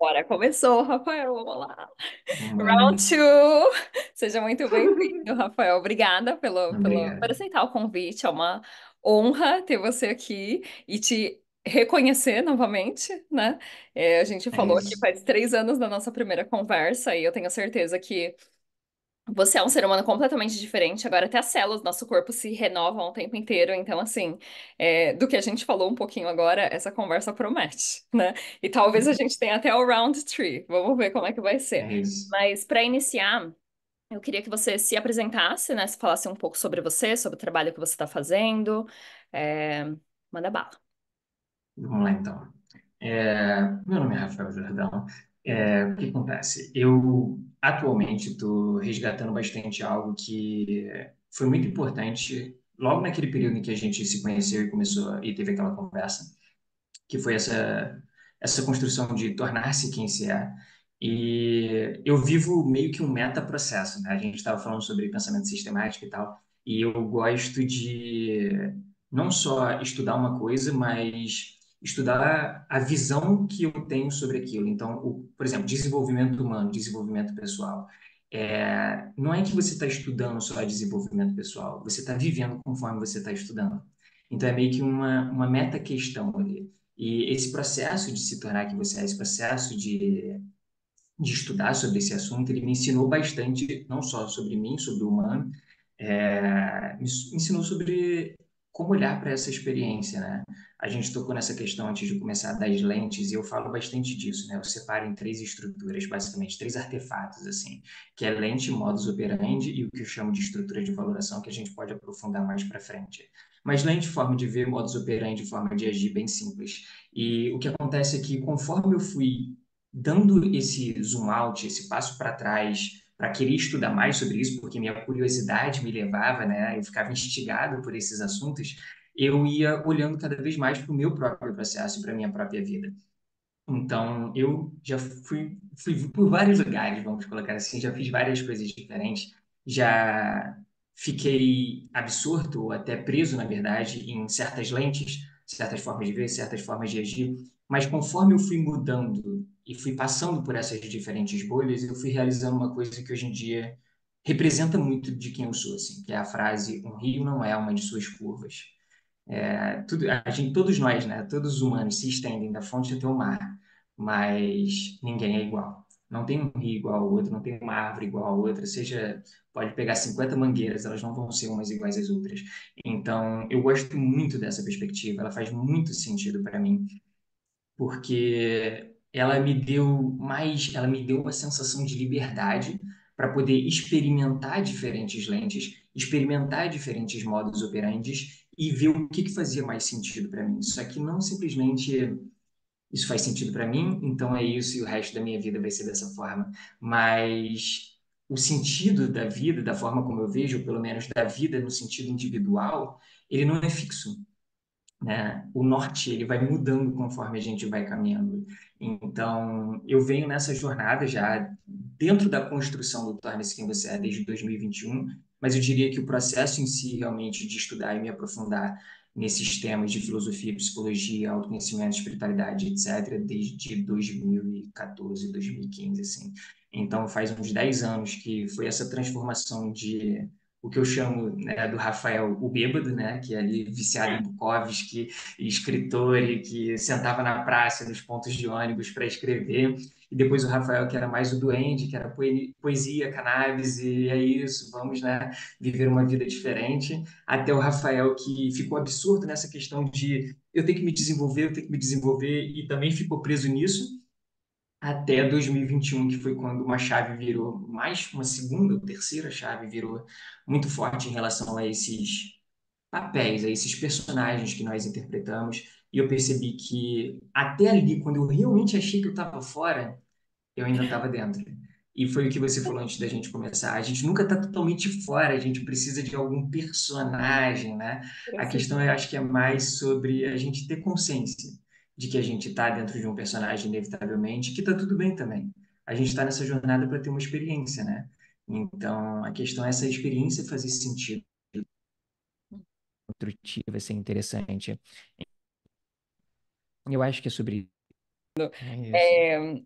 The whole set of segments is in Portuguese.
Bora, começou, Rafael, vamos lá. Hum. Round two! Seja muito bem-vindo, Rafael. Obrigada pelo, pelo, por aceitar o convite. É uma honra ter você aqui e te reconhecer novamente, né? É, a gente é falou é aqui faz três anos da nossa primeira conversa e eu tenho certeza que você é um ser humano completamente diferente. Agora, até as células do nosso corpo se renovam o tempo inteiro. Então, assim, é, do que a gente falou um pouquinho agora, essa conversa promete, né? E talvez a uhum. gente tenha até o round three. Vamos ver como é que vai ser. É Mas, para iniciar, eu queria que você se apresentasse, né? Se falasse um pouco sobre você, sobre o trabalho que você está fazendo. É, manda bala. Vamos lá, então. É, meu nome é Rafael Jordão, é, o que acontece? Eu atualmente estou resgatando bastante algo que foi muito importante logo naquele período em que a gente se conheceu e começou e teve aquela conversa, que foi essa essa construção de tornar-se quem se é. E eu vivo meio que um meta processo né? A gente estava falando sobre pensamento sistemático e tal, e eu gosto de não só estudar uma coisa, mas estudar a visão que eu tenho sobre aquilo. Então, o, por exemplo, desenvolvimento humano, desenvolvimento pessoal. É, não é que você está estudando só desenvolvimento pessoal, você está vivendo conforme você está estudando. Então, é meio que uma, uma meta-questão ali. E esse processo de se tornar que você é, esse processo de, de estudar sobre esse assunto, ele me ensinou bastante, não só sobre mim, sobre o humano, é, me ensinou sobre como olhar para essa experiência, né? A gente tocou nessa questão antes de começar das lentes e eu falo bastante disso, né? Eu separo em três estruturas, basicamente três artefatos assim, que é lente, modus operandi e o que eu chamo de estrutura de valoração que a gente pode aprofundar mais para frente. Mas lente, é forma de ver, modus operandi, forma de agir, bem simples. E o que acontece é que conforme eu fui dando esse zoom out, esse passo para trás, para tá, querer estudar mais sobre isso, porque minha curiosidade me levava, né? Eu ficava instigado por esses assuntos. Eu ia olhando cada vez mais para o meu próprio processo e para minha própria vida. Então, eu já fui, fui por vários lugares, vamos colocar assim, já fiz várias coisas diferentes, já fiquei absorto ou até preso, na verdade, em certas lentes, certas formas de ver, certas formas de agir, mas conforme eu fui mudando e fui passando por essas diferentes bolhas, eu fui realizando uma coisa que hoje em dia representa muito de quem eu sou, assim, que é a frase um rio não é uma de suas curvas. É, tudo, a gente, todos nós, né, todos os humanos se estendem da fonte até o mar, mas ninguém é igual. Não tem um rio igual ao outro, não tem uma árvore igual a outra, seja, pode pegar 50 mangueiras, elas não vão ser umas iguais às outras. Então, eu gosto muito dessa perspectiva, ela faz muito sentido para mim, porque ela me deu mais, ela me deu uma sensação de liberdade para poder experimentar diferentes lentes, experimentar diferentes modos operantes e ver o que, que fazia mais sentido para mim. Isso aqui não simplesmente isso faz sentido para mim, então é isso e o resto da minha vida vai ser dessa forma. Mas o sentido da vida, da forma como eu vejo, pelo menos da vida no sentido individual, ele não é fixo. Né? O norte ele vai mudando conforme a gente vai caminhando. Então, eu venho nessa jornada já dentro da construção do Torne-se Quem Você É desde 2021, mas eu diria que o processo em si, realmente, de estudar e me aprofundar nesses temas de filosofia, psicologia, autoconhecimento, espiritualidade, etc., desde 2014, 2015, assim. Então, faz uns 10 anos que foi essa transformação de o que eu chamo né, do Rafael o bêbado, né, que é ali viciado é. em Bukowski, escritor e que sentava na praça, nos pontos de ônibus para escrever, e depois o Rafael que era mais o duende, que era poesia, cannabis e é isso, vamos né, viver uma vida diferente, até o Rafael que ficou absurdo nessa questão de eu tenho que me desenvolver, eu tenho que me desenvolver e também ficou preso nisso, até 2021, que foi quando uma chave virou, mais uma segunda ou terceira chave virou muito forte em relação a esses papéis, a esses personagens que nós interpretamos. E eu percebi que até ali, quando eu realmente achei que eu estava fora, eu ainda estava dentro. E foi o que você falou antes da gente começar. A gente nunca está totalmente fora, a gente precisa de algum personagem, né? A questão, eu acho que é mais sobre a gente ter consciência de que a gente está dentro de um personagem inevitavelmente, que está tudo bem também. A gente está nessa jornada para ter uma experiência, né? Então, a questão é essa experiência fazer sentido. Construtiva, ser interessante. Eu acho que é sobre é isso. É...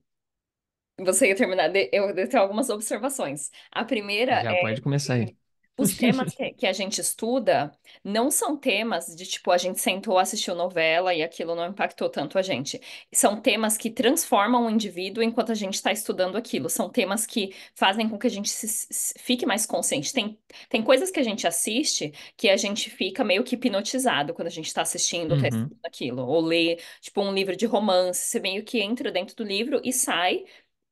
Você ia terminar, eu tenho algumas observações. A primeira Já é... pode começar aí. Os temas que, a gente estuda não são temas de tipo, a gente sentou, assistiu novela e aquilo não impactou tanto a gente. São temas que transformam o indivíduo enquanto a gente está estudando aquilo. São temas que fazem com que a gente se, se, fique mais consciente. Tem, tem coisas que a gente assiste que a gente fica meio que hipnotizado quando a gente está assistindo tá uhum. aquilo. Ou lê, tipo, um livro de romance, você meio que entra dentro do livro e sai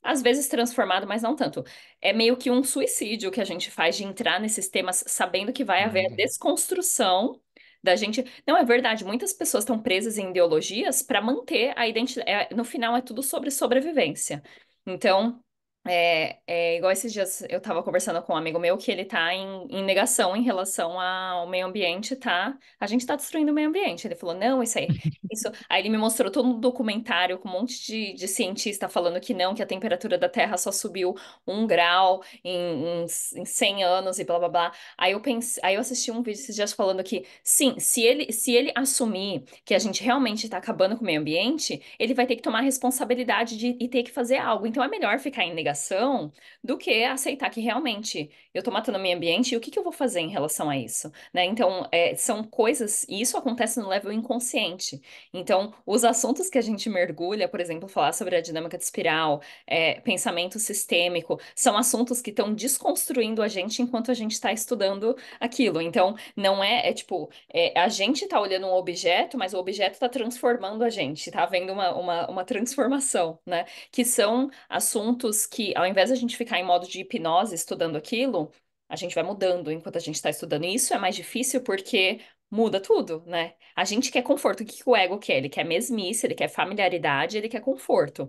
às vezes transformado, mas não tanto. É meio que um suicídio que a gente faz de entrar nesses temas sabendo que vai haver a uhum. desconstrução da gente. Não, é verdade, muitas pessoas estão presas em ideologias para manter a identidade. É, no final, é tudo sobre sobrevivência. Então, é, é, igual esses dias eu estava conversando com um amigo meu que ele está em, em, negação em relação ao meio ambiente, tá? A gente está destruindo o meio ambiente. Ele falou, não, isso aí, isso. Aí ele me mostrou todo um documentário com um monte de, de cientista falando que não, que a temperatura da Terra só subiu um grau em, em, em 100 anos e blá blá blá. Aí eu pensei, aí eu assisti um vídeo esses dias falando que sim, se ele, se ele assumir que a gente realmente está acabando com o meio ambiente, ele vai ter que tomar responsabilidade de, e ter que fazer algo. Então é melhor ficar em negação obrigação do que aceitar que realmente eu estou matando o meio ambiente e o que, que, eu vou fazer em relação a isso, né? Então, é, são coisas, e isso acontece no level inconsciente. Então, os assuntos que a gente mergulha, por exemplo, falar sobre a dinâmica de espiral, é, pensamento sistêmico, são assuntos que estão desconstruindo a gente enquanto a gente está estudando aquilo. Então, não é, é tipo, é, a gente está olhando um objeto, mas o objeto está transformando a gente, está havendo uma, uma, uma transformação, né? Que são assuntos que que ao invés de a gente ficar em modo de hipnose estudando aquilo, a gente vai mudando enquanto a gente está estudando. E isso é mais difícil porque muda tudo, né? A gente quer conforto. O que o ego quer? Ele quer mesmice, ele quer familiaridade, ele quer conforto.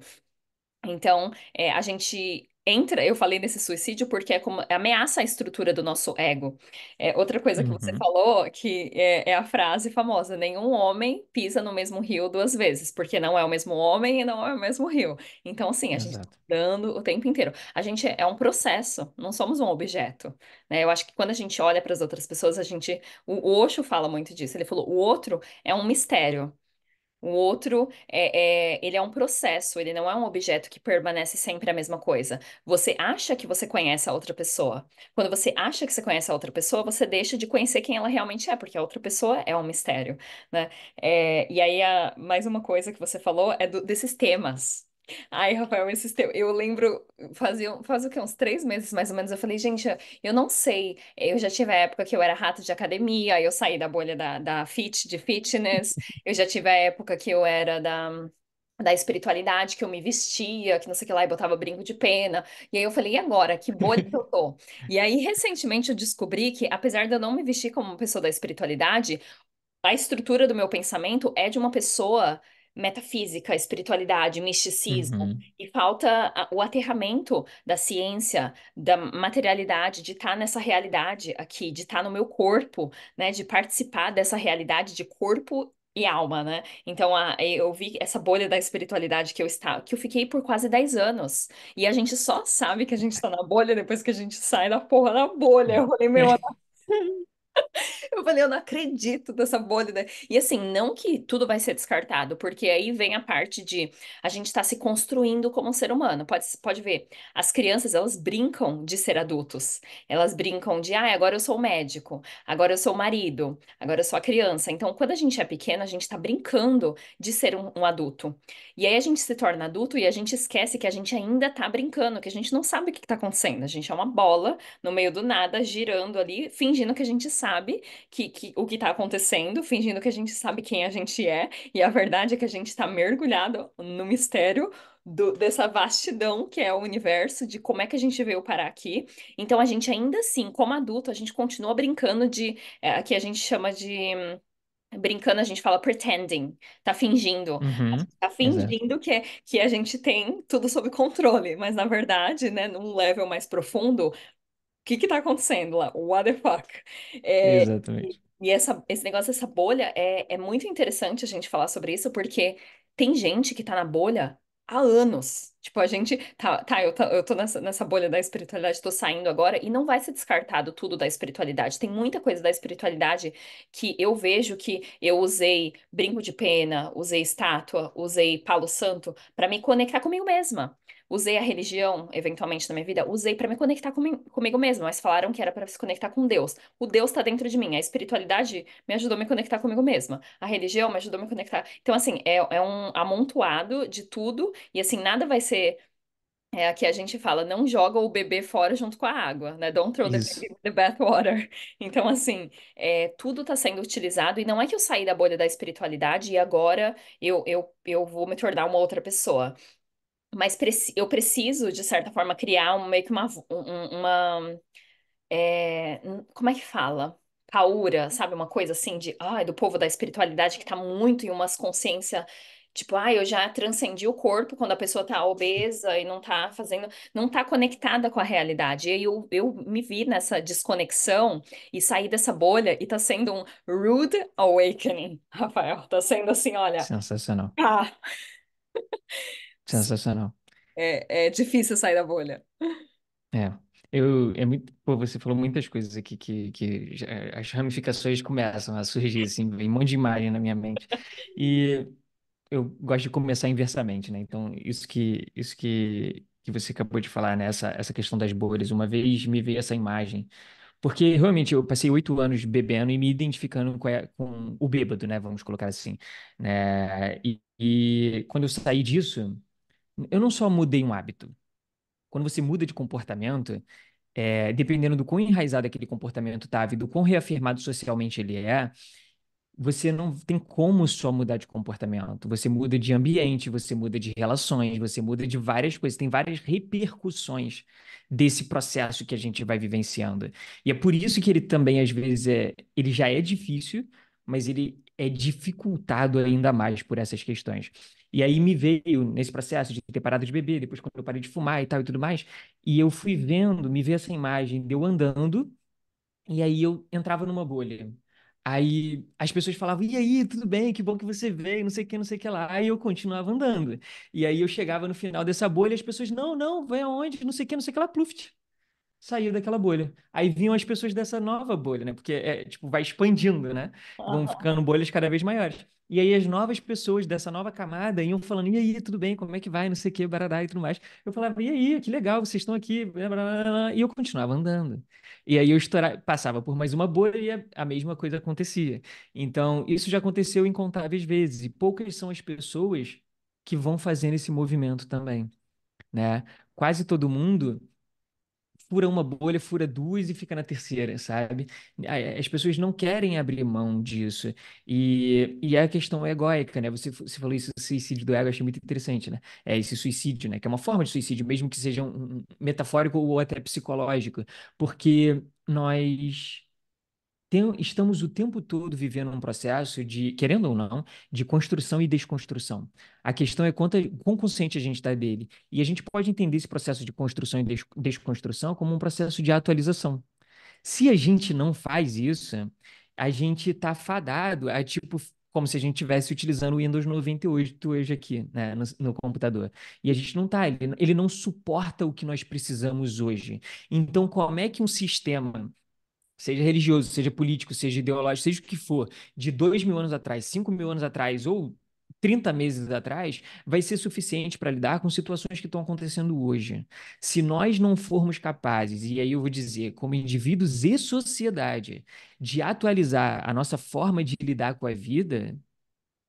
Então, é, a gente entra, eu falei nesse suicídio porque é como ameaça a estrutura do nosso ego. É, outra coisa uhum. que você uhum. falou, que é, é, a frase famosa: nenhum homem pisa no mesmo rio duas vezes, porque não é o mesmo homem e não é o mesmo rio. Então, assim, a Exato. gente tá dando o tempo inteiro. A gente é, é um processo, não somos um objeto. Né? Eu acho que quando a gente olha para as outras pessoas, a gente. O Osho fala muito disso. Ele falou: o outro é um mistério. O outro é, é, ele é um processo, ele não é um objeto que permanece sempre a mesma coisa. Você acha que você conhece a outra pessoa. Quando você acha que você conhece a outra pessoa, você deixa de conhecer quem ela realmente é, porque a outra pessoa é um mistério, né? É, e aí, a, mais uma coisa que você falou é do, desses temas. Ai, Rafael, esses Eu lembro, fazia, faz o quê? Uns três meses mais ou menos. Eu falei, gente, eu não sei. Eu já tive a época que eu era rato de academia, eu saí da bolha da, da fit, de fitness. Eu já tive a época que eu era da da espiritualidade, que eu me vestia, que não sei o que lá, e botava brinco de pena. E aí eu falei, e agora? Que bolha que eu tô? E aí, recentemente, eu descobri que, apesar de eu não me vestir como uma pessoa da espiritualidade, a estrutura do meu pensamento é de uma pessoa metafísica, espiritualidade, misticismo, uhum. e falta o aterramento da ciência, da materialidade, de estar tá nessa realidade aqui, de estar tá no meu corpo, né, de participar dessa realidade de corpo e alma, né? Então, a, eu vi essa bolha da espiritualidade que eu estava, que eu fiquei por quase 10 anos. E a gente só sabe que a gente está na bolha depois que a gente sai da porra da bolha. Eu falei, meu, é. Eu falei, eu não acredito nessa bolha. Né? E assim, não que tudo vai ser descartado, porque aí vem a parte de a gente está se construindo como um ser humano. Pode, pode ver, as crianças, elas brincam de ser adultos. Elas brincam de, ah, agora eu sou médico, agora eu sou marido, agora eu sou a criança. Então, quando a gente é pequeno, a gente está brincando de ser um, um, adulto. E aí a gente se torna adulto e a gente esquece que a gente ainda está brincando, que a gente não sabe o que está acontecendo. A gente é uma bola no meio do nada, girando ali, fingindo que a gente sabe que, que o que está acontecendo, fingindo que a gente sabe quem a gente é, e a verdade é que a gente está mergulhado no mistério do, dessa vastidão que é o universo, de como é que a gente veio parar aqui. Então, a gente ainda assim, como adulto, a gente continua brincando de. É, que a gente chama de brincando a gente fala pretending, tá fingindo. Uhum, tá fingindo que, é, que a gente tem tudo sob controle, mas na verdade, né, num level mais profundo, que que tá acontecendo lá? What the fuck? É, Exatamente. E, e essa, esse negócio, essa bolha, é, é muito interessante a gente falar sobre isso, porque tem gente que tá na bolha há anos. Tipo, a gente. Tá, tá eu tô, eu tô nessa, nessa bolha da espiritualidade, tô saindo agora, e não vai ser descartado tudo da espiritualidade. Tem muita coisa da espiritualidade que eu vejo que eu usei brinco de pena, usei estátua, usei palo santo para me conectar comigo mesma usei a religião, eventualmente, na minha vida, usei para me conectar com, comigo mesma, mas falaram que era para se conectar com Deus. O Deus está dentro de mim, a espiritualidade me ajudou a me conectar comigo mesma, a religião me ajudou a me conectar. Então, assim, é, é um amontoado de tudo, e assim, nada vai ser é aqui a gente fala, não joga o bebê fora junto com a água, né? Don't throw Isso. the, the water Então, assim, é, tudo está sendo utilizado e não é que eu saí da bolha da espiritualidade e agora eu, eu, eu vou me tornar uma outra pessoa mas eu preciso, de certa forma, criar um, meio que uma. uma é, como é que fala? Paura, sabe? Uma coisa assim de. Ah, do povo da espiritualidade que tá muito em umas consciência. Tipo, ah, eu já transcendi o corpo quando a pessoa tá obesa e não tá fazendo, não tá conectada com a realidade. E eu, eu me vi nessa desconexão e saí dessa bolha e tá sendo um rude awakening, Rafael. Tá sendo assim, olha. Sensacional. Ah. Sensacional. É, é difícil sair da bolha. É. Eu, é muito, pô, você falou muitas coisas aqui que, que as ramificações começam a surgir, assim, vem um monte de imagem na minha mente. E eu gosto de começar inversamente, né? Então, isso que, isso que, que você acabou de falar, né? Essa, essa questão das bolhas. Uma vez me veio essa imagem porque realmente eu passei oito anos bebendo e me identificando com, a, eh, com, o bêbado, né? Vamos colocar assim. Né? E, e, quando eu saí disso, eu não só mudei um hábito. Quando você muda de comportamento, é, dependendo do quão enraizado aquele comportamento está, e do quão reafirmado socialmente ele é, você não tem como só mudar de comportamento. Você muda de ambiente, você muda de relações, você muda de várias coisas. Tem várias repercussões desse processo que a gente vai vivenciando. E é por isso que ele também, às vezes, é, ele já é difícil, mas ele é dificultado ainda mais por essas questões. E aí me veio nesse processo de ter parado de beber, depois quando eu parei de fumar e tal e tudo mais, e eu fui vendo, me veio essa imagem de eu andando, e aí eu entrava numa bolha. Aí as pessoas falavam, e aí, tudo bem, que bom que você veio, não sei o que, não sei o que lá. Aí eu continuava andando. E aí eu chegava no final dessa bolha as pessoas, não, não, vai aonde, não sei o que, não sei o que lá, pluft sair daquela bolha. Aí vinham as pessoas dessa nova bolha, né? Porque é, tipo, vai expandindo, né? Vão ficando bolhas cada vez maiores. E aí as novas pessoas dessa nova camada iam falando, e aí, tudo bem, como é que vai, não sei o que, barará e tudo mais. Eu falava, e aí, que legal, vocês estão aqui, e eu continuava andando. E aí eu estourava, passava por mais uma bolha e a, mesma coisa acontecia. Então, isso já aconteceu incontáveis vezes, e poucas são as pessoas que vão fazendo esse movimento também, né? Quase todo mundo fura uma bolha, fura duas e fica na terceira, sabe? As pessoas não querem abrir mão disso. E, e a questão é egóica, né? Você, você falou isso, suicídio do ego, achei muito interessante, né? É esse suicídio, né? Que é uma forma de suicídio, mesmo que seja um metafórico ou até psicológico, porque nós tem, estamos o tempo todo vivendo um processo de, querendo ou não, de construção e desconstrução. A questão é quanto, quão consciente a gente está dele. E a gente pode entender esse processo de construção e desconstrução como um processo de atualização. Se a gente não faz isso, a gente está fadado a, tipo, como se a gente estivesse utilizando o Windows 98 hoje aqui, né, no, no computador. E a gente não está, ele, ele não suporta o que nós precisamos hoje. Então, como é que um sistema seja religioso, seja político, seja ideológico, seja o que for, de dois mil anos atrás, cinco mil anos atrás ou 30 meses atrás, vai ser suficiente para lidar com situações que estão acontecendo hoje. Se nós não formos capazes, e aí eu vou dizer, como indivíduos e sociedade, de atualizar a nossa forma de lidar com a vida,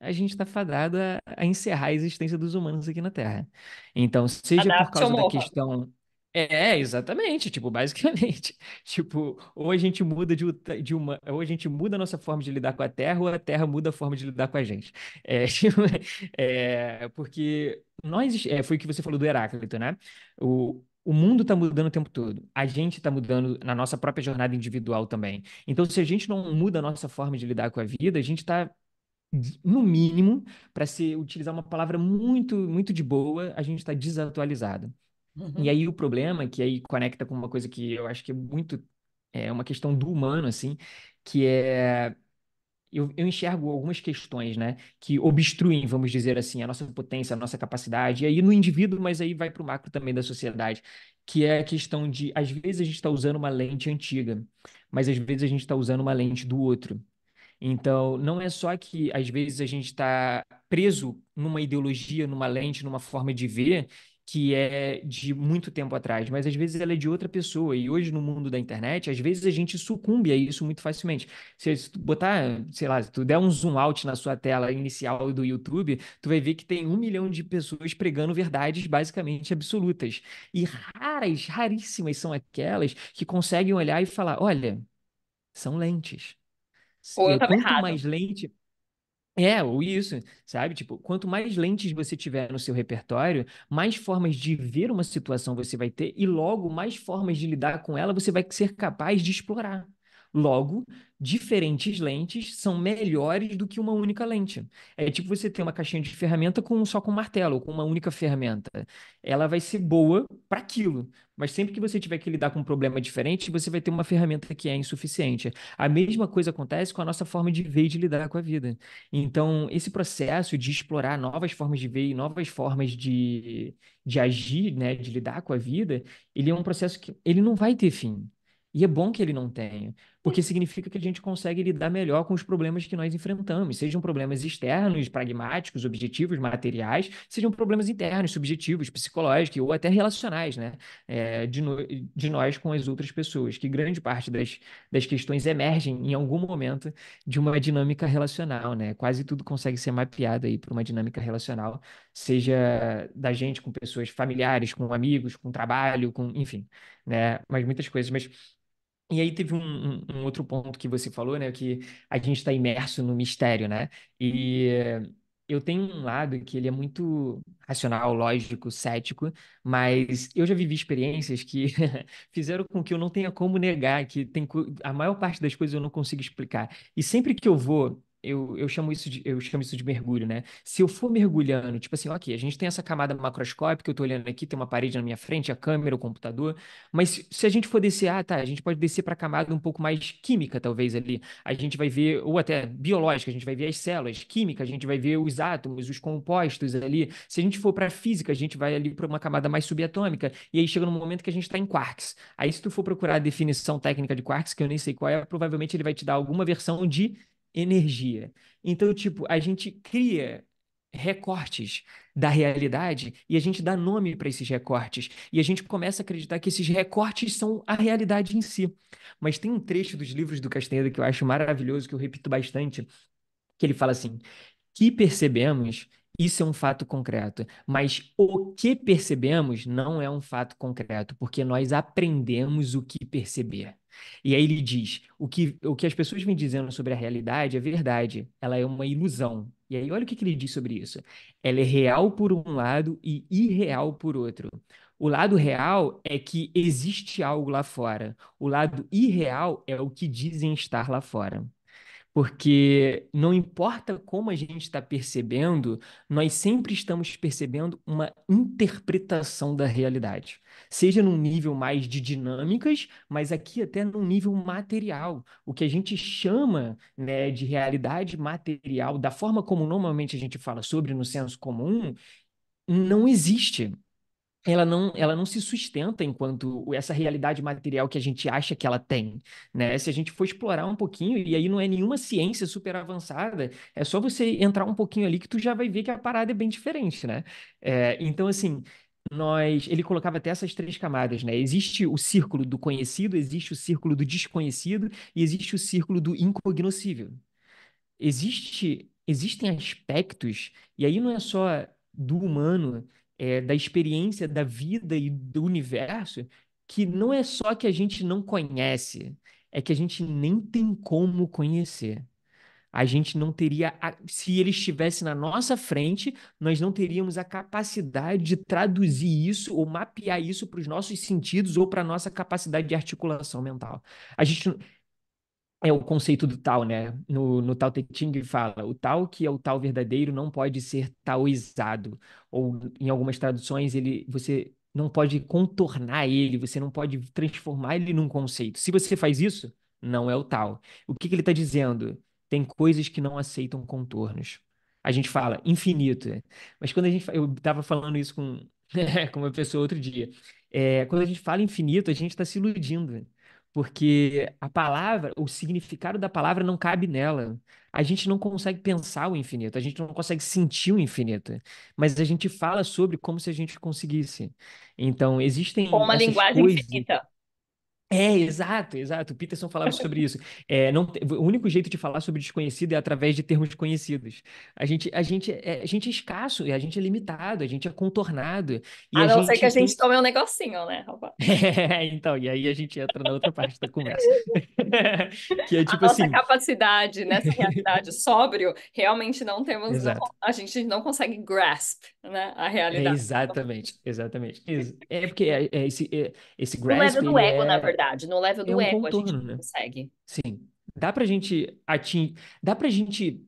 a gente está fadado a, a, encerrar a existência dos humanos aqui na Terra. Então, seja por causa da questão é, exatamente, tipo, basicamente. Tipo, ou a gente muda de, de, uma, ou a gente muda a nossa forma de lidar com a Terra, ou a Terra muda a forma de lidar com a gente. É, é porque nós, é, foi o que você falou do Heráclito, né? O, o mundo está mudando o tempo todo. A gente está mudando na nossa própria jornada individual também. Então, se a gente não muda a nossa forma de lidar com a vida, a gente está no mínimo, para se utilizar uma palavra muito muito de boa, a gente está desatualizado. Uhum. E aí o problema, que aí conecta com uma coisa que eu acho que é muito. É uma questão do humano, assim, que é. Eu, eu enxergo algumas questões, né, que obstruem, vamos dizer assim, a nossa potência, a nossa capacidade, e aí no indivíduo, mas aí vai para o macro também da sociedade, que é a questão de, às vezes a gente está usando uma lente antiga, mas às vezes a gente está usando uma lente do outro. Então, não é só que às vezes a gente está preso numa ideologia, numa lente, numa forma de ver, que é de muito tempo atrás, mas às vezes ela é de outra pessoa. E hoje, no mundo da internet, às vezes a gente sucumbe a isso muito facilmente. Se, tu botar, sei lá, se tu der um zoom out na sua tela inicial do YouTube, tu vai ver que tem um milhão de pessoas pregando verdades basicamente absolutas. E raras, raríssimas são aquelas que conseguem olhar e falar: olha, são lentes. Ou eu quanto errado. mais lente, é, ou isso, sabe? Tipo, quanto mais lentes você tiver no seu repertório, mais formas de ver uma situação você vai ter e logo mais formas de lidar com ela você vai ser capaz de explorar. Logo, diferentes lentes são melhores do que uma única lente. É tipo você ter uma caixinha de ferramenta com só com martelo, com uma única ferramenta. Ela vai ser boa para aquilo, mas sempre que você tiver que lidar com um problema diferente, você vai ter uma ferramenta que é insuficiente. A mesma coisa acontece com a nossa forma de ver e de lidar com a vida. Então, esse processo de explorar novas formas de ver e novas formas de, de agir, né, de lidar com a vida, ele é um processo que ele não vai ter fim. E é bom que ele não tenha, porque significa que a gente consegue lidar melhor com os problemas que nós enfrentamos, sejam problemas externos, pragmáticos, objetivos, materiais, sejam problemas internos, subjetivos, psicológicos ou até relacionais, né? É, de, no, de nós com as outras pessoas, que grande parte das, das questões emergem em algum momento de uma dinâmica relacional, né? Quase tudo consegue ser mapeado aí por uma dinâmica relacional, seja da gente com pessoas familiares, com amigos, com trabalho, com enfim, né? Mas muitas coisas, mas e aí teve um, um, outro ponto que você falou, né? Que a gente está imerso no mistério, né? E eu tenho um lado que ele é muito racional, lógico, cético, mas eu já vivi experiências que fizeram com que eu não tenha como negar, que tem a maior parte das coisas eu não consigo explicar. E sempre que eu vou eu, eu, chamo isso de, eu chamo isso de mergulho, né? Se eu for mergulhando, tipo assim, ok, a gente tem essa camada macroscópica, eu estou olhando aqui, tem uma parede na minha frente, a câmera, o computador, mas se, se a gente for descer, ah, tá, a gente pode descer para a camada um pouco mais química, talvez ali. A gente vai ver, ou até biológica, a gente vai ver as células, química, a gente vai ver os átomos, os compostos ali. Se a gente for para física, a gente vai ali para uma camada mais subatômica, e aí chega no momento que a gente está em quarks. Aí, se tu for procurar a definição técnica de quarks, que eu nem sei qual é, provavelmente ele vai te dar alguma versão de energia. Então, tipo, a gente cria recortes da realidade e a gente dá nome para esses recortes e a gente começa a acreditar que esses recortes são a realidade em si. Mas tem um trecho dos livros do Castaneda que eu acho maravilhoso, que eu repito bastante, que ele fala assim: "Que percebemos isso é um fato concreto, mas o que percebemos não é um fato concreto, porque nós aprendemos o que perceber. E aí ele diz: o que, o que as pessoas vêm dizendo sobre a realidade é verdade, ela é uma ilusão. E aí, olha o que, que ele diz sobre isso. Ela é real por um lado e irreal por outro. O lado real é que existe algo lá fora. O lado irreal é o que dizem estar lá fora. Porque não importa como a gente está percebendo, nós sempre estamos percebendo uma interpretação da realidade. Seja num nível mais de dinâmicas, mas aqui até num nível material. O que a gente chama né, de realidade material, da forma como normalmente a gente fala sobre no senso comum, não existe ela não, ela não se sustenta enquanto essa realidade material que a gente acha que ela tem, né? Se a gente for explorar um pouquinho, e aí não é nenhuma ciência super avançada, é só você entrar um pouquinho ali que tu já vai ver que a parada é bem diferente, né? É, então, assim, nós, ele colocava até essas três camadas, né? Existe o círculo do conhecido, existe o círculo do desconhecido e existe o círculo do incognoscível. Existe, existem aspectos, e aí não é só do humano é, da experiência da vida e do universo que não é só que a gente não conhece, é que a gente nem tem como conhecer. A gente não teria, se ele estivesse na nossa frente, nós não teríamos a capacidade de traduzir isso ou mapear isso para os nossos sentidos ou para a nossa capacidade de articulação mental. A gente, é o conceito do tal, né? No, no Tao Te Ching fala, o tal que é o tal verdadeiro não pode ser taoizado, ou em algumas traduções ele você não pode contornar ele, você não pode transformar ele num conceito. Se você faz isso, não é o tal. O que, que ele está dizendo? Tem coisas que não aceitam contornos. A gente fala infinito, é. mas quando a gente eu estava falando isso com, com uma pessoa outro dia, é, quando a gente fala infinito, a gente está se iludindo porque a palavra, o significado da palavra não cabe nela. A gente não consegue pensar o infinito, a gente não consegue sentir o infinito, mas a gente fala sobre como se a gente conseguisse. Então, existem. Com uma linguagem coisas... infinita. É, exato, exato. O Peterson falava sobre isso. É, não, o único jeito de falar sobre desconhecido é através de termos conhecidos. A gente, a gente, é, a gente é escasso, a gente é limitado, a gente é contornado. E a, a não gente ser que a gente tome um negocinho, né, É, então, e aí a gente entra na outra parte da conversa. que é tipo a nossa assim... capacidade nessa realidade sóbrio, realmente não temos... Exato. A gente não consegue grasp né, a realidade. É, exatamente, exatamente. É porque é, é esse, é, esse grasp... Não é do ego, na verdade verdade, no level é do é um ego contorno, a gente né? consegue. Sim. Dá pra gente atingir. Dá pra gente.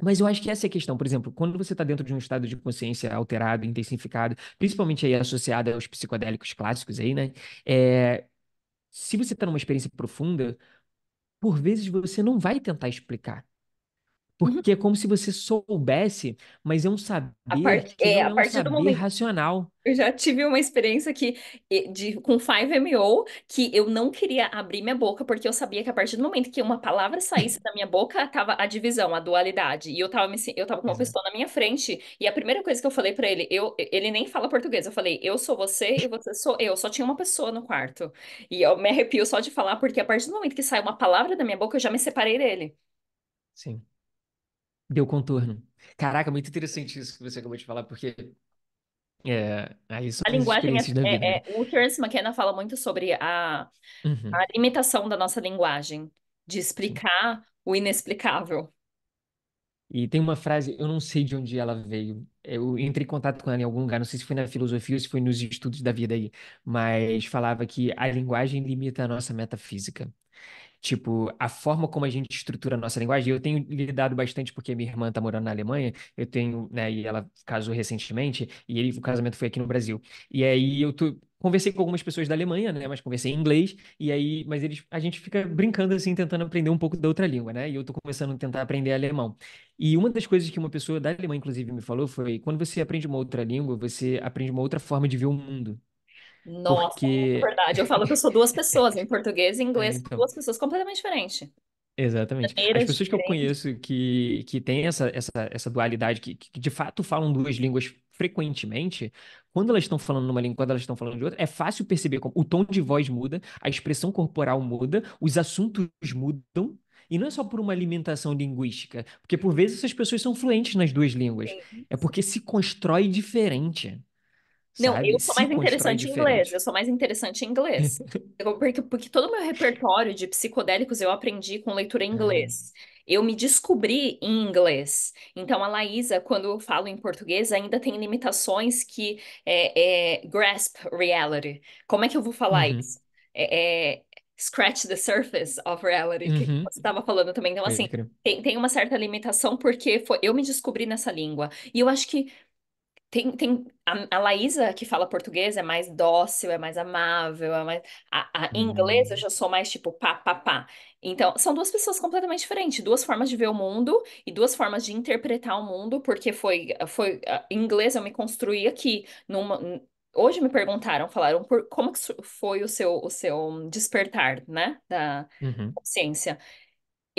Mas eu acho que essa é a questão. Por exemplo, quando você está dentro de um estado de consciência alterado, intensificado, principalmente aí associado aos psicodélicos clássicos aí, né? É... Se você está numa experiência profunda, por vezes você não vai tentar explicar. Uhum. Porque uhum. é como se você soubesse, mas é um saber a part... que é, não é a partir um saber do momento... racional. Eu já tive uma experiência que, de, com 5MO que eu não queria abrir minha boca, porque eu sabia que a partir do momento que uma palavra saísse da minha boca, tava a divisão, a dualidade. E eu tava, me, eu tava com uma pessoa na minha frente, e a primeira coisa que eu falei para ele, eu, ele nem fala português, eu falei, eu sou você e você sou eu. Só tinha uma pessoa no quarto. E eu me arrepio só de falar, porque a partir do momento que sai uma palavra da minha boca, eu já me separei dele. Sim deu contorno. Caraca, muito interessante isso que você acabou de falar, porque é, aí a linguagem é, vida, é, né? é, o Terence McKenna fala muito sobre a, uhum. a limitação da nossa linguagem, de explicar Sim. o inexplicável. E tem uma frase, eu não sei de onde ela veio. Eu entrei em contato com ela em algum lugar, não sei se foi na filosofia ou se foi nos estudos da vida aí, mas falava que a linguagem limita a nossa metafísica. Tipo, a forma como a gente estrutura a nossa linguagem, eu tenho lidado bastante porque minha irmã está morando na Alemanha, eu tenho, né, e ela casou recentemente, e ele, o casamento foi aqui no Brasil. E aí eu tô, conversei com algumas pessoas da Alemanha, né, mas conversei em inglês, e aí, mas eles, a gente fica brincando assim, tentando aprender um pouco da outra língua, né, e eu tô começando a tentar aprender alemão. E uma das coisas que uma pessoa da Alemanha, inclusive, me falou foi, quando você aprende uma outra língua, você aprende uma outra forma de ver o mundo, nossa, é porque... verdade. Eu falo que eu sou duas pessoas, em português e é, inglês, então... duas pessoas completamente diferentes. Exatamente. Maneiras As pessoas que eu conheço que, que têm essa, essa, essa dualidade, que, que de fato falam duas línguas frequentemente, quando elas estão falando numa língua, quando elas estão falando de outra, é fácil perceber como o tom de voz muda, a expressão corporal muda, os assuntos mudam. E não é só por uma alimentação linguística, porque por vezes essas pessoas são fluentes nas duas línguas. É porque se constrói diferente. Não, sabe? eu sou mais interessante em inglês. Eu sou mais interessante em inglês. porque, porque todo o meu repertório de psicodélicos eu aprendi com leitura em inglês. Eu me descobri em inglês. Então, a Laísa, quando eu falo em português, ainda tem limitações que é, é grasp reality. Como é que eu vou falar uhum. isso? É, é, scratch the surface of reality, uhum. que você estava falando também. Então, assim, tem, tem uma certa limitação, porque foi, eu me descobri nessa língua. E eu acho que tem, tem a, a Laísa que fala português é mais dócil, é mais amável, é mais a, a inglesa eu uhum. já sou mais tipo pá, pá, pá. Então, são duas pessoas completamente diferentes, duas formas de ver o mundo e duas formas de interpretar o mundo, porque foi foi em inglês eu me construí aqui numa hoje me perguntaram, falaram por como que foi o seu o seu despertar, né, da uhum. consciência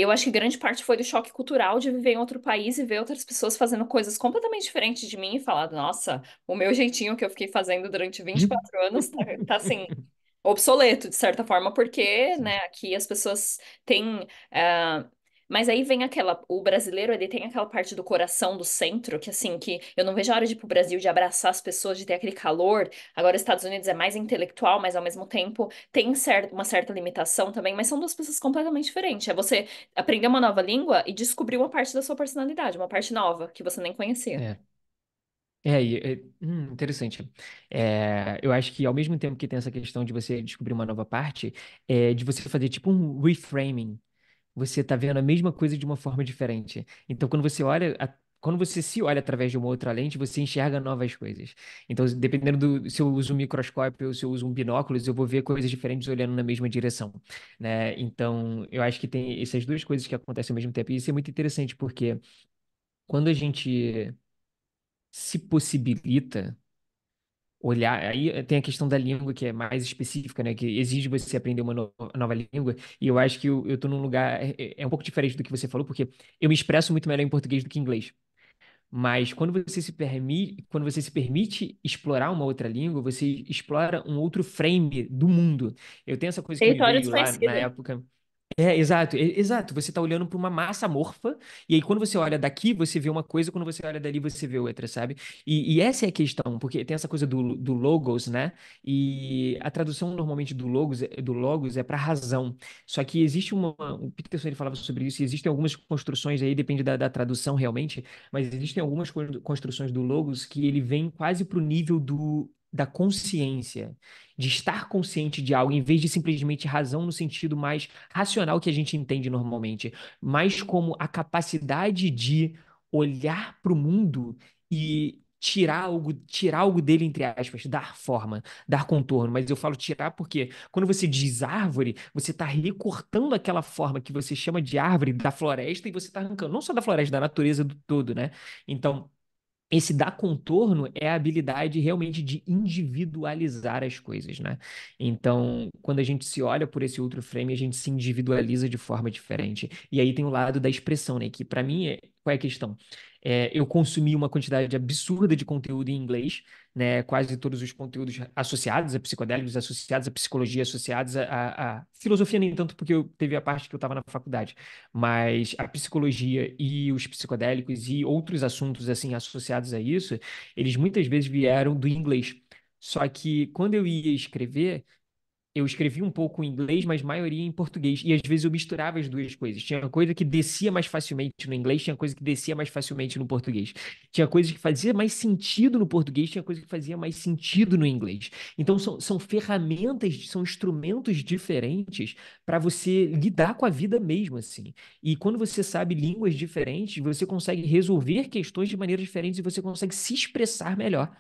eu acho que grande parte foi do choque cultural de viver em outro país e ver outras pessoas fazendo coisas completamente diferentes de mim e falar, nossa, o meu jeitinho que eu fiquei fazendo durante 24 uhum. anos tá, tá assim, obsoleto, de certa forma, porque né, aqui as pessoas têm. Uh, mas aí vem aquela. O brasileiro, ele tem aquela parte do coração, do centro, que assim, que eu não vejo a hora de ir pro Brasil, de abraçar as pessoas, de ter aquele calor. Agora, os Estados Unidos é mais intelectual, mas ao mesmo tempo tem certo, uma certa limitação também. Mas são duas pessoas completamente diferentes. É você aprender uma nova língua e descobrir uma parte da sua personalidade, uma parte nova que você nem conhecia. É. É, é, é hum, interessante. É, eu acho que ao mesmo tempo que tem essa questão de você descobrir uma nova parte, é de você fazer tipo um reframing você está vendo a mesma coisa de uma forma diferente. Então, quando você olha, a, quando você se olha através de uma outra lente, você enxerga novas coisas. Então, dependendo do se eu uso um microscópio ou se eu uso um binóculos, eu vou ver coisas diferentes olhando na mesma direção, né? Então, eu acho que tem essas duas coisas que acontecem ao mesmo tempo. E isso é muito interessante porque quando a gente se possibilita olhar. Aí eh, tem a questão da língua, que é mais específica, né? Que exige você aprender uma no nova língua. E eu acho que eu, eu tô num lugar. É, é, é um pouco diferente do que você falou, porque eu me expresso muito melhor em português do que em inglês. Mas quando você se permite, quando você se permite explorar uma outra língua, você explora um outro frame do mundo. Eu tenho essa coisa que eu veio lá na época. É, exato, exato. Você está olhando para uma massa amorfa, e aí quando você olha daqui, você vê uma coisa, quando você olha dali, você vê outra, sabe? E, e essa é a questão, porque tem essa coisa do, do logos, né? E a tradução normalmente do logos, eh, do logos é para razão. Só que existe uma. O Peterson ele falava sobre isso, e existem algumas construções aí, depende da, da tradução realmente, mas existem algumas construções do logos que ele vem quase para o nível do, da consciência, de estar consciente de algo, em vez de simplesmente razão no sentido mais racional que a gente entende normalmente, mas como a capacidade de olhar para o mundo e tirar algo, tirar algo dele entre aspas, dar forma, dar contorno, mas eu falo tirar porque quando você diz árvore, você está recortando aquela forma que você chama de árvore da floresta e você está arrancando não só da floresta, da natureza do todo, né? Então, esse dar contorno é a habilidade realmente de individualizar as coisas, né? Então, quando a gente se olha por esse outro frame, a gente se individualiza de forma diferente. E aí tem o lado da expressão, né? Que para mim, é... qual é a questão? É, eu consumi uma quantidade absurda de conteúdo em inglês, né? quase todos os conteúdos associados a psicodélicos, associados à psicologia, associados à, filosofia, nem tanto porque eu teve a parte que eu estava na faculdade, mas a psicologia e os psicodélicos e outros assuntos assim associados a isso, eles muitas vezes vieram do inglês. Só que quando eu ia escrever, eu escrevia um pouco em inglês, mas maioria em português. E às vezes eu misturava as duas coisas. Tinha coisa que descia mais facilmente no inglês, tinha coisa que descia mais facilmente no português. Tinha coisa que fazia mais sentido no português, tinha coisa que fazia mais sentido no inglês. Então são, são ferramentas, são instrumentos diferentes para você lidar com a vida mesmo, assim. E quando você sabe línguas diferentes, você consegue resolver questões de maneiras diferentes e você consegue se expressar melhor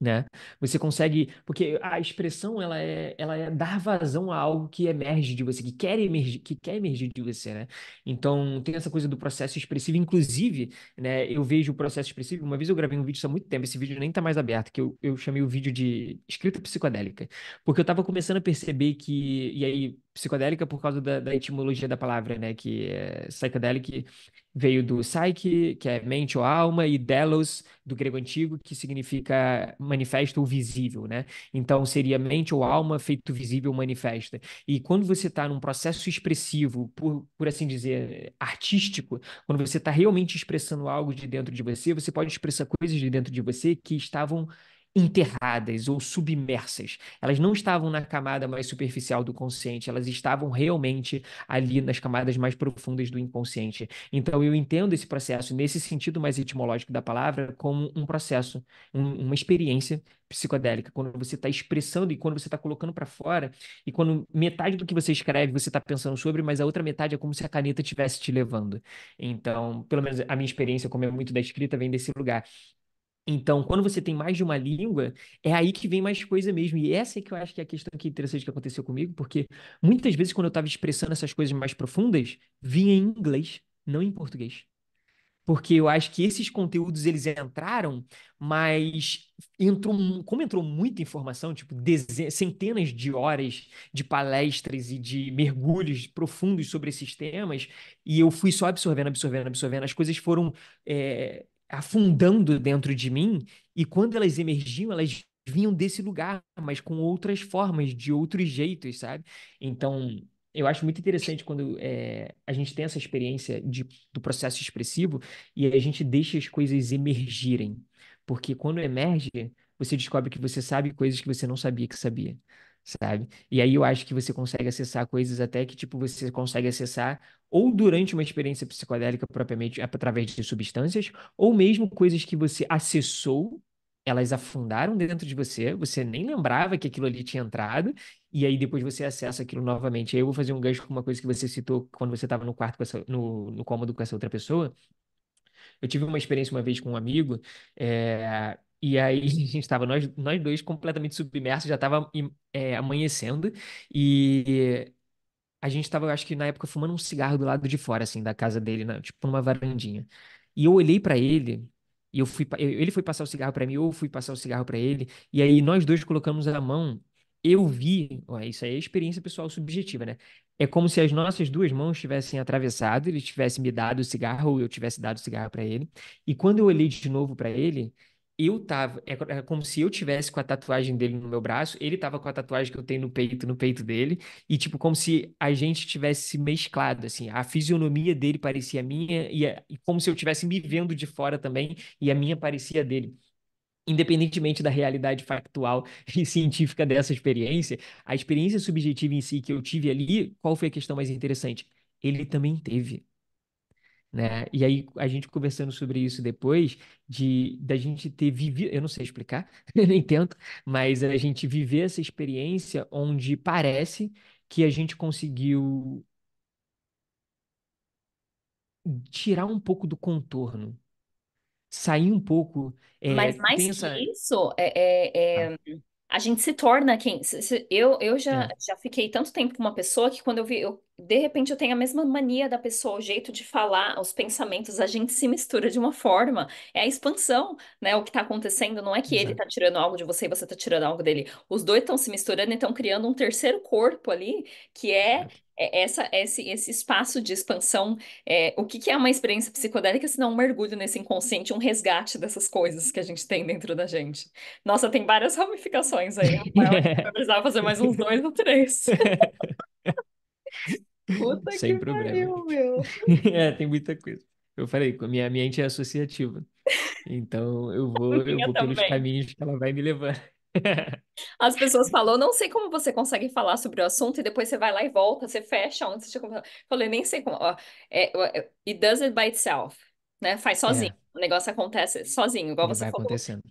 né? Você consegue, porque a expressão ela é, ela é dar vazão a algo que emerge de você, que quer emergir, que quer emergir de você, né? Então tem essa coisa do processo expressivo, inclusive, né? Eu vejo o processo expressivo. Uma vez eu gravei um vídeo há muito tempo, esse vídeo nem tá mais aberto, que eu, eu chamei o vídeo de escrita psicodélica, porque eu tava começando a perceber que e aí psicodélica por causa da, da etimologia da palavra, né? Que é, psychedelic veio do psyche, que é mente ou alma, e delos, do grego antigo, que significa manifesto ou visível, né? Então seria mente ou alma feito visível, manifesta. E quando você está num processo expressivo, por, por assim dizer, artístico, quando você está realmente expressando algo de dentro de você, você pode expressar coisas de dentro de você que estavam enterradas ou submersas. Elas não estavam na camada mais superficial do consciente, elas estavam realmente ali nas camadas mais profundas do inconsciente. Então eu entendo esse processo, nesse sentido mais etimológico da palavra, como um processo, um, uma experiência psicodélica, quando você está expressando e quando você está colocando para fora, e quando metade do que você escreve você está pensando sobre, mas a outra metade é como se a caneta estivesse te levando. Então, pelo menos a minha experiência, como é muito da escrita, vem desse lugar. Então, quando você tem mais de uma língua, é aí que vem mais coisa mesmo. E essa é que eu acho que é a questão que é interessante que aconteceu comigo, porque muitas vezes quando eu estava expressando essas coisas mais profundas, vinha em inglês, não em português. Porque eu acho que esses conteúdos eles entraram, mas entrou, como entrou muita informação, tipo centenas de horas de palestras e de mergulhos profundos sobre esses temas, e eu fui só absorvendo, absorvendo, absorvendo. As coisas foram é afundando dentro de mim, e quando elas emergiam, elas vinham desse lugar, mas com outras formas, de outros jeitos, sabe? Então, eu acho muito interessante quando é, a gente tem essa experiência de, do processo expressivo e a gente deixa as coisas emergirem. Porque quando emerge, você descobre que você sabe coisas que você não sabia que sabia sabe? E aí eu acho que você consegue acessar coisas até que, tipo, você consegue acessar ou durante uma experiência psicodélica propriamente através de substâncias, ou mesmo coisas que você acessou, elas afundaram dentro de você, você nem lembrava que aquilo ali tinha entrado, e aí depois você acessa aquilo novamente. Aí eu vou fazer um gancho com uma coisa que você citou quando você estava no quarto essa, no, no cômodo com essa outra pessoa. Eu tive uma experiência uma vez com um amigo, é, e aí a gente estava, nós, nós dois, completamente submersos, já estava é, amanhecendo e a gente estava, acho que na época, fumando um cigarro do lado de fora, assim, da casa dele, né? tipo numa varandinha. E eu olhei para ele e eu fui, ele foi passar o cigarro para mim, eu fui passar o cigarro para ele, e aí nós dois colocamos a mão eu vi, isso aí é experiência pessoal subjetiva, né? É como se as nossas duas mãos tivessem atravessado, ele tivesse me dado o cigarro ou eu tivesse dado o cigarro para ele. E quando eu olhei de novo para ele, eu tava. É, é como se eu tivesse com a tatuagem dele no meu braço, ele tava com a tatuagem que eu tenho no peito, no peito dele, e tipo, como se a gente tivesse se mesclado, assim. A fisionomia dele parecia minha, e, a, e como se eu tivesse me vendo de fora também, e a minha parecia dele independentemente da realidade factual e científica dessa experiência, a experiência subjetiva em si que eu tive ali, qual foi a questão mais interessante? Ele também teve. Né? E aí a gente conversando sobre isso depois de da gente ter vivido, eu não sei explicar, eu nem tento, mas a gente viver essa experiência onde parece que a gente conseguiu tirar um pouco do contorno, sair um pouco. É, mas mais que isso, é, é, é... Ah. a gente se torna quem. Eu, eu já, é. já fiquei tanto tempo com uma pessoa que quando eu vi, eu de repente eu tenho a mesma mania da pessoa, o jeito de falar, os pensamentos, a gente se mistura de uma forma. É a expansão, né? O que está acontecendo não é que Exato. ele está tirando algo de você e você está tirando algo dele. Os dois estão se misturando e estão criando um terceiro corpo ali, que é, uhum. é essa esse, esse espaço de expansão. É, o que, que é uma experiência psicodélica se não um mergulho nesse inconsciente, um resgate dessas coisas que a gente tem dentro da gente? Nossa, tem várias ramificações aí. Eu precisava fazer mais uns dois ou três. Puta Sem que problema. pariu, meu. é, tem muita coisa. Eu falei, minha mente é associativa. Então eu vou, eu vou pelos caminhos que ela vai me levar. As pessoas falam, não sei como você consegue falar sobre o assunto e depois você vai lá e volta, você fecha onde você tinha Falei, nem sei como. É, é, é, it does it by itself, né? Faz é. sozinho. É. O negócio acontece sozinho, igual você falou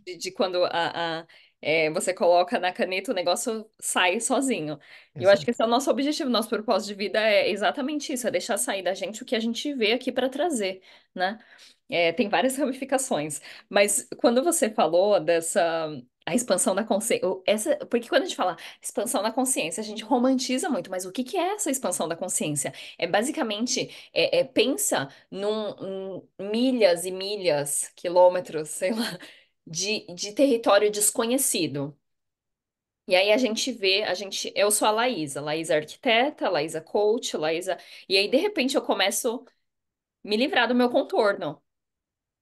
de, de, quando a, a é, você coloca na caneta, o negócio sai sozinho. E eu acho que esse é o nosso objetivo, nosso propósito de vida é exatamente isso, é deixar sair da gente o que a gente vê aqui para trazer, né? É, tem várias ramificações. Mas quando você falou dessa a expansão da consciência. Essa, porque quando a gente fala expansão da consciência, a gente romantiza muito, mas o que, que é essa expansão da consciência? É basicamente, é, é pensa num, num milhas e milhas, quilômetros, sei lá, de, de território desconhecido. E aí a gente vê, a gente, eu sou a Laísa, Laísa é arquiteta, Laísa é coach, Laísa, e aí de repente eu começo a me livrar do meu contorno.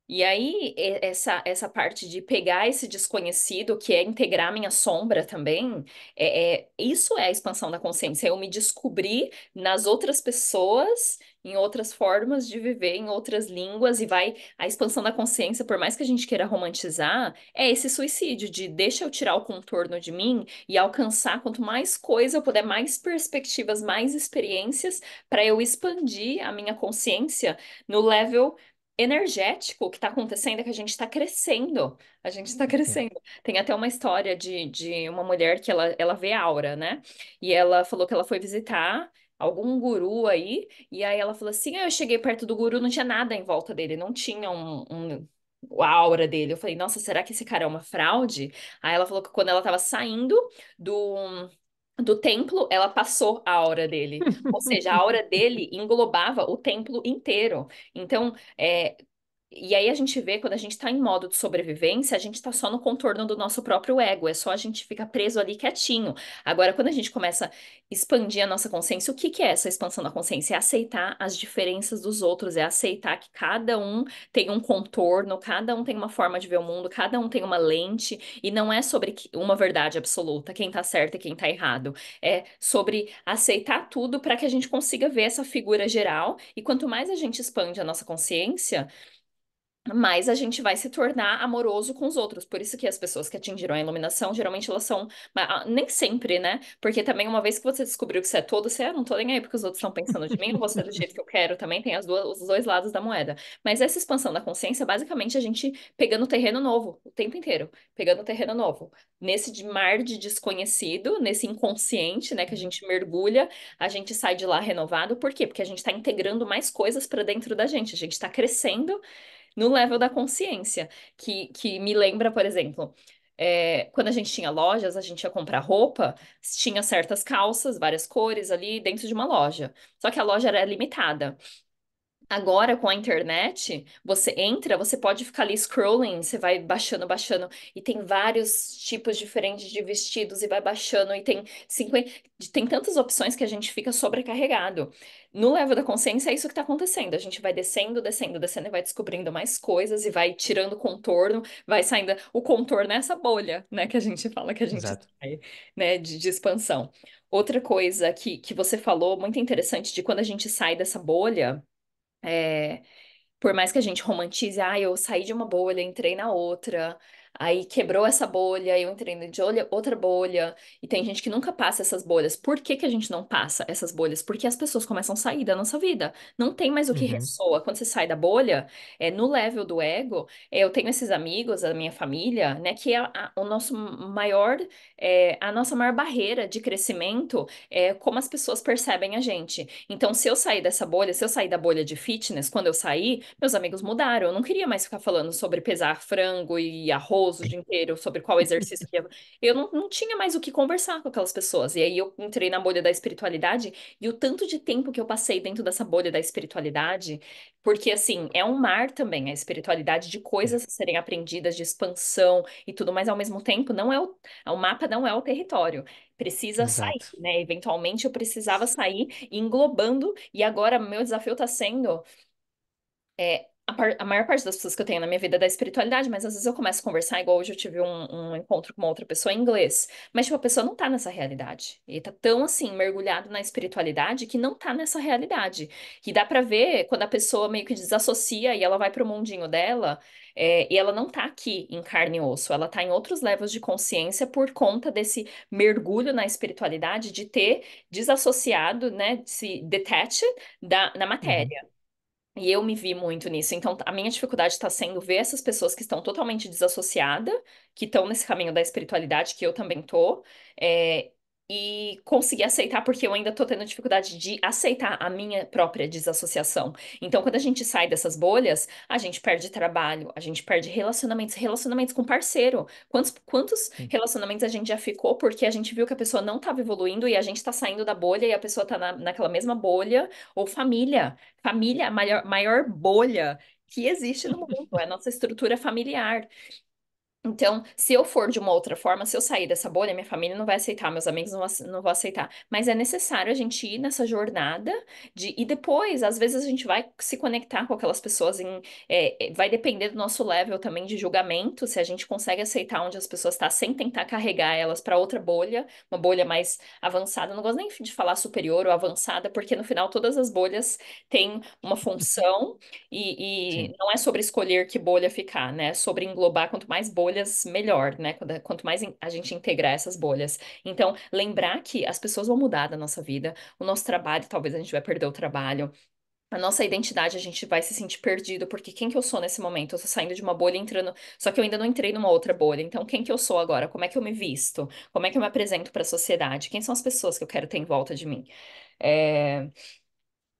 E aí, essa, essa parte de pegar esse desconhecido, que é integrar minha sombra também, é, é, isso é a expansão da consciência. É eu me descobrir nas outras pessoas, em outras formas de viver, em outras línguas, e vai. A expansão da consciência, por mais que a gente queira romantizar, é esse suicídio de deixa eu tirar o contorno de mim e alcançar quanto mais coisa eu puder, mais perspectivas, mais experiências, para eu expandir a minha consciência no level energético que está acontecendo é que a gente está crescendo. A gente está uhum. crescendo. Tem até uma história de, de uma mulher que ela, ela vê aura, né? E ela falou que ela foi visitar algum guru aí, e aí ela falou assim: ah, eu cheguei perto do guru, não tinha nada em volta dele, não tinha um, um a aura dele. Eu falei, nossa, será que esse cara é uma fraude? Aí ela falou que quando ela estava saindo do do templo, ela passou a aura dele. Ou seja, a aura dele englobava o templo inteiro. Então, é, e aí a gente vê, quando a gente está em modo de sobrevivência, a gente está só no contorno do nosso próprio ego, é só a gente ficar preso ali quietinho. Agora, quando a gente começa a expandir a nossa consciência, o que, que é essa expansão da consciência? É aceitar as diferenças dos outros, é aceitar que cada um tem um contorno, cada um tem uma forma de ver o mundo, cada um tem uma lente, e não é sobre uma verdade absoluta, quem está certo e quem está errado. É sobre aceitar tudo para que a gente consiga ver essa figura geral, e quanto mais a gente expande a nossa consciência, mas a gente vai se tornar amoroso com os outros. Por isso que as pessoas que atingiram a iluminação, geralmente elas são. Nem sempre, né? Porque também, uma vez que você descobriu que você é todo, você é, não tô nem aí porque os outros estão pensando de mim, não vou ser do jeito que eu quero também, tem as duas, os dois lados da moeda. Mas essa expansão da consciência, basicamente, a gente pegando terreno novo o tempo inteiro, pegando terreno novo. Nesse mar de desconhecido, nesse inconsciente, né, que a gente mergulha, a gente sai de lá renovado. Por quê? Porque a gente está integrando mais coisas para dentro da gente, a gente está crescendo no level da consciência, que, que me lembra, por exemplo, é, quando a gente tinha lojas, a gente ia comprar roupa, tinha certas calças, várias cores ali dentro de uma loja. Só que a loja era limitada. Agora, com a internet, você entra, você pode ficar ali scrolling, você vai baixando, baixando, e tem vários tipos diferentes de vestidos, e vai baixando, e tem 50, tem tantas opções que a gente fica sobrecarregado. No level da consciência, é isso que está acontecendo. A gente vai descendo, descendo, descendo, e vai descobrindo mais coisas, e vai tirando contorno, vai saindo. O contorno é essa bolha, né, que a gente fala que a gente Exato. sai, né, de, de expansão. Outra coisa que, que você falou, muito interessante, de quando a gente sai dessa bolha é, por mais que a gente romantize, ah, eu saí de uma bolha, entrei na outra, Aí quebrou essa bolha, eu entrei de outra bolha, e tem gente que nunca passa essas bolhas. Por que, que a gente não passa essas bolhas? Porque as pessoas começam a sair da nossa vida. Não tem mais o que uhum. ressoa. Quando você sai da bolha, é, no level do ego, é, eu tenho esses amigos, a minha família, né? Que é a, o nosso maior, é, a nossa maior barreira de crescimento é como as pessoas percebem a gente. Então, se eu sair dessa bolha, se eu sair da bolha de fitness, quando eu saí, meus amigos mudaram. Eu não queria mais ficar falando sobre pesar frango e arroz nervoso o dia inteiro sobre qual exercício que eu... Eu não, não tinha mais o que conversar com aquelas pessoas. E aí eu entrei na bolha da espiritualidade e o tanto de tempo que eu passei dentro dessa bolha da espiritualidade, porque assim, é um mar também a espiritualidade de coisas a serem aprendidas, de expansão e tudo, mais ao mesmo tempo não é o, o mapa não é o território precisa Exato. sair, né? Eventualmente eu precisava sair englobando, e agora meu desafio está sendo é, a, par, a, maior parte das pessoas que eu tenho na minha vida é da espiritualidade, mas às vezes eu começo a conversar, igual hoje eu tive um, um encontro com uma outra pessoa em inglês. Mas, tipo, a pessoa não tá nessa realidade. E tá tão, assim, mergulhado na espiritualidade que não tá nessa realidade. E dá para ver quando a pessoa meio que desassocia e ela vai pro mundinho dela, é, e ela não tá aqui em carne e osso, ela tá em outros levels de consciência por conta desse mergulho na espiritualidade, de ter desassociado, né, de se detached da, na uhum. matéria. Uhum. E eu me vi muito nisso. Então, a minha dificuldade está sendo ver essas pessoas que estão totalmente desassociadas, que estão nesse caminho da espiritualidade, que eu também tô, é, e conseguir aceitar, porque eu ainda estou tendo dificuldade de aceitar a minha própria desassociação. Então, quando a gente sai dessas bolhas, a gente perde trabalho, a gente perde relacionamentos, relacionamentos com parceiro. Quantos, quantos relacionamentos a gente já ficou porque a gente viu que a pessoa não estava evoluindo e a gente está saindo da bolha e a pessoa está na, naquela mesma bolha? Ou família. Família, é a maior, maior bolha que existe no mundo, é a nossa estrutura familiar. Então, se eu for de uma outra forma, se eu sair dessa bolha, minha família não vai aceitar, meus amigos não, não vão aceitar. Mas é necessário a gente ir nessa jornada de. E depois, às vezes, a gente vai se conectar com aquelas pessoas em. É, é vai depender do nosso level também de julgamento, se a gente consegue aceitar onde as pessoas estão tá, sem tentar carregar elas para outra bolha, uma bolha mais avançada. não gosto nem de falar superior ou avançada, porque no final todas as bolhas têm uma função e, e não é sobre escolher que bolha ficar, né? É sobre englobar quanto mais bolha bolhas, melhor, né? É, quanto mais a gente integrar essas bolhas. Então, lembrar que as pessoas vão mudar da nossa vida, o nosso trabalho, talvez a gente vai perder o trabalho, a nossa identidade, a gente vai se sentir perdido, porque quem que eu sou nesse momento? Eu tô saindo de uma bolha entrando, só que eu ainda não entrei numa outra bolha. Então, quem que eu sou agora? Como é que eu me visto? Como é que eu me apresento para a sociedade? Quem são as pessoas que eu quero ter em volta de mim? É...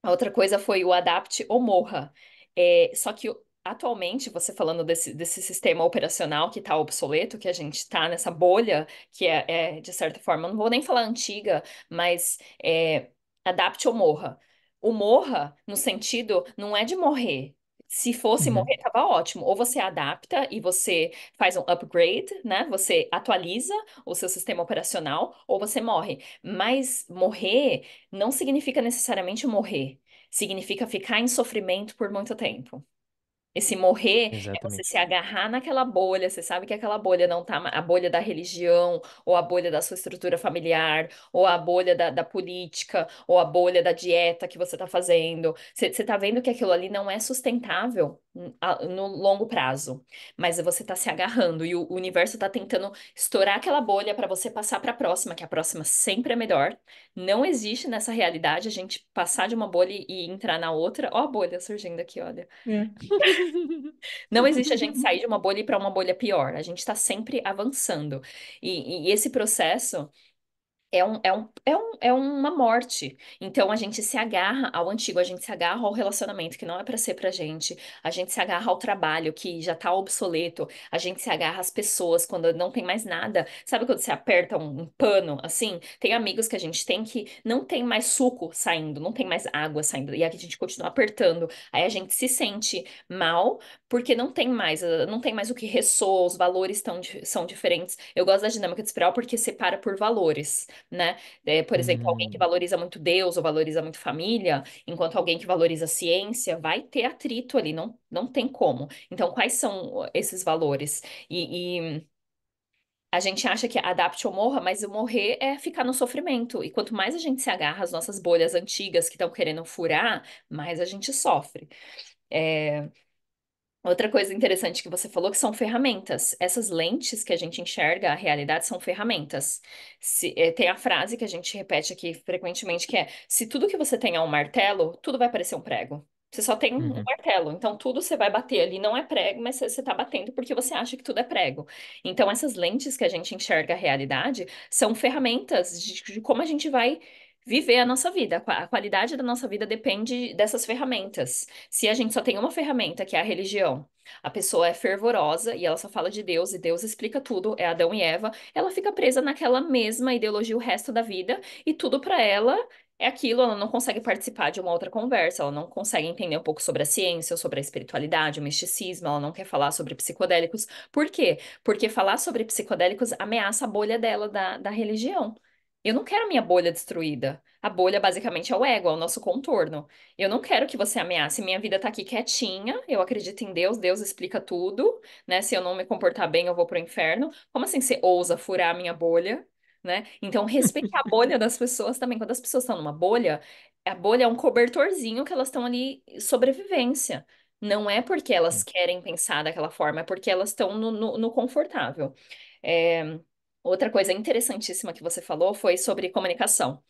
A outra coisa foi o adapte ou morra. É... Só que atualmente, você falando desse, desse sistema operacional que está obsoleto, que a gente está nessa bolha, que é, é, de certa forma, não vou nem falar antiga, mas é, adapte ou morra. O morra, no sentido, não é de morrer. Se fosse uhum. morrer, estava ótimo. Ou você adapta e você faz um upgrade, né? Você atualiza o seu sistema operacional, ou você morre. Mas morrer não significa necessariamente morrer. Significa ficar em sofrimento por muito tempo. Esse morrer é você se agarrar naquela bolha, você sabe que aquela bolha não tá, a bolha da religião, ou a bolha da sua estrutura familiar, ou a bolha da, da política, ou a bolha da dieta que você tá fazendo. Você, você tá vendo que aquilo ali não é sustentável hum, no longo prazo, mas você tá se agarrando e o o universo tá tentando estourar aquela bolha para você passar para a próxima, que a próxima sempre é melhor. Não existe nessa realidade a gente passar de uma bolha e entrar na outra. Ó, a bolha surgindo aqui, olha. É. Não existe a gente sair de uma bolha para uma bolha pior. A gente está sempre avançando. E, e esse processo é, um, é, um, é, um, é uma morte. Então a gente se agarra ao antigo, a gente se agarra ao relacionamento que não é para ser para gente, a gente se agarra ao trabalho que já tá obsoleto, a gente se agarra às pessoas quando não tem mais nada. Sabe quando você aperta um, um pano assim? Tem amigos que a gente tem que não tem mais suco saindo, não tem mais água saindo, e aí a gente continua apertando. Aí a gente se sente mal, porque não tem mais, eh, não tem mais o que ressoa, os valores tão, são diferentes. Eu gosto da dinâmica de espiral porque separa por valores, né? É, por exemplo, alguém que hum. valoriza muito Deus ou valoriza muito família, enquanto alguém que valoriza ciência vai ter atrito ali, não, não tem como. Então, quais são eh, esses valores? e, e a gente acha que adapte ou morra, mas o morrer é ficar no sofrimento. E quanto mais a gente se agarra às nossas bolhas antigas que estão querendo furar, mais a gente sofre. É... Outra coisa interessante que você falou que são ferramentas. Essas lentes que a gente enxerga a realidade são ferramentas. Se, eh, tem a frase que a gente repete aqui frequentemente que é: se tudo que você tem é um martelo, tudo vai parecer um prego. Você só tem uhum. um martelo, então tudo você vai bater ali. Não é prego, mas você está batendo porque você acha que tudo é prego. Então, essas lentes que a gente enxerga a realidade são ferramentas de, de como a gente vai viver a nossa vida. A qualidade da nossa vida depende dessas ferramentas. Se a gente só tem uma ferramenta, que é a religião, a pessoa é fervorosa e ela só fala de Deus e Deus explica tudo, é Adão e Eva, ela fica presa naquela mesma ideologia o resto da vida e tudo para ela é aquilo, ela não consegue participar de uma outra conversa, ela não consegue entender um pouco sobre a ciência, sobre a espiritualidade, o misticismo, ela não quer falar sobre psicodélicos. Por quê? Porque falar sobre psicodélicos ameaça a bolha dela da, da religião. Eu não quero minha bolha destruída. A bolha basicamente é o ego, é o nosso contorno. Eu não quero que você ameace. Minha vida tá aqui quietinha. Eu acredito em Deus, Deus explica tudo, né? Se eu não me comportar bem, eu vou pro inferno. Como assim você ousa furar a minha bolha? Né? Então, respeitar a bolha das pessoas também. Quando as pessoas estão numa bolha, a bolha é um cobertorzinho que elas estão ali sobrevivência. Não é porque elas querem pensar daquela forma, é porque elas estão no, no, no confortável. É, Outra coisa interessantíssima que você falou foi sobre comunicação.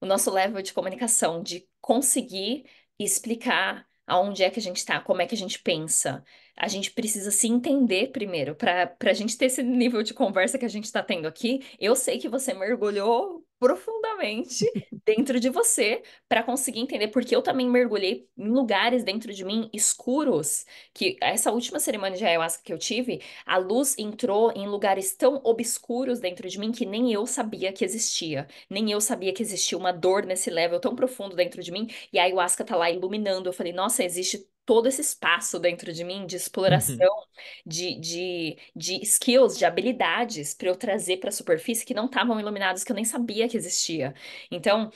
O nosso level de comunicação, de conseguir explicar aonde é que a gente está, como é que a gente pensa. A gente precisa se entender primeiro, para a gente ter esse nível de conversa que a gente está tendo aqui. Eu sei que você mergulhou profundamente dentro de você para conseguir entender, porque eu também mergulhei em lugares dentro de mim escuros, que essa última cerimônia de ayahuasca que eu tive, a luz entrou em lugares tão obscuros dentro de mim que nem eu sabia que existia, nem eu sabia que existia uma dor nesse level tão profundo dentro de mim, e a ayahuasca tá lá iluminando. Eu falei, nossa, existe todo esse espaço dentro de mim de uhum. exploração, uhum. de, de, de skills, de habilidades para eu trazer para a superfície que não estavam iluminados, que eu nem sabia que existia. Então,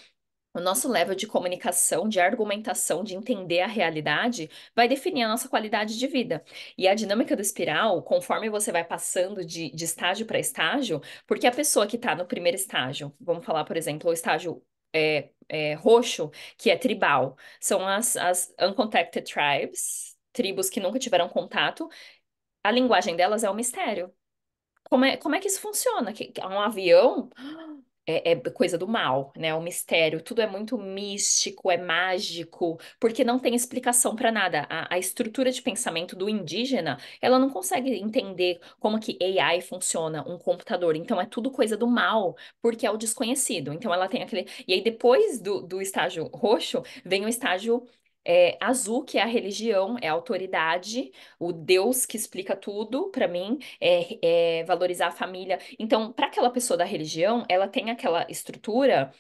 o nosso level de comunicação, de argumentação, de entender a realidade, vai definir a nossa qualidade de vida. E a dinâmica do espiral, conforme você vai passando de, de estágio para estágio, porque a pessoa que está no primeiro estágio, vamos falar, por exemplo, o estágio é, é, roxo, que é tribal. São as, as uncontacted tribes, tribos que nunca tiveram contato. A linguagem delas é um mistério. Como é, como é que isso funciona? Que, é um avião? é, é, coisa do mal, né? O mistério. Tudo é muito místico, é mágico, porque não tem explicação para nada. A, a, estrutura de pensamento do indígena, ela não consegue entender como que AI funciona, um computador. Então é tudo coisa do mal, porque é o desconhecido. Então ela tem aquele. E aí depois do, do estágio roxo, vem o estágio é, Azul, que é a religião, é a autoridade, o Deus que explica tudo para mim, é, é valorizar a família. Então, para aquela pessoa da religião, ela tem aquela estrutura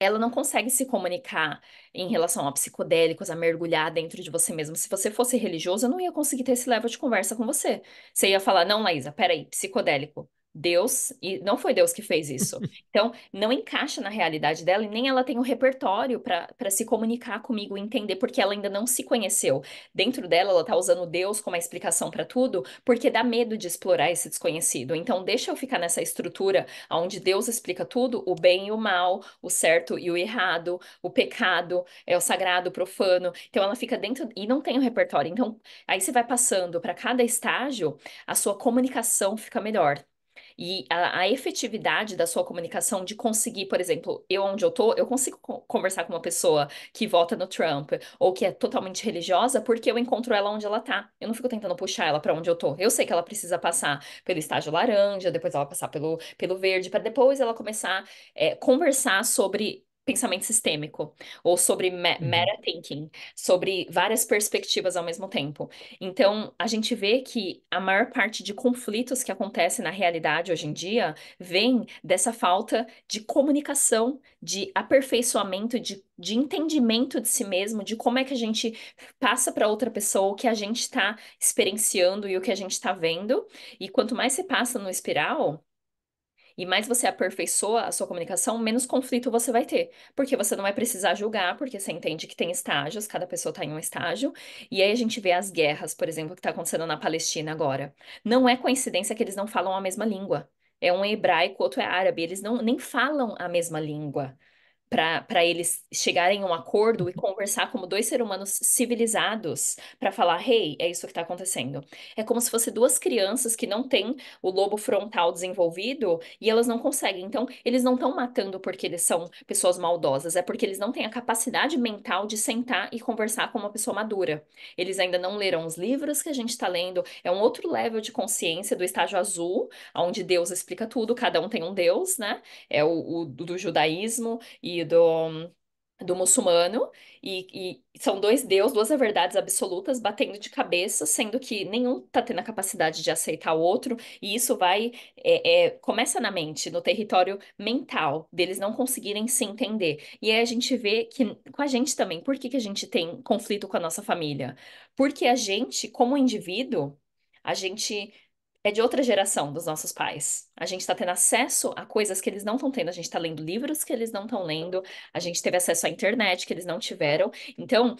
ela não consegue se comunicar em relação a psicodélicos, a mergulhar dentro de você mesmo. Se você fosse religioso, eu não ia conseguir ter esse level de conversa com você. Você ia falar, não, Laísa, peraí, psicodélico. Deus, e não foi Deus que fez isso. Então, não encaixa na realidade dela e nem ela tem o um repertório para se comunicar comigo e entender, porque ela ainda não se conheceu. Dentro dela, ela tá usando Deus como a explicação para tudo, porque dá medo de explorar esse desconhecido. Então, deixa eu ficar nessa estrutura onde Deus explica tudo: o bem e o mal, o certo e o errado, o pecado, é o sagrado, o profano. Então, ela fica dentro e não tem o um repertório. Então, aí você vai passando para cada estágio, a sua comunicação fica melhor. E a, a, efetividade da sua comunicação de conseguir, por exemplo, eu onde eu tô, eu consigo conversar com uma pessoa que vota no Trump ou que é totalmente religiosa porque eu encontro ela onde ela tá. Eu não fico tentando puxar ela para onde eu tô. Eu sei que ela precisa passar pelo estágio laranja, depois ela passar pelo, pelo verde, para depois ela começar a eh, é, conversar sobre pensamento sistêmico, ou sobre uhum. meta thinking, sobre várias perspectivas ao mesmo tempo. Então, a gente vê que a maior parte de conflitos que acontece na realidade hoje em dia vem dessa falta de comunicação, de aperfeiçoamento, de, de entendimento de si mesmo, de como é que a gente passa para outra pessoa o que a gente está experienciando e o que a gente está vendo. E quanto mais você passa no espiral, e mais você aperfeiçoa a sua comunicação, menos conflito você vai ter. Porque você não vai precisar julgar, porque você entende que tem estágios, cada pessoa está em um estágio. E aí a gente vê as guerras, por exemplo, que está acontecendo na Palestina agora. Não é coincidência que eles não falam a mesma língua. É um hebraico, outro é árabe. Eles não, nem falam a mesma língua para eles chegarem a um acordo e conversar como dois seres humanos civilizados para falar, hey, é isso que está acontecendo. É como se fosse duas crianças que não têm o lobo frontal desenvolvido e elas não conseguem. Então, eles não estão matando porque eles são pessoas maldosas, é porque eles não têm a capacidade mental de sentar e conversar com uma pessoa madura. Eles ainda não leram os livros que a gente está lendo, é um outro level de consciência do estágio azul, onde Deus explica tudo, cada um tem um Deus, né? É o, o do judaísmo e do, do muçulmano, e, e, são dois deus, duas verdades absolutas batendo de cabeça, sendo que nenhum tá tendo a capacidade de aceitar o outro, e isso vai, é, é, começa na mente, no território mental, deles não conseguirem se entender. E aí a gente vê que, com a gente também, por que, que a gente tem conflito com a nossa família? Porque a gente, como indivíduo, a gente é de outra geração dos nossos pais. A gente está tendo acesso a coisas que eles não estão tendo. A gente está lendo livros que eles não estão lendo. A gente teve acesso à internet que eles não tiveram. Então,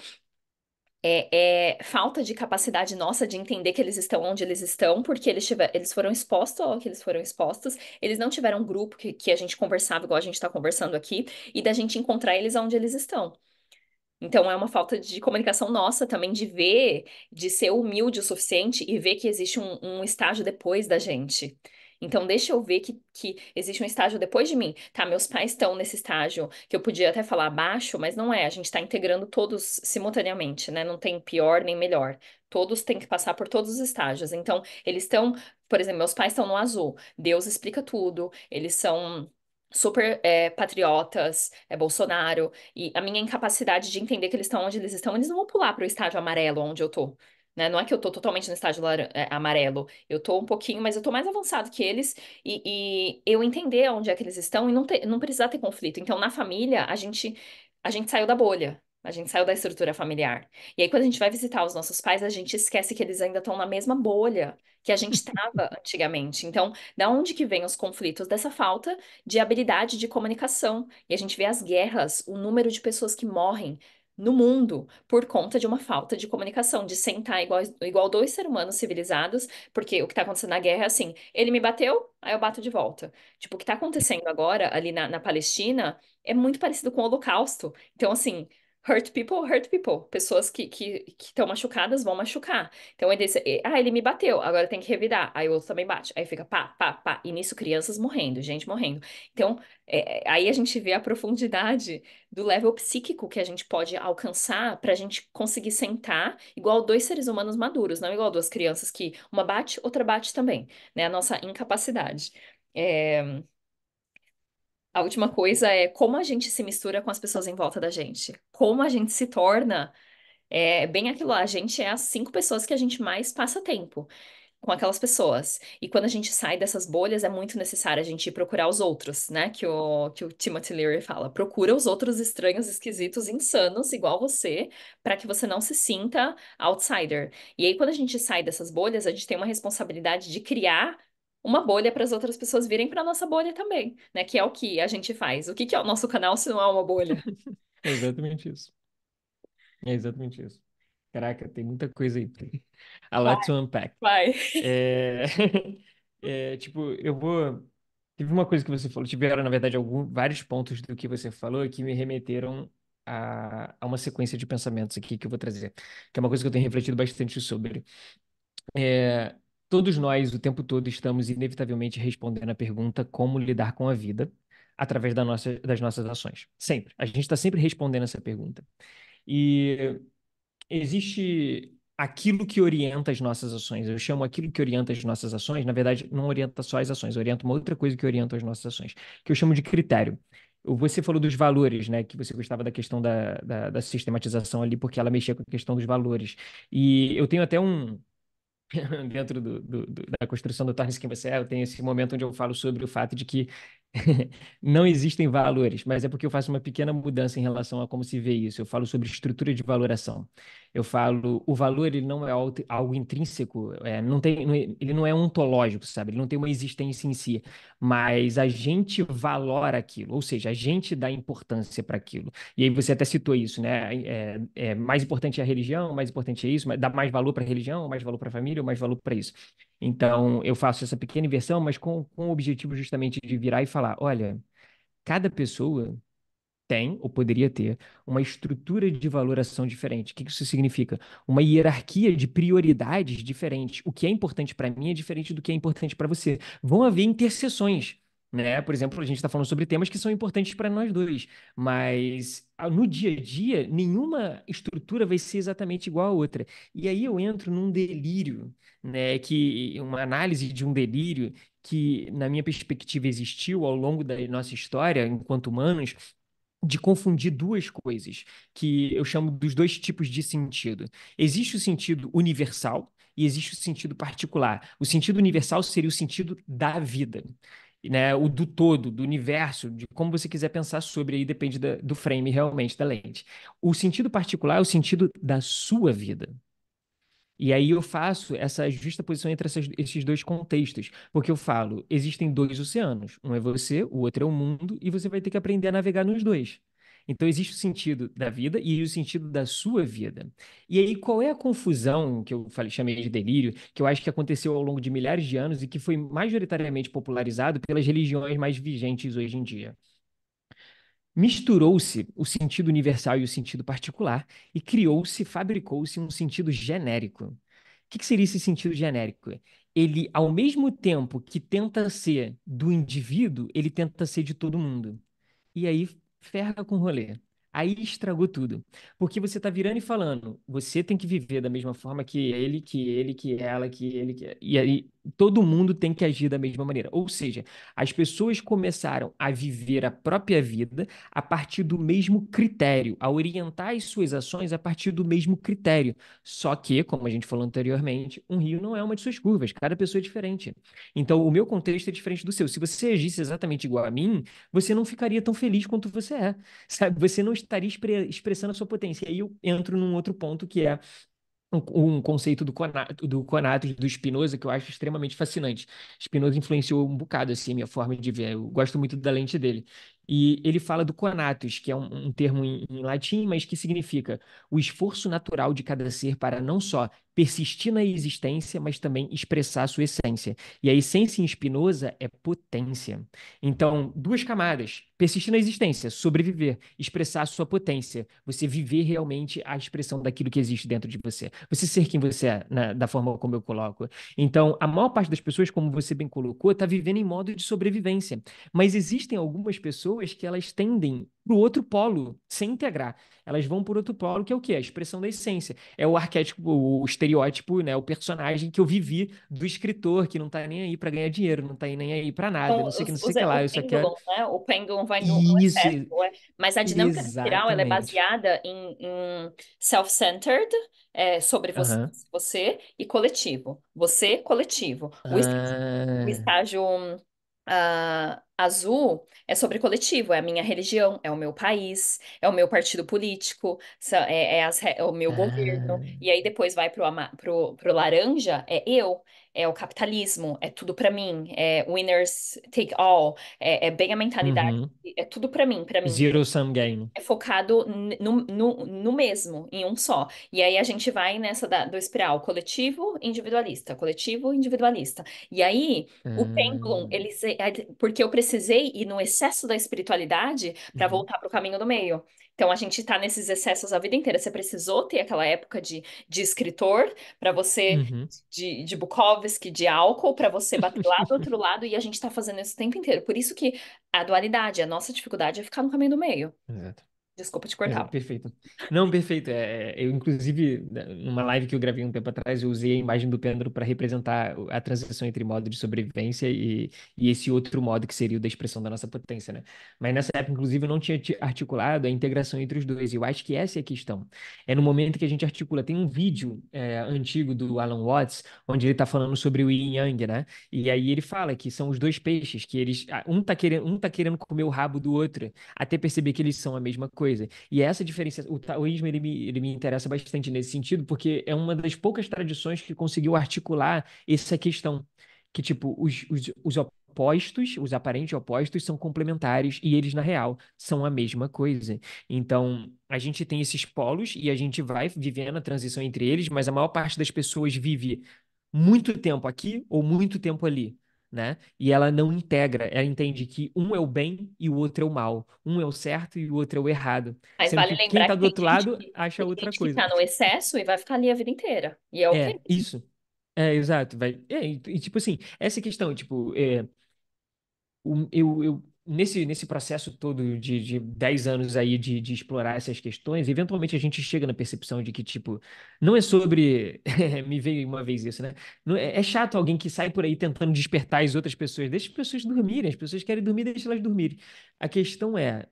é, é, falta de capacidade nossa de entender que eles estão onde eles estão, porque eles, tiver, eles foram expostos ao que eles foram expostos, eles não tiveram um grupo que, que a gente conversava igual a gente está conversando aqui, e da gente encontrar eles onde eles estão. Então, é uma falta de comunicação nossa também, de ver, de ser humilde o suficiente e ver que existe um, um estágio depois da gente. Então, deixa eu ver que, que existe um estágio depois de mim. Tá, meus pais estão nesse estágio que eu podia até falar abaixo, mas não é. A gente está integrando todos simultaneamente, né? Não tem pior nem melhor. Todos têm que passar por todos os estágios. Então, eles estão, por exemplo, meus pais estão no azul. Deus explica tudo. Eles são super é, patriotas, é, Bolsonaro, e a minha incapacidade de entender que eles estão onde eles estão, eles não vão pular para o estádio amarelo onde eu tô. Né? Não é que eu tô totalmente no estádio eh, amarelo, eu tô um pouquinho, mas eu tô mais avançado que eles, e, e eu entender onde é que eles estão e não, ter, não precisar ter conflito. Então, na família, a gente, a gente saiu da bolha. A gente saiu da estrutura familiar. E aí, quando a gente vai visitar os nossos pais, a gente esquece que eles ainda estão na mesma bolha que a gente estava antigamente. Então, da onde que vem os conflitos? Dessa falta de habilidade de comunicação. E a gente vê as guerras, o número de pessoas que morrem no mundo por conta de uma falta de comunicação, de sentar igual, igual dois seres humanos civilizados, porque o que está acontecendo na guerra é assim, ele me bateu, aí eu bato de volta. Tipo, o que está acontecendo agora ali na, na Palestina é muito parecido com o Holocausto. Então, assim, Hurt people, hurt people. Pessoas que estão que, que machucadas vão machucar. Então, é ele diz, é, ah, ele me bateu, agora tem que revidar. Aí o outro também bate. Aí fica pá, pá, pá. E nisso, crianças morrendo, gente morrendo. Então, é, é aí a gente vê a profundidade do level psíquico que a gente pode alcançar para a gente conseguir sentar igual dois seres humanos maduros, não igual duas crianças que uma bate, outra bate também. Né? A nossa incapacidade. É... A última coisa é como a gente se mistura com as pessoas em volta da gente. Como a gente se torna. É bem aquilo lá, a gente é as cinco pessoas que a gente mais passa tempo com aquelas pessoas. E quando a gente sai dessas bolhas, é muito necessário a gente procurar os outros, né? Que o, que o Timothy Leary fala. Procura os outros estranhos, esquisitos, insanos, igual você, para que você não se sinta outsider. E aí, quando a gente sai dessas bolhas, a gente tem uma responsabilidade de criar uma bolha para as outras pessoas virem para nossa bolha também, né? Que é o que a gente faz. O que, que é o nosso canal se não é uma bolha? é exatamente isso. É exatamente isso. Caraca, tem muita coisa aí. A lot to unpack. Vai. É... é, tipo, eu vou. Teve uma coisa que você falou, tiveram, na verdade, algum, vários pontos do que você falou que me remeteram a, a uma sequência de pensamentos aqui que eu vou trazer, que é uma coisa que eu tenho refletido bastante sobre. É, Todos nós, o tempo todo, estamos inevitavelmente respondendo a pergunta como lidar com a vida através da nossa, das nossas ações. Sempre. A gente está sempre respondendo essa pergunta. E existe aquilo que orienta as nossas ações. Eu chamo aquilo que orienta as nossas ações, na verdade, não orienta só as ações, orienta uma outra coisa que orienta as nossas ações, que eu chamo de critério. Você falou dos valores, né? Que você gostava da questão da, da, da sistematização ali, porque ela mexia com a questão dos valores. E eu tenho até um, dentro do, do, do, da construção do Quem Você é, eu tenho esse momento onde eu falo sobre o fato de que não existem valores, mas é porque eu faço uma pequena mudança em relação a como se vê isso. Eu falo sobre estrutura de valoração. Eu falo, o valor ele não é algo intrínseco, é, não tem, é, ele não é ontológico, sabe? Ele não tem uma existência em si, mas a gente valora aquilo, ou seja, a gente dá importância para aquilo. E aí você até citou isso, né? É, é, mais importante é a religião, mais importante é isso, dá mais valor para a religião, mais valor para a família, mais valor para isso. Então, eu faço essa pequena inversão, mas com, com o objetivo justamente de virar e falar: olha, cada pessoa tem, ou poderia ter, uma estrutura de valoração diferente. O que isso significa? Uma hierarquia de prioridades diferente. O que é importante para mim é diferente do que é importante para você. Vão haver interseções né? Por exemplo, a gente está falando sobre temas que são importantes para nós dois, mas ah, no dia a dia, nenhuma estrutura vai ser exatamente igual à outra. E aí eu entro num delírio, né? Que uma análise de um delírio que, na minha perspectiva, existiu ao longo da nossa história enquanto humanos, de confundir duas coisas que eu chamo dos dois tipos de sentido. Existe o sentido universal, e existe o sentido particular. O sentido universal seria o sentido da vida né, o do todo, do universo, de como você quiser pensar sobre, aí depende da, do frame realmente, da lente. O sentido particular é o sentido da sua vida. E aí eu faço essa justa posição entre essas, esses dois contextos, porque eu falo, existem dois oceanos, um é você, o outro é o mundo, e você vai ter que aprender a navegar nos dois. Então, existe o sentido da vida e o sentido da sua vida. E aí, qual é a confusão que eu falei, chamei de delírio, que eu acho que aconteceu ao longo de milhares de anos e que foi majoritariamente popularizado pelas religiões mais vigentes hoje em dia? Misturou-se o sentido universal e o sentido particular e criou-se, fabricou-se um sentido genérico. O que, que seria esse sentido genérico? Ele, ao mesmo tempo que tenta ser do indivíduo, ele tenta ser de todo mundo. E aí ferra com o rolê. Aí estragou tudo. Porque você tá virando e falando, você tem que viver da mesma forma que ele, que ele, que ela, que ele, que... E aí todo mundo tem que agir da mesma maneira. Ou seja, as pessoas começaram a viver a própria vida a partir do mesmo critério, a orientar as suas ações a partir do mesmo critério. Só que, como a gente falou anteriormente, um rio não é uma de suas curvas, cada pessoa é diferente. Então, o meu contexto é diferente do seu. Se você agisse exatamente igual a mim, você não ficaria tão feliz quanto você é, sabe? Você não estaria expressando a sua potência. E aí eu entro num outro ponto que é um, conceito do Conato, do Conato do Spinoza que eu acho extremamente fascinante. Spinoza influenciou um bocado assim a minha forma de ver. Eu gosto muito da lente dele. E ele fala do conatus, que é um, um termo em, em, latim, mas que significa o esforço natural de cada ser para não só persistir na existência, mas também expressar sua essência. E a essência em Spinoza é potência. Então, duas camadas: persistir na existência, sobreviver, expressar sua potência, você viver realmente a expressão daquilo que existe dentro de você, você ser quem você é, na, né, da forma como eu coloco. Então, a maior parte das pessoas, como você bem colocou, está vivendo em modo de sobrevivência. Mas existem algumas pessoas pessoas que elas tendem para o outro polo, sem integrar. Elas vão o outro polo, que é o quê? A expressão da essência. É o arquétipo, o estereótipo, né? O personagem que eu vivi do escritor, que não está nem aí para ganhar dinheiro, não está nem aí para nada, então, não sei o que, não sei o que lá. O pêndulo, quero... É né? O pêndulo vai no Isso, excesso, é. Mas a dinâmica espiral, ela é baseada em, em self-centered, é, sobre você, uhum. você e coletivo. Você, coletivo. O ah. estágio... O estágio uh, ah, Azul é sobre coletivo, é a minha religião, é o meu país, é o meu partido político, é, é, as, é o meu ah. governo. E aí depois vai para o laranja, é eu, é o capitalismo, é tudo para mim, é winners take all, é, é bem a mentalidade, uhum. é tudo para mim, para mim. Zero sum game. É focado no, no, no, mesmo, em um só. E aí a gente vai nessa da, do espiral coletivo, individualista, coletivo, individualista. E aí uhum. o pêndulo, hum. ele, é, porque eu precisei ir no excesso da espiritualidade para uhum. voltar para o caminho do meio. Então a gente está nesses excessos a vida inteira. Você precisou ter aquela época de, de escritor para você, uhum. de, de Bukowski, de álcool, para você bater lá do outro lado, e a gente está fazendo isso o tempo inteiro. Por isso que a dualidade, a nossa dificuldade é ficar no caminho do meio. Exato. Desculpa te é, cortar. É, perfeito. Não, perfeito. É, é eu, inclusive, né, numa live que eu gravei um tempo atrás, eu usei a imagem do Pedro para representar a transição entre modo de sobrevivência e, e esse outro modo que seria o da expressão da nossa potência, né? Mas nessa época, inclusive, eu não tinha articulado a integração entre os dois. E eu acho que essa é a questão. É no momento que a gente articula. Tem um vídeo é, antigo do Alan Watts, onde ele está falando sobre o yin yang, né? E aí ele fala que são os dois peixes, que eles. Um está querendo, um tá querendo comer o rabo do outro, até perceber que eles são a mesma coisa coisa. E essa diferença, o taoísmo, ele me, ele me interessa bastante nesse sentido, porque é uma das poucas tradições que conseguiu articular essa questão. Que, tipo, os, os, os opostos, os aparentes opostos, são complementares e eles, na real, são a mesma coisa. Então, a gente tem esses polos e a gente vai vivendo a transição entre eles, mas a maior parte das pessoas vive muito tempo aqui ou muito tempo ali né? E ela não integra, ela entende que um é o bem e o outro é o mal, um é o certo e o outro é o errado. Mas Sendo vale que quem tá do outro lado que, acha outra coisa. Que tá no excesso e vai ficar ali a vida inteira. E é o é, isso. É, exato, vai. É, e, tipo assim, essa questão, tipo, é, eu, eu nesse, nesse processo todo de, de 10 anos aí de, de explorar essas questões, eventualmente a gente chega na percepção de que, tipo, não é sobre. Me veio uma vez isso, né? Não, é, é, chato alguém que sai por aí tentando despertar as outras pessoas. Deixa as pessoas dormirem, as pessoas querem dormir, deixa elas dormirem. A questão é.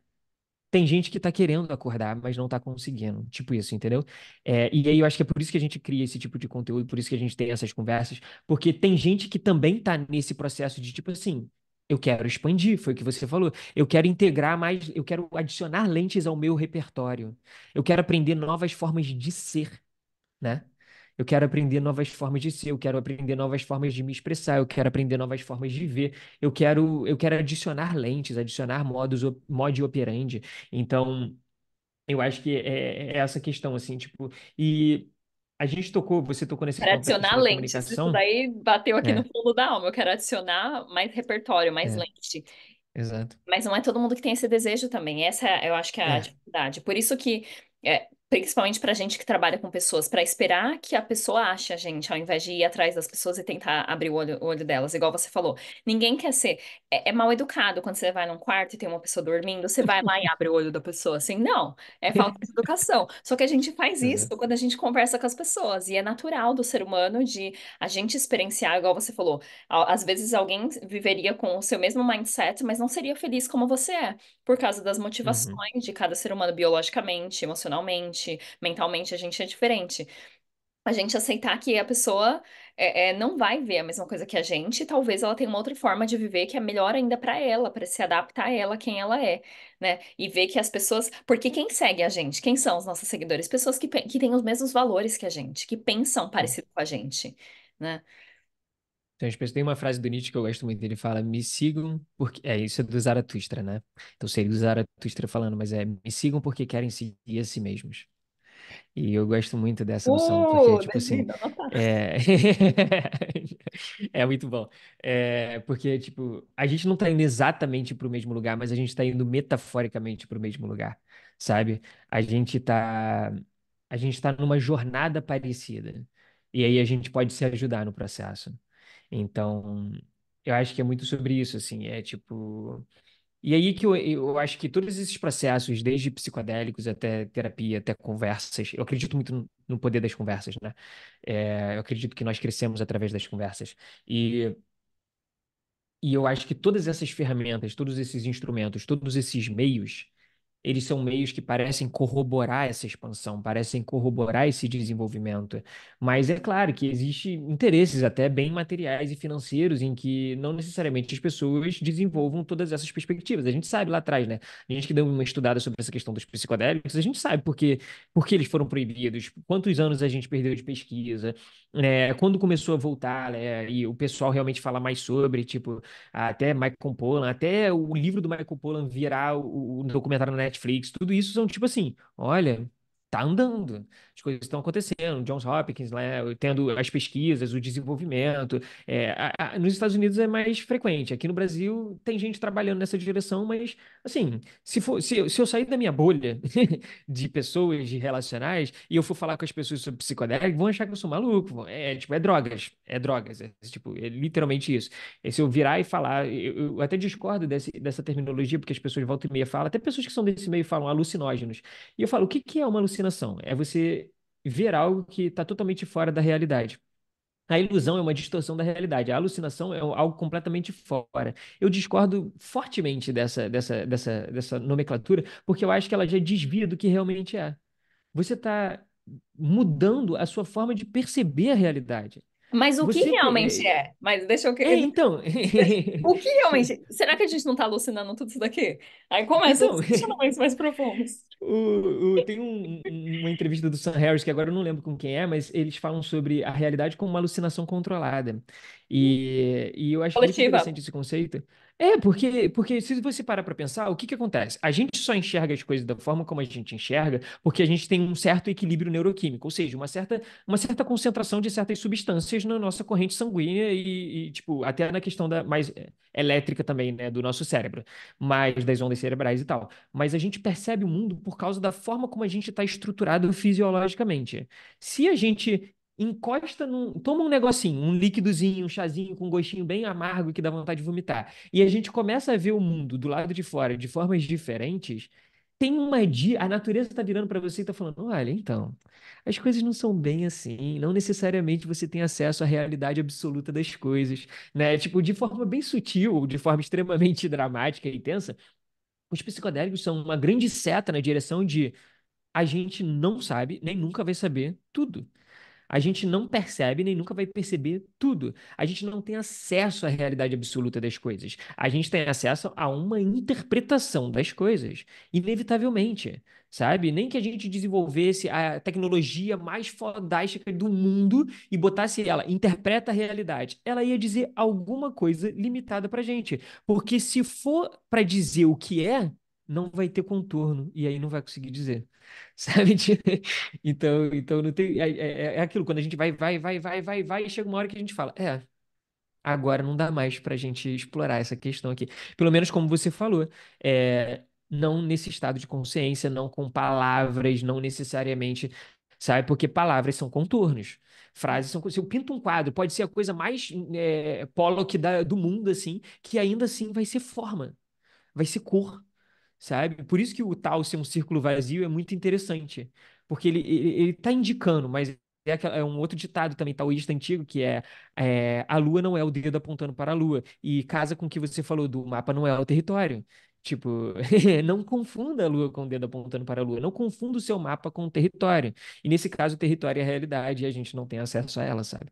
Tem gente que tá querendo acordar, mas não tá conseguindo. Tipo isso, entendeu? É, e aí eu acho que é por isso que a gente cria esse tipo de conteúdo, por isso que a gente tem essas conversas, porque tem gente que também tá nesse processo de, tipo assim, eu quero expandir, foi o que você falou. Eu quero integrar mais, eu quero adicionar lentes ao meu repertório. Eu quero aprender novas formas de ser, né? Eu quero aprender novas formas de ser, eu quero aprender novas formas de me expressar, eu quero aprender novas formas de ver, eu quero, eu quero adicionar lentes, adicionar modos, mod operandi. Então, eu acho que é, é, é essa questão, assim, tipo, e a gente tocou, você tocou nesse Para adicionar lente, isso daí bateu aqui é. no fundo da alma. Eu quero adicionar mais repertório, mais é. lente. Exato. Mas não é todo mundo que tem esse desejo também. Essa é eu acho que é a é. dificuldade. Por isso que é, principalmente para gente que trabalha com pessoas, para esperar que a pessoa ache a gente, ao invés de ir atrás das pessoas e tentar abrir o olho, o olho delas, igual você falou. Ninguém quer ser. É, é, mal educado quando você vai num quarto e tem uma pessoa dormindo, você vai lá e abre o olho da pessoa. Assim, não, é falta de educação. Só que a gente faz uhum. isso quando a gente conversa com as pessoas, e é natural do ser humano de a gente experienciar, igual você falou. Às vezes alguém viveria com o seu mesmo mindset, mas não seria feliz como você é, por causa das uhum. motivações uhum. de cada ser humano biologicamente, emocionalmente mentalmente a gente é diferente. A gente aceitar que a pessoa é, é, não vai ver a mesma coisa que a gente, talvez ela tenha uma outra forma de viver que é melhor ainda para ela, para se adaptar a ela, quem ela é, né? E ver que as pessoas. Porque quem segue a gente? Quem são os nossos seguidores? Pessoas que, que têm os mesmos valores que a gente, que pensam parecido com a gente, né? Tem uma frase do Nietzsche que eu gosto muito, ele fala, me sigam porque... É, isso é do Zaratustra, né? Então seria o Zaratustra falando, mas é, me sigam porque querem seguir a si mesmos. E eu gosto muito dessa noção, uh, porque, tipo assim, tá é... é muito bom. É... Porque, tipo, a gente não tá indo exatamente para o mesmo lugar, mas a gente tá indo metaforicamente para o mesmo lugar, sabe? A gente tá... A gente tá numa jornada parecida. E aí a gente pode se ajudar no processo. Então, eu acho que é muito sobre isso, assim. É, tipo... E aí que eu, eu acho que todos esses processos, desde psicodélicos até terapia, até conversas, eu acredito muito no, no poder das conversas, né? É, eu acredito que nós crescemos através das conversas. E, e eu acho que todas essas ferramentas, todos esses instrumentos, todos esses meios eles são meios que parecem corroborar essa expansão, parecem corroborar esse desenvolvimento. Mas é claro que existem interesses até bem materiais e financeiros em que não necessariamente as pessoas desenvolvam todas essas perspectivas. A gente sabe lá atrás, né? A gente que deu uma estudada sobre essa questão dos psicodélicos, a gente sabe por que, eles foram proibidos, quantos anos a gente perdeu de pesquisa, né? quando começou a voltar, né? E o pessoal realmente fala mais sobre, tipo, até Michael Pollan, até o livro do Michael Pollan virar o, o documentário na Netflix, tudo isso são tipo assim, olha, tá andando, as coisas estão acontecendo, Johns Hopkins, né, tendo as pesquisas, o desenvolvimento. É, a, a, nos Estados Unidos é mais frequente. Aqui no Brasil tem gente trabalhando nessa direção, mas assim, se, for, se, se eu sair da minha bolha de pessoas de relacionais e eu for falar com as pessoas sobre psicodélico, vão achar que eu sou maluco. É, é tipo, é drogas, é drogas, é, tipo, é literalmente isso. E é, se eu virar e falar, eu, eu até discordo desse, dessa terminologia, porque as pessoas voltam e meia falam, até pessoas que são desse meio falam alucinógenos. E eu falo, o que, que é uma alucinógena? alucinação, é você ver algo que está totalmente fora da realidade. A ilusão é uma distorção da realidade, a alucinação é algo completamente fora. Eu discordo fortemente dessa, dessa, dessa, dessa nomenclatura, porque eu acho que ela já desvia do que realmente é. Você está mudando a sua forma de perceber a realidade. Mas o que realmente é... é? Mas deixa eu... É, então... o que realmente... Será que a gente não está alucinando tudo isso daqui? Aí começa então... os questionamentos mais profundos. O, o, tem um, uma entrevista do Sam Harris, que agora eu não lembro com quem é, mas eles falam sobre a realidade como uma alucinação controlada. E, e eu acho muito interessante esse conceito. É, porque, porque se você parar para pensar, o que, que acontece? A gente só enxerga as coisas da forma como a gente enxerga porque a gente tem um certo equilíbrio neuroquímico, ou seja, uma certa, uma certa concentração de certas substâncias na nossa corrente sanguínea e, e tipo, até na questão da mais é, elétrica também, né, do nosso cérebro, mais das ondas cerebrais e tal. Mas a gente percebe o mundo por causa da forma como a gente está estruturado fisiologicamente. Se a gente encosta num. Toma um negocinho, um líquidozinho, um chazinho com um gostinho bem amargo que dá vontade de vomitar. E a gente começa a ver o mundo do lado de fora de formas diferentes. Tem uma dia, a natureza está virando para você e está falando: olha, então, as coisas não são bem assim, não necessariamente você tem acesso à realidade absoluta das coisas, né? Tipo, de forma bem sutil, de forma extremamente dramática e intensa, os psicodélicos são uma grande seta na direção de a gente não sabe, nem nunca vai saber tudo. A gente não percebe nem nunca vai perceber tudo. A gente não tem acesso à realidade absoluta das coisas. A gente tem acesso a uma interpretação das coisas, inevitavelmente, sabe? Nem que a gente desenvolvesse a tecnologia mais fodástica do mundo e botasse ela, interpreta a realidade. Ela ia dizer alguma coisa limitada pra gente. Porque se for para dizer o que é, não vai ter contorno e aí não vai conseguir dizer, sabe? Tipo, então, então não tem, é, é, é, é, aquilo, quando a gente vai, vai, vai, vai, vai, vai, chega uma hora que a gente fala, é, agora não dá mais para a gente explorar essa questão aqui. Pelo menos como você falou, é, não nesse estado de consciência, não com palavras, não necessariamente, sabe? Porque palavras são contornos. Frases são. Se eu pinto um quadro, pode ser a coisa mais é, Pollock da, do mundo, assim, que ainda assim vai ser forma, vai ser cor, sabe? Por isso que o tal ser um círculo vazio é muito interessante, porque ele ele, ele tá indicando, mas é, é, um outro ditado também taoísta antigo, que é, é, a lua não é o dedo apontando para a lua. E casa com o que você falou do mapa não é o território. Tipo, não confunda a lua com o dedo apontando para a lua. Não confunda o seu mapa com o território. E nesse caso, o território é a realidade e a gente não tem acesso a ela, sabe?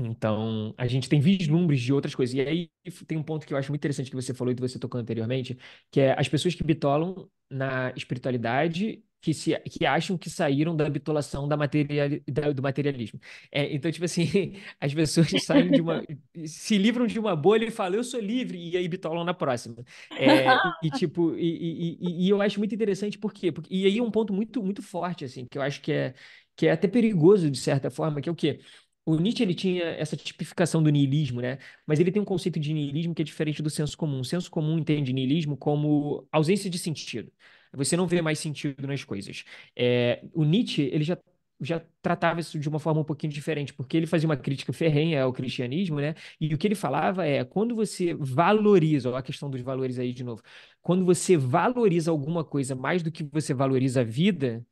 Então, a gente tem vislumbres de outras coisas. E aí tem um ponto que eu acho muito interessante que você falou e que você tocou anteriormente, que é as pessoas que bitolam na espiritualidade que, se, que acham que saíram da bitolação da material, da, do materialismo. É, então, tipo assim, as pessoas saem de uma. se livram de uma bolha e falam, eu sou livre, e aí bitolam na próxima. É, e, tipo, e, e, e, eu acho muito interessante por quê? Porque, e aí um ponto muito, muito forte, assim, que eu acho que é, que é até perigoso, de certa forma, que é o quê? O Nietzsche ele tinha essa tipificação do niilismo, né? Mas ele tem um conceito de niilismo que é diferente do senso comum. O senso comum entende niilismo como ausência de sentido. Você não vê mais sentido nas coisas. É, o Nietzsche ele já já tratava isso de uma forma um pouquinho diferente, porque ele fazia uma crítica ferrenha ao cristianismo, né? E o que ele falava é, quando você valoriza, a questão dos valores aí de novo, quando você valoriza alguma coisa mais do que você valoriza a vida,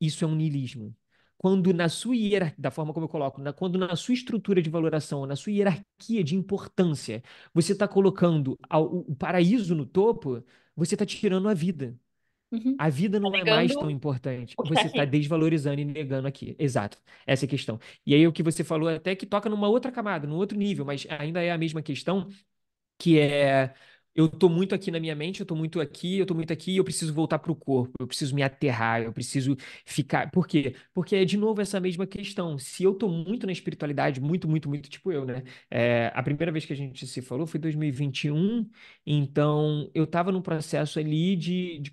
isso é um niilismo quando na sua hierarquia, da forma como eu coloco, na, quando na sua estrutura de valoração, na sua hierarquia de importância, você está colocando o paraíso no topo, você está tirando a vida. Uhum. A vida não tá é mais tão importante. Você está desvalorizando e negando aqui. Exato. Essa é a questão. E aí o que você falou até que toca numa outra camada, num outro nível, mas ainda é a mesma questão, que é eu tô muito aqui na minha mente, eu tô muito aqui, eu tô muito aqui, eu preciso voltar para o corpo, eu preciso me aterrar, eu preciso ficar. Por quê? Porque é de novo essa mesma questão. Se eu tô muito na espiritualidade, muito, muito, muito, tipo eu, né? É, a primeira vez que a gente se falou foi 2021, então eu tava num processo ali de, de,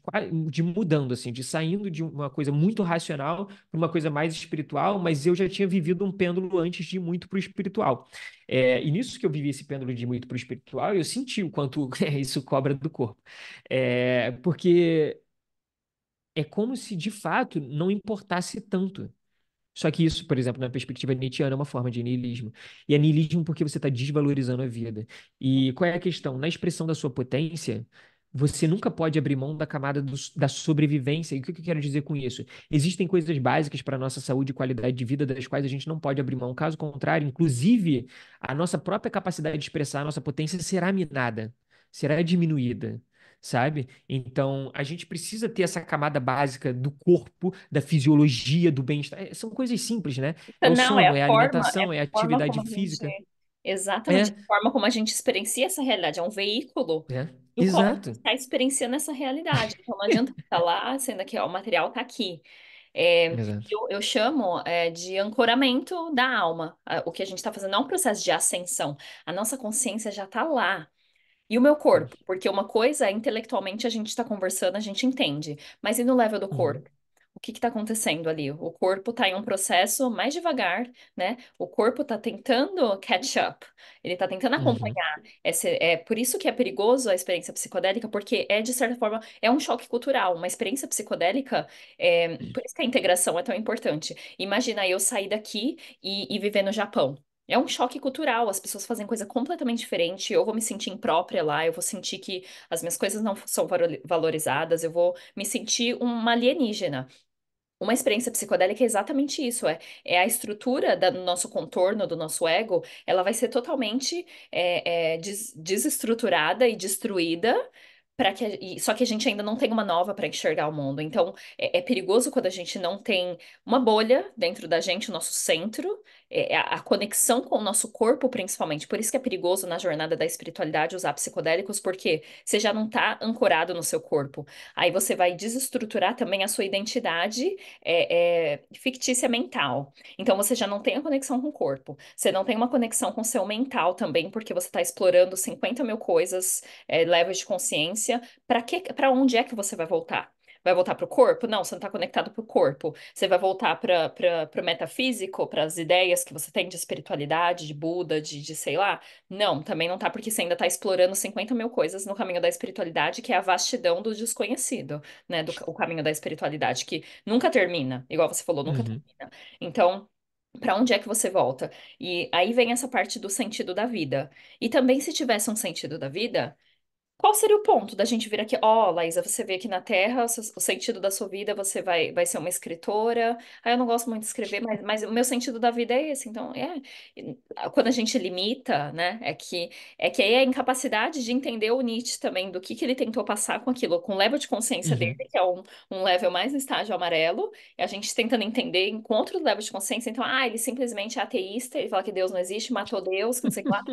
de mudando, assim, de saindo de uma coisa muito racional para uma coisa mais espiritual, mas eu já tinha vivido um pêndulo antes de ir muito para o espiritual. É, e nisso que eu vivi esse pêndulo de muito para o espiritual, eu senti o quanto é, isso cobra do corpo. É, porque é como se, de fato, não importasse tanto. Só que isso, por exemplo, na perspectiva nietzschiana, é uma forma de niilismo. E é niilismo porque você está desvalorizando a vida. E qual é a questão? Na expressão da sua potência, você nunca pode abrir mão da camada do, da sobrevivência. E o que eu quero dizer com isso? Existem coisas básicas para a nossa saúde e qualidade de vida das quais a gente não pode abrir mão. Caso contrário, inclusive, a nossa própria capacidade de expressar a nossa potência será minada, será diminuída. Sabe? Então, a gente precisa ter essa camada básica do corpo, da fisiologia, do bem-estar. É, são coisas simples, né? É o não, sono, é a, é a forma, alimentação, é a, é a atividade física. Gente... Exatamente, né? a forma como a gente experiencia essa realidade. É um veículo é. E o Exato. está experienciando essa realidade. Então, não adianta estar lá, sendo que ó, o material está aqui. É, eu, eu, chamo é, de ancoramento da alma. O que a gente está fazendo não é um processo de ascensão. A nossa consciência já está lá. E o meu corpo? Porque uma coisa, intelectualmente, a gente está conversando, a gente entende. Mas e no level do uhum. corpo? Uhum o que está acontecendo ali? O corpo está em um processo mais devagar, né? O corpo está tentando catch up, ele está tentando uhum. acompanhar. Uhum. Esse, é por isso que é perigoso a experiência psicodélica, porque é de certa forma é um choque cultural. Uma experiência psicodélica, é, por isso que a integração é tão importante. Imagina eu sair daqui e, e viver no Japão. É um choque cultural, as pessoas fazem coisa completamente diferente. Eu vou me sentir imprópria lá, eu vou sentir que as minhas coisas não são valorizadas, eu vou me sentir uma alienígena. Uma experiência psicodélica é exatamente isso, é, é a estrutura do nosso contorno, do nosso ego, ela vai ser totalmente é, é, des, desestruturada e destruída, para que só que a gente ainda não tem uma nova para enxergar o mundo. Então é, é, perigoso quando a gente não tem uma bolha dentro da gente, o nosso centro, é, é a conexão com o nosso corpo, principalmente. Por isso que é perigoso na jornada da espiritualidade usar psicodélicos, porque você já não está ancorado no seu corpo. Aí você vai desestruturar também a sua identidade é, é, fictícia mental. Então você já não tem a conexão com o corpo. Você não tem uma conexão com o seu mental também, porque você está explorando 50 mil coisas, é, levels de consciência. Para onde é que você vai voltar? Vai voltar para o corpo? Não, você não está conectado para o corpo. Você vai voltar para o metafísico, para as ideias que você tem de espiritualidade, de Buda, de, de sei lá? Não, também não está porque você ainda está explorando 50 mil coisas no caminho da espiritualidade, que é a vastidão do desconhecido, né? Do, o caminho da espiritualidade, que nunca termina, igual você falou, nunca uhum. termina. Então, para onde é que você volta? E aí vem essa parte do sentido da vida. E também, se tivesse um sentido da vida, qual seria o ponto da gente vir aqui? Ó, Laísa, você veio aqui na Terra, o sentido da sua vida, você vai, vai ser uma escritora. Ah, eu não gosto muito de escrever, mas, mas o meu sentido da vida é esse. Então, é. Quando a gente limita, né, é que, é que aí é a incapacidade de entender o Nietzsche também, do que que ele tentou passar com aquilo, com o level de consciência dele, uhum. que é um, um level mais no estágio amarelo, e a gente tentando entender, encontra o level de consciência. Então, ah, ele simplesmente é ateísta, ele fala que Deus não existe, matou Deus, que não sei o que lá.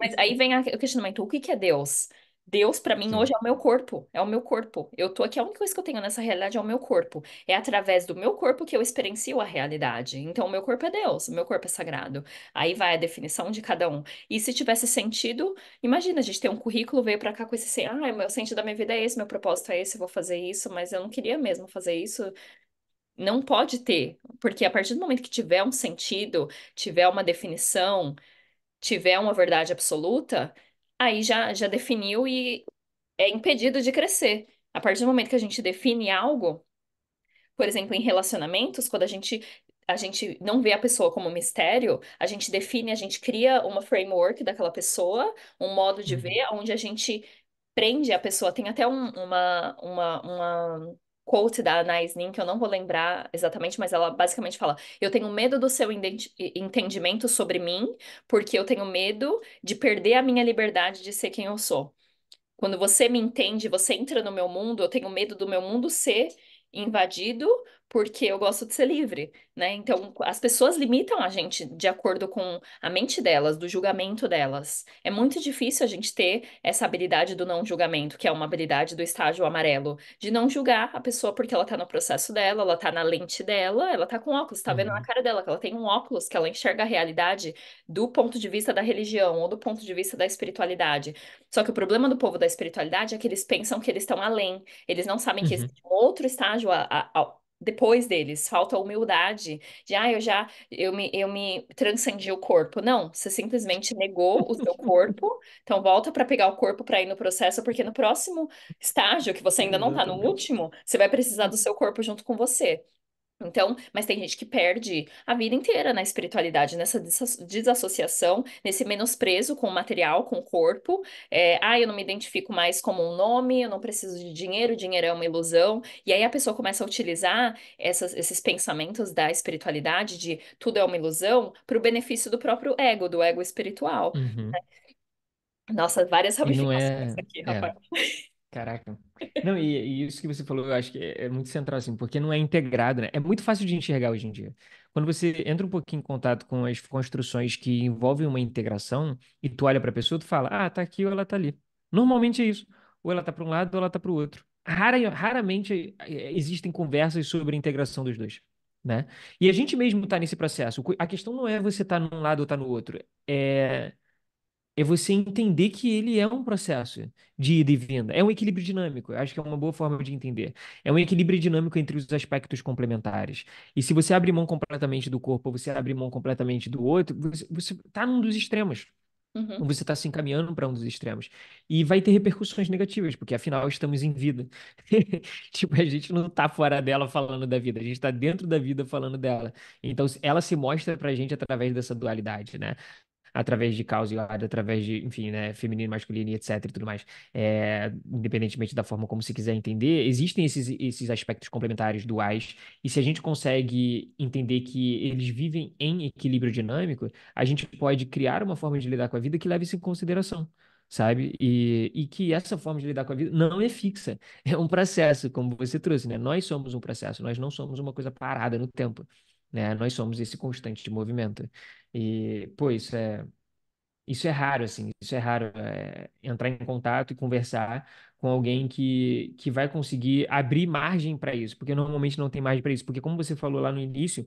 Mas aí vem o questionamento: o que que é Deus? Deus, para mim, hoje é o meu corpo, é o meu corpo. Eu tô aqui, é a única coisa que eu tenho nessa realidade é o meu corpo. É através do meu corpo que eu experiencio a realidade. Então, o meu corpo é Deus, o meu corpo é sagrado. Aí vai a definição de cada um. E se tivesse sentido, imagina, a gente tem um currículo, veio para cá com esse, ah, meu sentido da minha vida é esse, meu propósito é esse, eu vou fazer isso, mas eu não queria mesmo fazer isso não pode ter, porque a partir do momento que tiver um sentido, tiver uma definição, tiver uma verdade absoluta, aí já, já definiu e é impedido de crescer. A partir do momento que a gente define algo, por exemplo, em relacionamentos, quando a gente a gente não vê a pessoa como um mistério, a gente define, a gente cria uma framework daquela pessoa, um modo de uhum. ver, onde a gente prende a pessoa. Tem até um, uma, uma, uma quote da Anais Nin, que eu não vou lembrar exatamente, mas ela basicamente fala: Eu tenho medo do seu entendimento sobre mim, porque eu tenho medo de perder a minha liberdade de ser quem eu sou. Quando você me entende, você entra no meu mundo, eu tenho medo do meu mundo ser invadido porque eu gosto de ser livre, né? Então, as pessoas limitam a gente de acordo com a mente delas, do julgamento delas. É muito difícil a gente ter essa habilidade do não julgamento, que é uma habilidade do estágio amarelo, de não julgar a pessoa porque ela tá no processo dela, ela tá na lente dela, ela tá com óculos, tá uhum. vendo na uhum. cara dela que ela tem um óculos, que ela enxerga a realidade do ponto de vista da religião ou do ponto de vista da espiritualidade. Só que o problema do povo da espiritualidade é que eles pensam que eles estão além, eles não sabem que uhum. existe um outro estágio a, a, a depois deles, falta humildade de, ah, eu já, eu me, eu me transcendi o corpo. Não, você simplesmente negou o seu corpo, então volta para pegar o corpo para ir no processo, porque no próximo estágio, que você ainda não está no último, você vai precisar do seu corpo junto com você. Então, mas tem gente que perde a vida inteira na espiritualidade, nessa desassociação, nesse menosprezo com o material, com o corpo. É, ah, eu não me identifico mais como um nome, eu não preciso de dinheiro, dinheiro é uma ilusão. E aí a pessoa começa a utilizar essas- esses pensamentos da espiritualidade, de tudo é uma ilusão, para o benefício do próprio ego, do ego espiritual. Uhum. Né? Nossa, várias E não é ramificações é. aqui, É, rapaz. caraca. Não, e, e, isso que você falou, eu acho que é, é muito central, assim, porque não é integrado, né? É muito fácil de enxergar hoje em dia. Quando você entra um pouquinho em contato com as construções que envolvem uma integração e tu olha para a pessoa, tu fala, ah, tá aqui ou ela tá ali. Normalmente é isso. Ou ela tá para um lado ou ela tá para o outro. Rara, raramente é, é, existem conversas sobre a integração dos dois. Né? E a gente mesmo está nesse processo. A questão não é você estar tá num lado ou estar tá no outro. É é você entender que ele é um processo de ida e vinda. É um equilíbrio dinâmico. Eu acho que é uma boa forma de entender. É um equilíbrio dinâmico entre os aspectos complementares. E se você abre mão completamente do corpo, você abre mão completamente do outro, você está num dos extremos. Uhum. Você está se encaminhando para um dos extremos. E vai ter repercussões negativas, porque afinal estamos em vida. tipo, a gente não está fora dela falando da vida, a gente está dentro da vida falando dela. Então, ela se mostra para a gente através dessa dualidade, né? através de causa e ordem, através de, enfim, né, feminino, masculino e etc e tudo mais, é, independentemente da forma como se quiser entender, existem esses, esses aspectos complementares duais, e se a gente consegue entender que eles vivem em equilíbrio dinâmico, a gente pode criar uma forma de lidar com a vida que leve isso em consideração sabe? E, e que essa forma de lidar com a vida não é fixa, é um processo, como você trouxe, né? Nós somos um processo, nós não somos uma coisa parada no tempo né? Nós somos esse constante de movimento. E, pô, isso é, isso é raro, assim, isso é raro, é, entrar em contato e conversar com alguém que, que vai conseguir abrir margem para isso, porque normalmente não tem margem para isso, porque como você falou lá no início,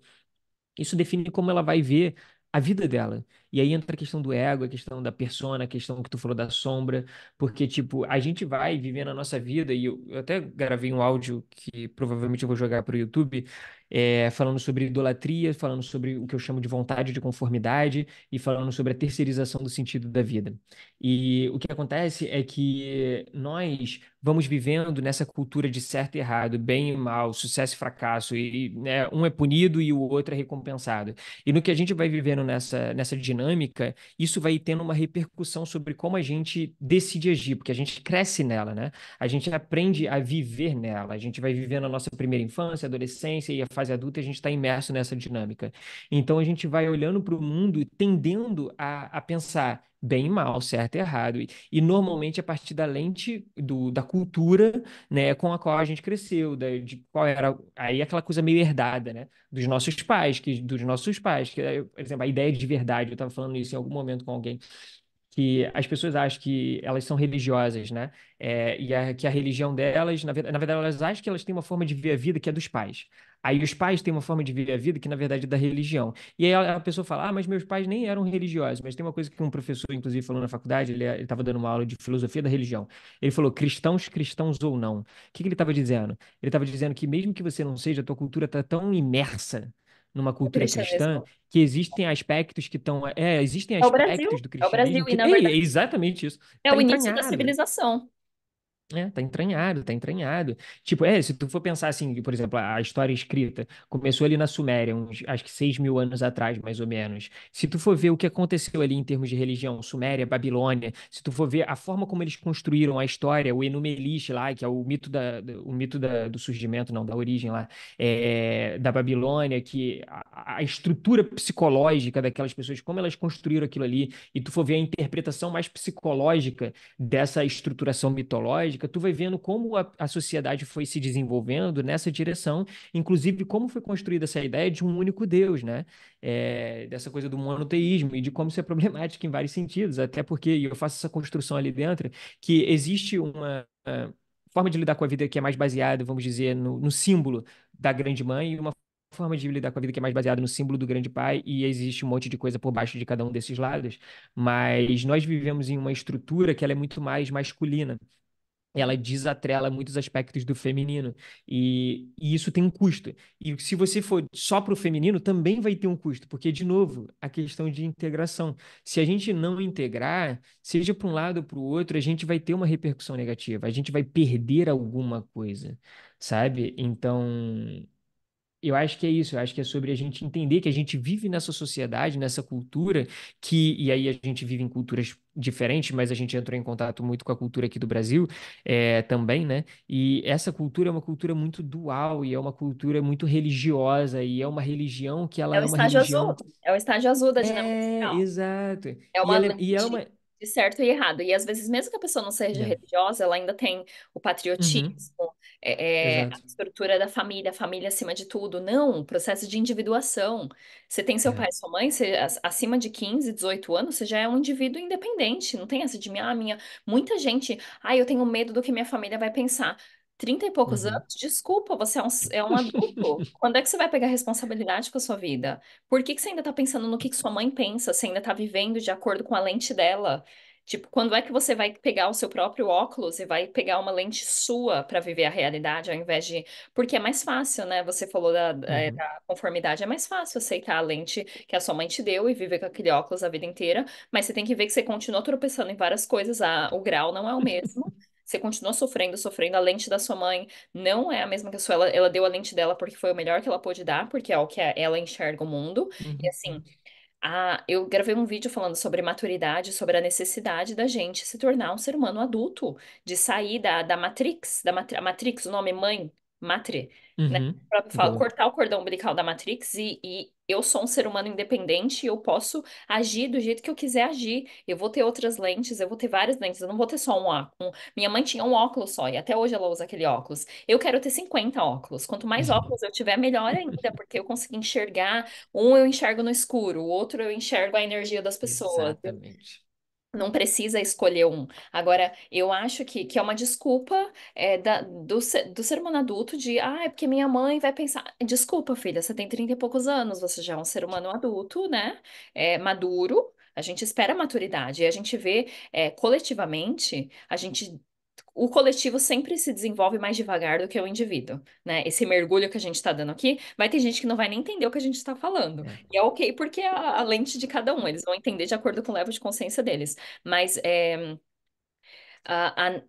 isso define como ela vai ver a vida dela. E aí entra a questão do ego, a questão da persona, a questão que tu falou da sombra, porque, tipo, a gente vai vivendo a nossa vida, e eu, eu até gravei um áudio que provavelmente eu vou jogar para o YouTube, é, falando sobre idolatria, falando sobre o que eu chamo de vontade de conformidade e falando sobre a terceirização do sentido da vida. E o que acontece é que nós vamos vivendo nessa cultura de certo e errado, bem e mal, sucesso e fracasso, e né, um é punido e o outro é recompensado. E no que a gente vai vivendo nessa, nessa dinâmica, isso vai tendo uma repercussão sobre como a gente decide agir, porque a gente cresce nela, né? A gente aprende a viver nela, a gente vai vivendo a nossa primeira infância, adolescência e a fase adulta e a gente está imerso nessa dinâmica. Então a gente vai olhando para o mundo e tendendo a, a pensar bem e mal, certo e errado. E, e, normalmente a partir da lente do, da cultura né, com a qual a gente cresceu, da, de qual era aí aquela coisa meio herdada, né? Dos nossos pais, que, dos nossos pais, que, por exemplo, a ideia de verdade, eu estava falando isso em algum momento com alguém, que as pessoas acham que elas são religiosas, né? É, e a, que a religião delas, na, na verdade, elas acham que elas têm uma forma de ver a vida que é dos pais. Aí os pais têm uma forma de ver a vida que, na verdade, é da religião. E aí a pessoa fala, ah, mas meus pais nem eram religiosos. Mas tem uma coisa que um professor, inclusive, falou na faculdade, ele estava dando uma aula de filosofia da religião. Ele falou, cristãos, cristãos ou não. O que, que ele estava dizendo? Ele estava dizendo que mesmo que você não seja, a tua cultura está tão imersa numa é cultura cristã, que existem aspectos que estão. É, existem é aspectos é Brasil, do cristianismo. É o Brasil, e na verdade. É exatamente isso. É tá o início da civilização. É, tá entranhado, tá entranhado. Tipo, é, se tu for pensar assim, por exemplo, a história escrita começou ali na Suméria, uns, acho que 6 mil anos atrás, mais ou menos. Se tu for ver o que aconteceu ali em termos de religião, Suméria, Babilônia, se tu for ver a forma como eles construíram a história, o Enumelish lá, que é o mito, da, o mito da, do surgimento, não, da origem lá, é, da Babilônia, que a, a estrutura psicológica daquelas pessoas, como elas construíram aquilo ali, e tu for ver a interpretação mais psicológica dessa estruturação mitológica, lógica, tu vai vendo como a, a sociedade foi se desenvolvendo nessa direção, inclusive como foi construída essa ideia de um único Deus, né? É, dessa coisa do monoteísmo e de como isso é problemático em vários sentidos, até porque eu faço essa construção ali dentro que existe uma ah, forma de lidar com a vida que é mais baseada, vamos dizer, no, no símbolo da grande mãe e uma forma de lidar com a vida que é mais baseada no símbolo do grande pai e existe um monte de coisa por baixo de cada um desses lados, mas nós vivemos em uma estrutura que ela é muito mais masculina ela desatrela muitos aspectos do feminino. E, e, isso tem um custo. E se você for só para o feminino, também vai ter um custo, porque, de novo, a questão de integração. Se a gente não integrar, seja para um lado ou para o outro, a gente vai ter uma repercussão negativa, a gente vai perder alguma coisa, sabe? Então, eu acho que é isso, eu acho que é sobre a gente entender que a gente vive nessa sociedade, nessa cultura, que, e aí a gente vive em culturas diferentes, mas a gente entrou em contato muito com a cultura aqui do Brasil é, também, né? E essa cultura é uma cultura muito dual e é uma cultura muito religiosa e é uma religião que ela é, o é uma estágio religião... azul, é o estágio azul da é, dinâmica é, Exato. É uma e, ela, é, e é uma de certo e errado. E às vezes, mesmo que a pessoa não seja religiosa, ela ainda tem o uhum. patriotismo, uhum. é, a estrutura da família, a família acima de tudo. Não, processo de individuação. Você tem seu pai e sua mãe, você, acima de 15, 18 anos, você já é um indivíduo independente. Não tem essa de minha, ah, minha. Muita gente, ah, eu tenho medo do que minha família vai pensar. 30 e poucos uhum. anos, desculpa, você é um, é um adulto. Quando é que você vai pegar responsabilidade com a sua vida? Por que, que você ainda tá pensando no que, que sua mãe pensa? Você ainda tá vivendo de acordo com a lente dela? Tipo, quando é que você vai pegar o seu próprio óculos e vai pegar uma lente sua para viver a realidade, ao invés de. Porque é mais fácil, né? Você falou da, é, uhum. é, da conformidade, é mais fácil aceitar a lente que a sua mãe te deu e viver com aquele óculos a vida inteira, mas você tem que ver que você continua tropeçando em várias coisas, a... o grau não é o mesmo. Você continua sofrendo, sofrendo. A lente da sua mãe não é a mesma que a sua. Ela, ela deu a lente dela porque foi o melhor que ela pôde dar, porque é o que ela enxerga o mundo. Uhum. E assim, a, eu gravei um vídeo falando sobre maturidade, sobre a necessidade da gente se tornar um ser humano adulto, de sair da, da Matrix, da matri, Matrix, o nome mãe, Matri, né? uhum. né? cortar o cordão umbilical da Matrix e, e eu sou um ser humano independente, eu posso agir do jeito que eu quiser agir. Eu vou ter outras lentes, eu vou ter várias lentes, eu não vou ter só um óculos. Minha mãe tinha um óculos só, e até hoje ela usa aquele óculos. Eu quero ter 50 óculos. Quanto mais uhum. óculos eu tiver, melhor ainda, porque eu consigo enxergar. Um eu enxergo no escuro, o outro eu enxergo a energia das pessoas. Exatamente. Não precisa escolher um. Agora, eu acho que, que é uma desculpa é, da, do, ser- do ser humano adulto de, ah, é porque minha mãe vai pensar. Desculpa, filha, você tem 30 e poucos anos, você já é um ser humano adulto, né? É, maduro. A gente espera a maturidade e a gente vê é, coletivamente, a gente o coletivo sempre se desenvolve mais devagar do que o indivíduo, né? Esse mergulho que a gente está dando aqui, vai ter gente que não vai nem entender o que a gente está falando. É. E é ok, porque é a, a, lente de cada um, eles vão entender de acordo com o level de consciência deles. Mas é, a, a,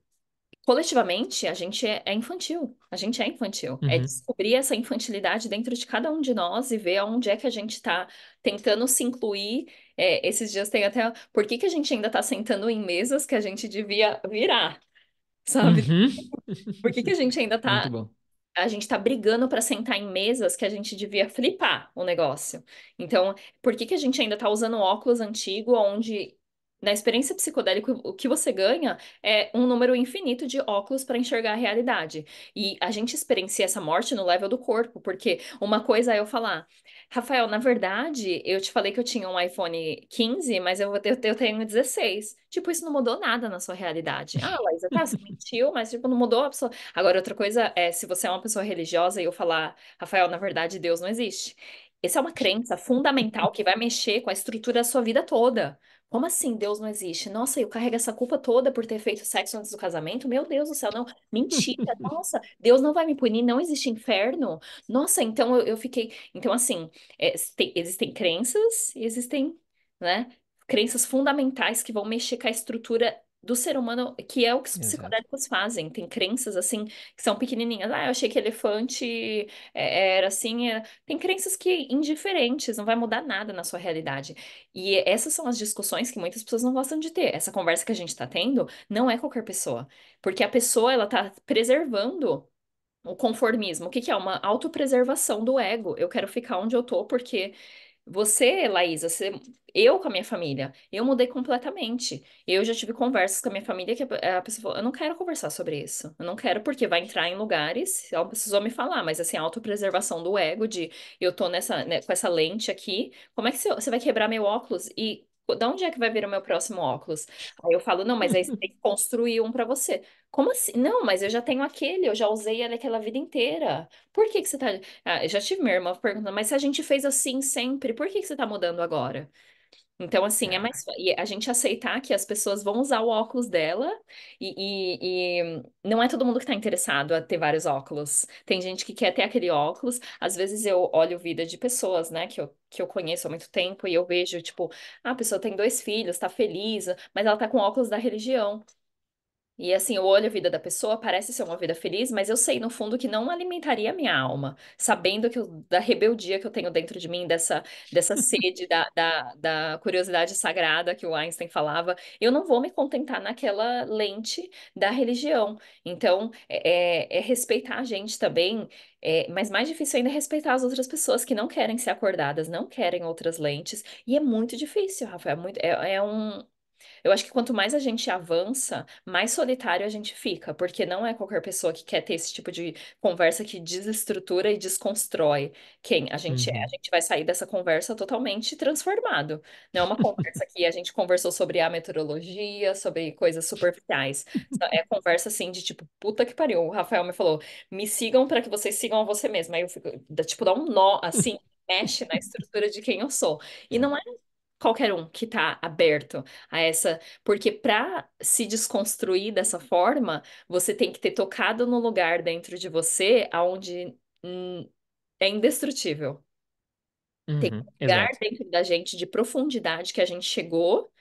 coletivamente, a gente é, é, infantil. A gente é infantil. É uhum. É descobrir essa infantilidade dentro de cada um de nós e ver onde é que a gente está tentando se incluir. É, esses dias tem até. Por que, que a gente ainda está sentando em mesas que a gente devia virar? sabe? Uhum. Por que, que a gente ainda tá. A gente tá brigando para sentar em mesas que a gente devia flipar o negócio. Então, por que, que a gente ainda tá usando óculos antigo, onde na experiência psicodélica, o que você ganha é um número infinito de óculos para enxergar a realidade. E a gente experiencia essa morte no level do corpo, porque uma coisa é eu falar, Rafael, na verdade, eu te falei que eu tinha um iPhone 15, mas eu, eu, eu tenho 16. Tipo, isso não mudou nada na sua realidade. Ah, Laísa, tá, você mentiu, mas tipo, não mudou a pessoa. Agora, outra coisa é, se você é uma pessoa religiosa e eu falar, Rafael, na verdade, Deus não existe. Essa é uma crença fundamental que vai mexer com a estrutura da sua vida toda. Como assim Deus não existe? Nossa, eu carrego essa culpa toda por ter feito sexo antes do casamento? Meu Deus do céu, não. Mentira, nossa, Deus não vai me punir, não existe inferno. Nossa, então eu, eu fiquei. Então, assim, é, tem, existem crenças e existem, né? Crenças fundamentais que vão mexer com a estrutura do ser humano, que é o que os psicodélicos fazem. Tem crenças assim que são pequenininhas. Ah, eu achei que elefante eh, era assim. Eh. Tem crenças que indiferentes, não vai mudar nada na sua realidade. E essas são as discussões que muitas pessoas não gostam de ter. Essa conversa que a gente está tendo não é qualquer pessoa, porque a pessoa ela está preservando o conformismo. O que, que é uma autopreservação do ego? Eu quero ficar onde eu tô porque você, Laísa, você, eu com a minha família, eu mudei completamente. Eu já tive conversas com a minha família que a, a pessoa falou: eu não quero conversar sobre isso. Eu não quero porque vai entrar em lugares, ela precisou me falar, mas assim, a autopreservação do ego, de eu tô nessa, né, com essa lente aqui, como é que você, você vai quebrar meu óculos e de onde é que vai vir o meu próximo óculos? Aí eu falo, não, mas aí você tem que construir um para você. Como assim? Não, mas eu já tenho aquele, eu já usei ele aquela vida inteira. Por que que você tá... Ah, eu já tive minha irmã perguntando, mas se a gente fez assim sempre, por que que você tá mudando agora? Então, assim, é, é. mais e a gente aceitar que as pessoas vão usar o óculos dela e, e- e não é todo mundo que está interessado a ter vários óculos. Tem gente que quer ter aquele óculos. Às vezes eu olho vida de pessoas, né, que eu, que eu conheço há muito tempo e eu vejo, tipo, ah, a pessoa tem dois filhos, está feliz, mas ela está com óculos da religião. E assim, eu olho a vida da pessoa, parece ser uma vida feliz, mas eu sei no fundo que não alimentaria minha alma, sabendo que eu, da rebeldia que eu tenho dentro de mim, dessa, dessa sede, da, da, da curiosidade sagrada que o Einstein falava, eu não vou me contentar naquela lente da religião. Então, é, é, é respeitar a gente também, é, mas mais difícil ainda é respeitar as outras pessoas que não querem ser acordadas, não querem outras lentes, e é muito difícil, Rafael, é, muito, é, é um eu acho que quanto mais a gente avança, mais solitário a gente fica, porque não é qualquer pessoa que quer ter esse tipo de conversa que desestrutura e desconstrói quem a gente uhum. é. A uhum. gente vai sair dessa conversa totalmente transformado. Não é uma conversa que a gente conversou sobre a meteorologia, sobre coisas superficiais. É conversa assim de tipo, puta que pariu. O Rafael me falou, me sigam para que vocês sigam a você mesma. Aí eu fico, tipo, dá um nó assim. mexe na estrutura de quem eu sou. E não é, é qualquer um que está aberto a essa, porque para se desconstruir dessa forma, você tem que ter tocado no lugar dentro de você aonde hum, é indestrutível. Uhum, tem um lugar exato. dentro da gente de profundidade que a gente chegou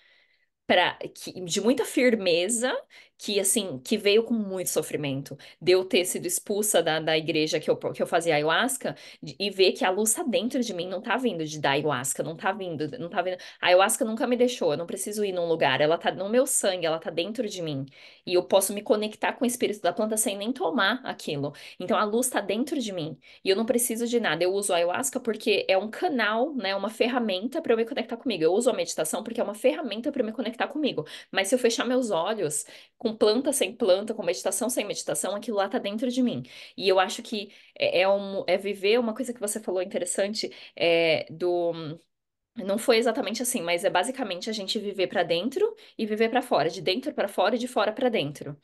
para de muita firmeza que assim, que veio com muito sofrimento, de eu ter sido expulsa da, da igreja que eu, que eu fazia ayahuasca, e ver que a luz tá dentro de mim não tá vindo de dar ayahuasca, não tá vindo, não tá vindo. A ayahuasca nunca me deixou, eu não preciso ir num lugar, ela tá no meu sangue, ela tá dentro de mim. E eu posso me conectar com o espírito da planta sem nem tomar aquilo. Então a luz tá dentro de mim, e eu não preciso de nada. Eu uso a ayahuasca porque é um canal, né, uma ferramenta para eu me conectar comigo. Eu uso a meditação porque é uma ferramenta para me conectar comigo. Mas se eu fechar meus olhos com com planta sem planta, com meditação sem meditação, aquilo lá tá dentro de mim. E eu acho que é, é, um, é viver uma coisa que você falou interessante é, do. Não foi exatamente assim, mas é basicamente a gente viver para dentro e viver para fora, de dentro para fora e de fora para dentro.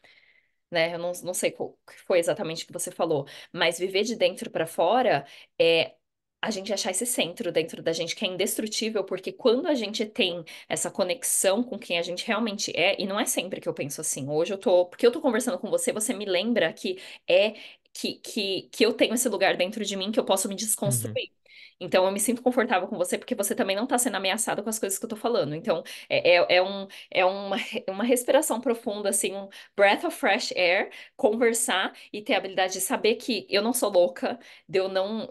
Né? Eu não, não sei qual foi exatamente o que você falou, mas viver de dentro para fora é a gente achar esse centro dentro da gente que é indestrutível, porque quando a gente tem essa conexão com quem a gente realmente é, e não é sempre que eu penso assim, hoje eu tô, porque eu tô conversando com você, você me lembra que é que, que, que eu tenho esse lugar dentro de mim que eu posso me uhum. desconstruir. Uhum. Então, eu me sinto confortável com você porque você também não está sendo ameaçado com as coisas que eu estou falando. Então, é, é, é, um, é uma, uma respiração profunda, assim, um breath of fresh air, conversar e ter a habilidade de saber que eu não sou louca, de eu não.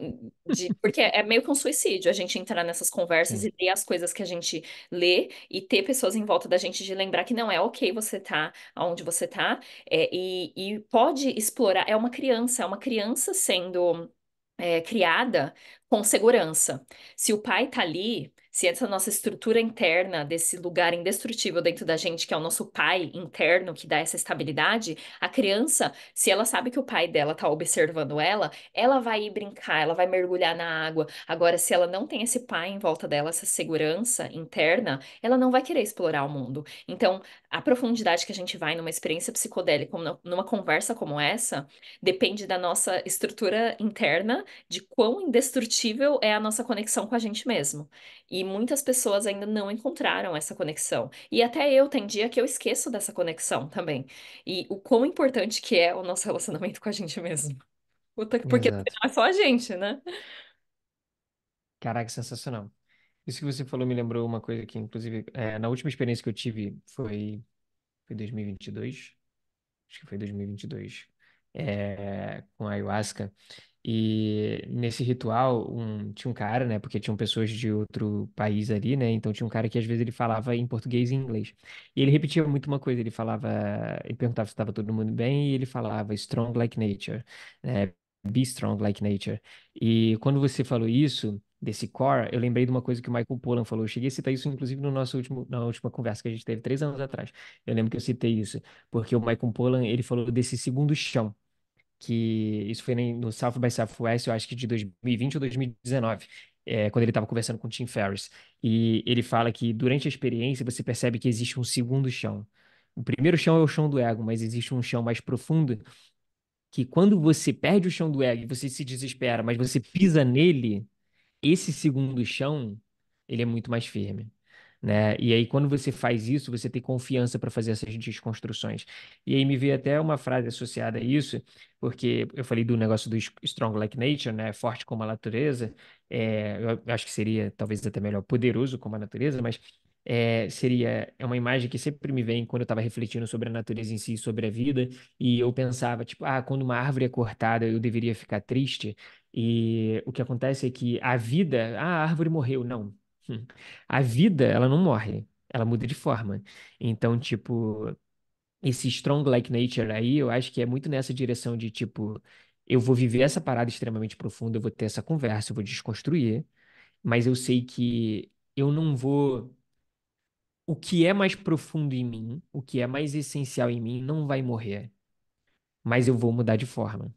De, porque é meio que um suicídio a gente entrar nessas conversas Sim. e ler as coisas que a gente lê e ter pessoas em volta da gente de lembrar que não é ok você tá aonde você tá é, e, e pode explorar. É uma criança, é uma criança sendo é, criada com segurança. Se o pai está ali se essa nossa estrutura interna, desse lugar indestrutível dentro da gente, que é o nosso pai interno que dá essa estabilidade, a criança, se ela sabe que o pai dela tá observando ela, ela vai ir brincar, ela vai mergulhar na água. Agora, se ela não tem esse pai em volta dela, essa segurança interna, ela não vai querer explorar o mundo. Então, a profundidade que a gente vai numa experiência psicodélica, numa conversa como essa, depende da nossa estrutura interna, de quão indestrutível é a nossa conexão com a gente mesmo. E muitas pessoas ainda não encontraram essa conexão. E até eu, tem dia que eu esqueço dessa conexão também. E o quão importante que é o nosso relacionamento com a gente mesmo. Puta, porque não é só a gente, né? Caraca, sensacional. Isso que você falou me lembrou uma coisa que, inclusive, é, na última experiência que eu tive foi, em 2022. Acho que foi 2022. É, com a ayahuasca. E nesse ritual, um, tinha um cara, né? Porque tinham pessoas de outro país ali, né? Então tinha um cara que às vezes ele falava em português e inglês. E ele repetia muito uma coisa, ele falava, ele perguntava se estava todo mundo bem, e ele falava strong like nature, né? Be strong like nature. E quando você falou isso, desse core, eu lembrei de uma coisa que o Michael Pollan falou. Eu cheguei a citar isso, inclusive, no nosso último, na última conversa que a gente teve três anos atrás. Eu lembro que eu citei isso, porque o Michael Pollan ele falou desse segundo chão, que isso foi no South by Southwest, eu acho que de 2020 ou 2019. É, quando ele estava conversando com o Tim Ferriss. E ele fala que durante a experiência você percebe que existe um segundo chão. O primeiro chão é o chão do ego, mas existe um chão mais profundo que quando você perde o chão do ego, você se desespera, mas você pisa nele, esse segundo chão, ele é muito mais firme. Né? E aí, quando você faz isso, você tem confiança para fazer essas desconstruções. E aí me veio até uma frase associada a isso, porque eu falei do negócio do strong like nature, né? Forte como a natureza. É, eu acho que seria talvez até melhor poderoso como a natureza, mas é, seria é uma imagem que sempre me vem quando eu estava refletindo sobre a natureza em si, sobre a vida, e eu pensava, tipo, ah, quando uma árvore é cortada, eu deveria ficar triste. E o que acontece é que a vida, ah, a árvore morreu, não. Hum. A vida, ela não morre, ela muda de forma. Então, tipo, esse strong like nature aí, eu acho que é muito nessa direção de tipo, eu vou viver essa parada extremamente profunda, eu vou ter essa conversa, eu vou desconstruir, mas eu sei que eu não vou o que é mais profundo em mim, o que é mais essencial em mim não vai morrer, mas eu vou mudar de forma.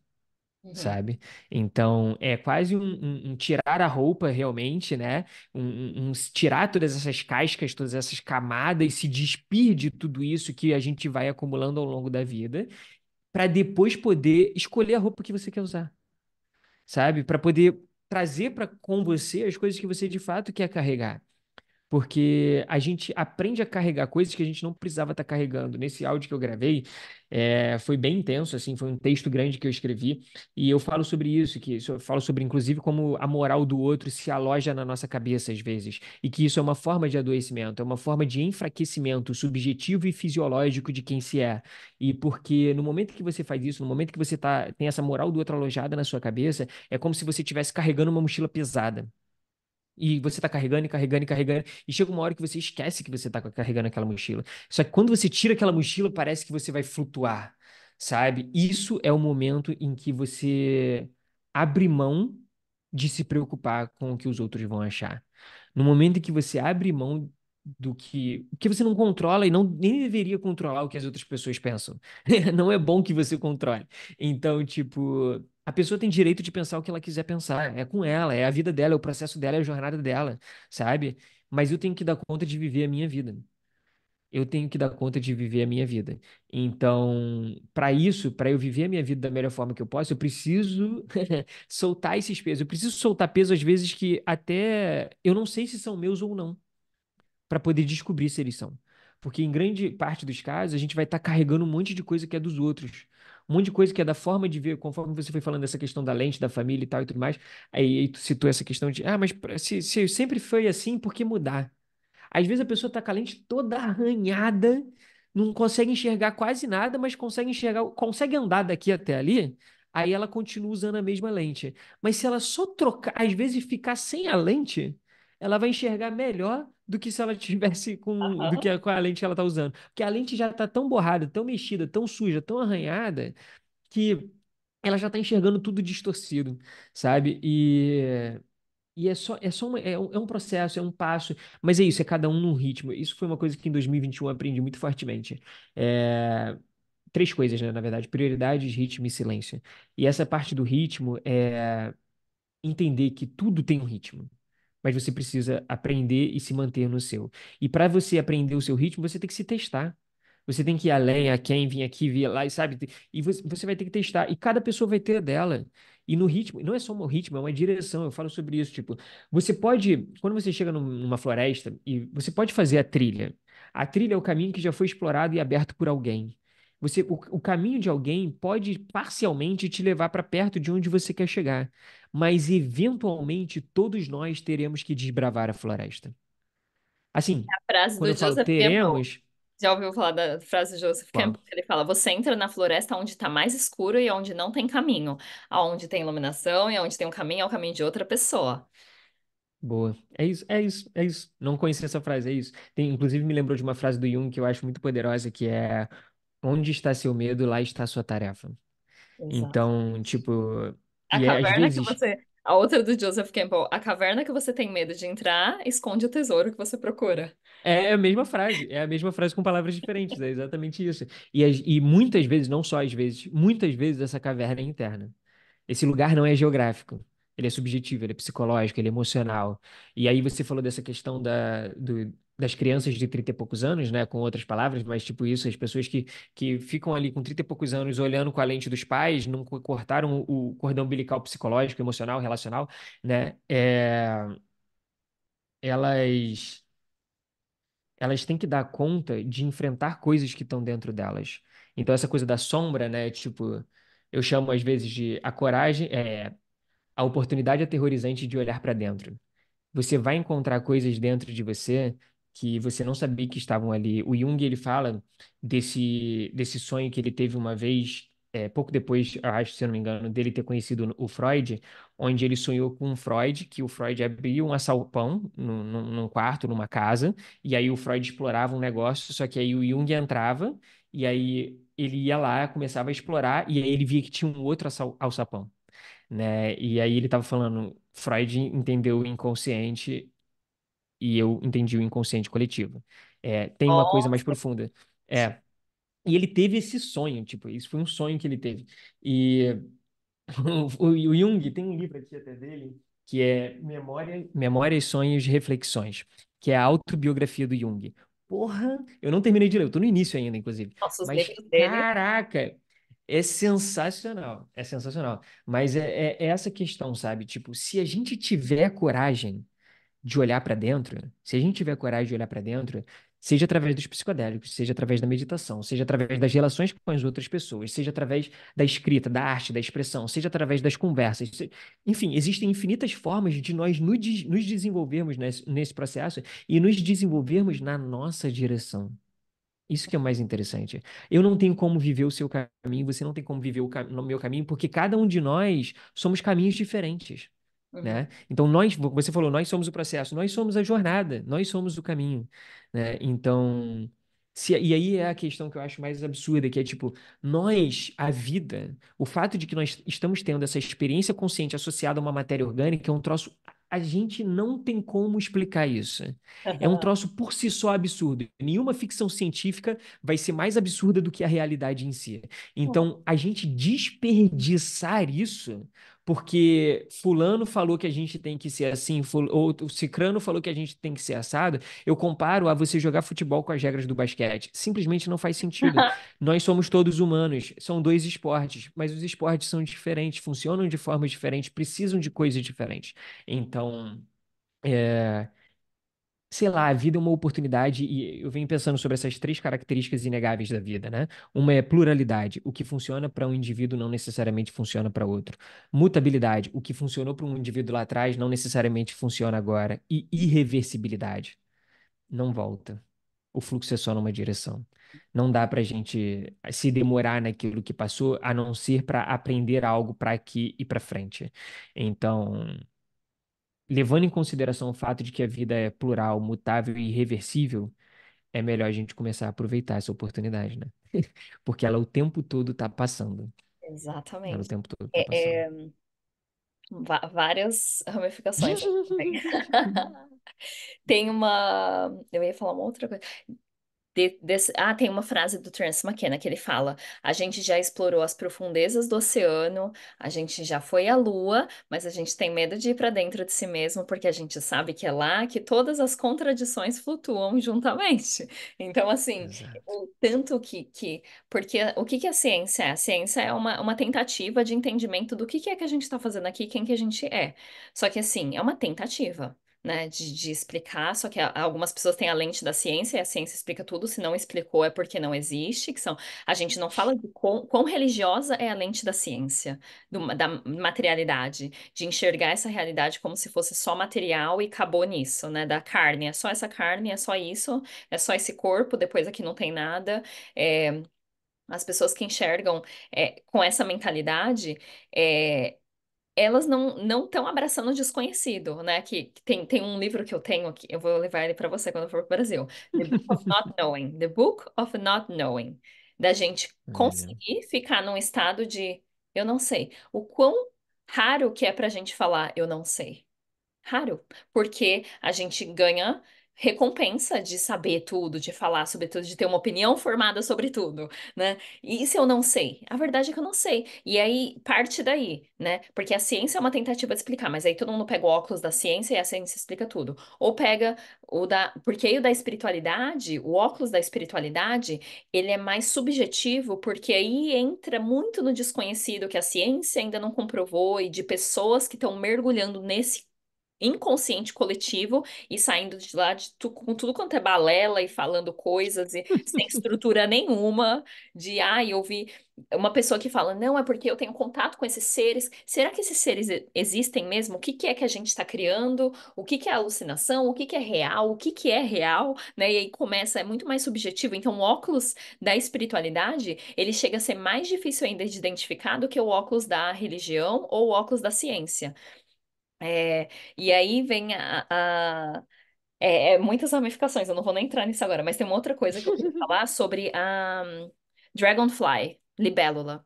Uhum. Sabe? Então, é quase um, um, um, tirar a roupa realmente, né? Um, um, tirar todas essas cascas, todas essas camadas, se despir de tudo isso que a gente vai acumulando ao longo da vida, para depois poder escolher a roupa que você quer usar, sabe? Para poder trazer para com você as coisas que você de fato quer carregar porque a gente aprende a carregar coisas que a gente não precisava estar tá carregando. Nesse áudio que eu gravei, é, foi bem intenso, assim, foi um texto grande que eu escrevi, e eu falo sobre isso, que eu falo sobre, inclusive, como a moral do outro se aloja na nossa cabeça às vezes, e que isso é uma forma de adoecimento, é uma forma de enfraquecimento subjetivo e fisiológico de quem se é. E porque no momento que você faz isso, no momento que você tá, tem essa moral do outro alojada na sua cabeça, é como se você estivesse carregando uma mochila pesada. E você tá carregando e carregando e carregando. E chega uma hora que você esquece que você tá carregando aquela mochila. Só que quando você tira aquela mochila, parece que você vai flutuar, sabe? Isso é o momento em que você abre mão de se preocupar com o que os outros vão achar. No momento em que você abre mão do que que você não controla e não nem deveria controlar o que as outras pessoas pensam. não é bom que você controle. Então, tipo, a pessoa tem direito de pensar o que ela quiser pensar. É com ela, é a vida dela, é o processo dela, é a jornada dela, sabe? Mas eu tenho que dar conta de viver a minha vida. Eu tenho que dar conta de viver a minha vida. Então, para isso, para eu viver a minha vida da melhor forma que eu posso, eu preciso soltar esses pesos. Eu preciso soltar pesos às vezes que até eu não sei se são meus ou não para poder descobrir se eles são. Porque em grande parte dos casos, a gente vai estar tá carregando um monte de coisa que é dos outros. Um monte de coisa que é da forma de ver, conforme você foi falando dessa questão da lente, da família e tal e tudo mais. Aí, aí tu citou essa questão de, ah, mas se, se sempre foi assim, por que mudar? Às vezes a pessoa está com a lente toda arranhada, não consegue enxergar quase nada, mas consegue enxergar, consegue andar daqui até ali, aí ela continua usando a mesma lente. Mas se ela só trocar, às vezes ficar sem a lente, ela vai enxergar melhor do que se ela tivesse com uhum. do que com a lente ela tá usando. Porque a lente já tá tão borrada, tão mexida, tão suja, tão arranhada que ela já tá enxergando tudo distorcido, sabe? E e é só, é só uma, é, um, é um processo, é um passo, mas é isso, é cada um num ritmo. Isso foi uma coisa que em 2021 eu aprendi muito fortemente. É, três coisas, né, na verdade: prioridades, ritmo e silêncio. E essa parte do ritmo é entender que tudo tem um ritmo mas você precisa aprender e se manter no seu. E para você aprender o seu ritmo, você tem que se testar. Você tem que ir além, a quem, vir aqui, vir lá, e sabe? E você vai ter que testar. E cada pessoa vai ter dela. E no ritmo, não é só um ritmo, é uma direção. Eu falo sobre isso. Tipo, você pode, quando você chega numa floresta, e você pode fazer a trilha. A trilha é o caminho que já foi explorado e aberto por alguém. Você, o, o caminho de alguém pode parcialmente te levar para perto de onde você quer chegar, mas eventualmente todos nós teremos que desbravar a floresta. Assim, a frase quando do eu falo Joseph teremos, Campbell. Já ouviu falar da frase do Joseph Bom. Campbell? Ele fala: você entra na floresta onde está mais escuro e onde não tem caminho, aonde tem iluminação e onde tem um caminho é o caminho de outra pessoa. Boa. É isso, é isso, é isso. Não conhecia essa frase, é isso. Tem, inclusive, me lembrou de uma frase do Jung que eu acho muito poderosa, que é onde está seu medo, lá está sua tarefa. Exato. Então, tipo. A é, caverna vezes... que você. A outra do Joseph Campbell, é a caverna que você tem medo de entrar, esconde o tesouro que você procura. É a mesma frase, é a mesma frase com palavras diferentes, é exatamente isso. E, e muitas vezes, não só às vezes, muitas vezes essa caverna é interna. Esse lugar não é geográfico, ele é subjetivo, ele é psicológico, ele é emocional. E aí você falou dessa questão da, do, das crianças de 30 e poucos anos, né, com outras palavras, mas tipo isso, as pessoas que, que ficam ali com 30 e poucos anos olhando com a lente dos pais, não cortaram o cordão umbilical psicológico, emocional, relacional, né, é... elas elas têm que dar conta de enfrentar coisas que estão dentro delas. Então essa coisa da sombra, né, tipo, eu chamo às vezes de a coragem, é a oportunidade aterrorizante de olhar para dentro. Você vai encontrar coisas dentro de você que você não sabia que estavam ali. O Jung ele fala desse desse sonho que ele teve uma vez, é, pouco depois, acho se eu não me engano, dele ter conhecido o Freud, onde ele sonhou com o Freud, que o Freud abriu um assalpão num, num quarto, numa casa, e aí o Freud explorava um negócio, só que aí o Jung entrava e aí ele ia lá, começava a explorar e aí ele via que tinha um outro alçapão, né? E aí ele estava falando Freud entendeu o inconsciente e eu entendi o inconsciente coletivo. É, tem uma oh. coisa mais profunda. É. E ele teve esse sonho, tipo, isso foi um sonho que ele teve. E o, o Jung tem um livro aqui até dele, que é Memória, Memórias, Sonhos, Reflexões, que é a autobiografia do Jung. Porra, eu não terminei de ler, eu tô no início ainda, inclusive. Nossa, Mas, caraca, é sensacional, é sensacional. Mas é, é, é essa questão, sabe? Tipo, se a gente tiver coragem de olhar para dentro, se a gente tiver coragem de olhar para dentro, seja através dos psicodélicos, seja através da meditação, seja através das relações com as outras pessoas, seja através da escrita, da arte, da expressão, seja através das conversas. Enfim, existem infinitas formas de nós nos desenvolvermos nesse, processo e nos desenvolvermos na nossa direção. Isso que é o mais interessante. Eu não tenho como viver o seu caminho, você não tem como viver o cam meu caminho, porque cada um de nós somos caminhos diferentes. Uhum. Né? Então, nós, você falou, nós somos o processo, nós somos a jornada, nós somos o caminho. Né? Então, se, e aí é a questão que eu acho mais absurda, que é tipo, nós, a vida, o fato de que nós estamos tendo essa experiência consciente associada a uma matéria orgânica é um troço. A gente não tem como explicar isso. Uhum. É um troço por si só absurdo. Nenhuma ficção científica vai ser mais absurda do que a realidade em si. Hum. Então, a gente desperdiçar isso porque fulano falou que a gente tem que ser assim, ou o cicrano falou que a gente tem que ser assado, eu comparo a você jogar futebol com as regras do basquete. Simplesmente não faz sentido. Nós somos todos humanos, são dois esportes, mas os esportes são diferentes, funcionam de formas diferentes, precisam de coisas diferentes. Então, é sei lá, a vida é uma oportunidade, e eu venho pensando sobre essas três características inegáveis da vida, né? Uma é pluralidade, o que funciona para um indivíduo não necessariamente funciona para outro. Mutabilidade, o que funcionou para um indivíduo lá atrás não necessariamente funciona agora. E irreversibilidade, não volta. O fluxo é só numa direção. Não dá para a gente se demorar naquilo que passou, a não ser para aprender algo para aqui e para frente. Então, levando em consideração o fato de que a vida é plural, mutável e irreversível, é melhor a gente começar a aproveitar essa oportunidade, né? Porque ela o tempo todo está passando. Exatamente. Ela o tempo todo tá é, é passando. É... Várias ramificações. Né? Tem uma. Eu ia falar uma outra coisa desse, ah, tem uma frase do Terence McKenna que ele fala: a gente já explorou as profundezas do oceano, a gente já foi à Lua, mas a gente tem medo de ir para dentro de si mesmo porque a gente sabe que é lá que todas as contradições flutuam juntamente. Então, assim, Exato. o tanto que, que. Porque o que, que a ciência é? A ciência é uma, uma tentativa de entendimento do que, que é que a gente está fazendo aqui, quem que a gente é. Só que, assim, é uma tentativa né, de, de, explicar, só que algumas pessoas têm a lente da ciência e a ciência explica tudo, se não explicou é porque não existe, que são, a gente não fala de quão, quão religiosa é a lente da ciência, do, da materialidade, de enxergar essa realidade como se fosse só material e acabou nisso, né, da carne, é só essa carne, é só isso, é só esse corpo, depois aqui não tem nada, é, as pessoas que enxergam é, com essa mentalidade, é, elas não não estão abraçando o desconhecido, né? Que, tem, tem um livro que eu tenho aqui, eu vou levar ele para você quando for para o Brasil. The Book of Not Knowing. The Book of Not Knowing. Da gente conseguir é. ficar num estado de eu não sei. O quão raro que é para a gente falar eu não sei. Raro, porque a gente ganha recompensa de saber tudo, de falar sobre tudo, de ter uma opinião formada sobre tudo, né? E se eu não sei? A verdade é que eu não sei. E aí parte daí, né? Porque a ciência é uma tentativa de explicar, mas aí todo mundo pega o óculos da ciência e a ciência explica tudo. Ou pega o da, porque aí o da espiritualidade, o óculos da espiritualidade, ele é mais subjetivo, porque aí entra muito no desconhecido que a ciência ainda não comprovou e de pessoas que estão mergulhando nesse inconsciente coletivo e saindo de lá de tu, com tudo quanto é balela e falando coisas e sem estrutura nenhuma de ai, ah, eu vi uma pessoa que fala, não, é porque eu tenho contato com esses seres. Será que esses seres existem mesmo? O que, que é que a gente está criando? O que, que é alucinação? O que, que é real? O que, que é real? Né? E aí começa, é muito mais subjetivo. Então, o óculos da espiritualidade, ele chega a ser mais difícil ainda de identificar do que o óculos da religião ou o óculos da ciência. É, e aí vem a, a- é, é, muitas ramificações, eu não vou nem entrar nisso agora, mas tem uma outra coisa que eu queria falar sobre a hum, Dragonfly, libélula.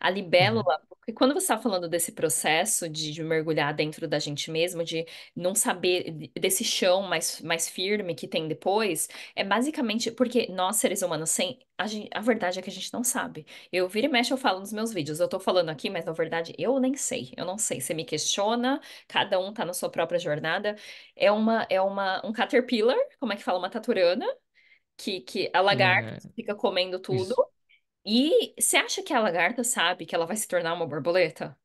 A Uhum. libélula, e quando você está falando desse processo de, de, mergulhar dentro da gente mesmo, de não saber desse chão mais, mais firme que tem depois, é basicamente porque nós, seres humanos, sem, a, gente, a verdade é que a gente não sabe. Eu viro e mexo, eu falo nos meus vídeos, eu tô falando aqui, mas na verdade eu nem sei, eu não sei. Você me questiona, cada um tá na sua própria jornada. É uma, é uma, um caterpillar, como é que fala? Uma taturana, que, que a lagarta é... fica comendo tudo. Isso e você acha que a lagarta sabe que ela vai se tornar uma borboleta?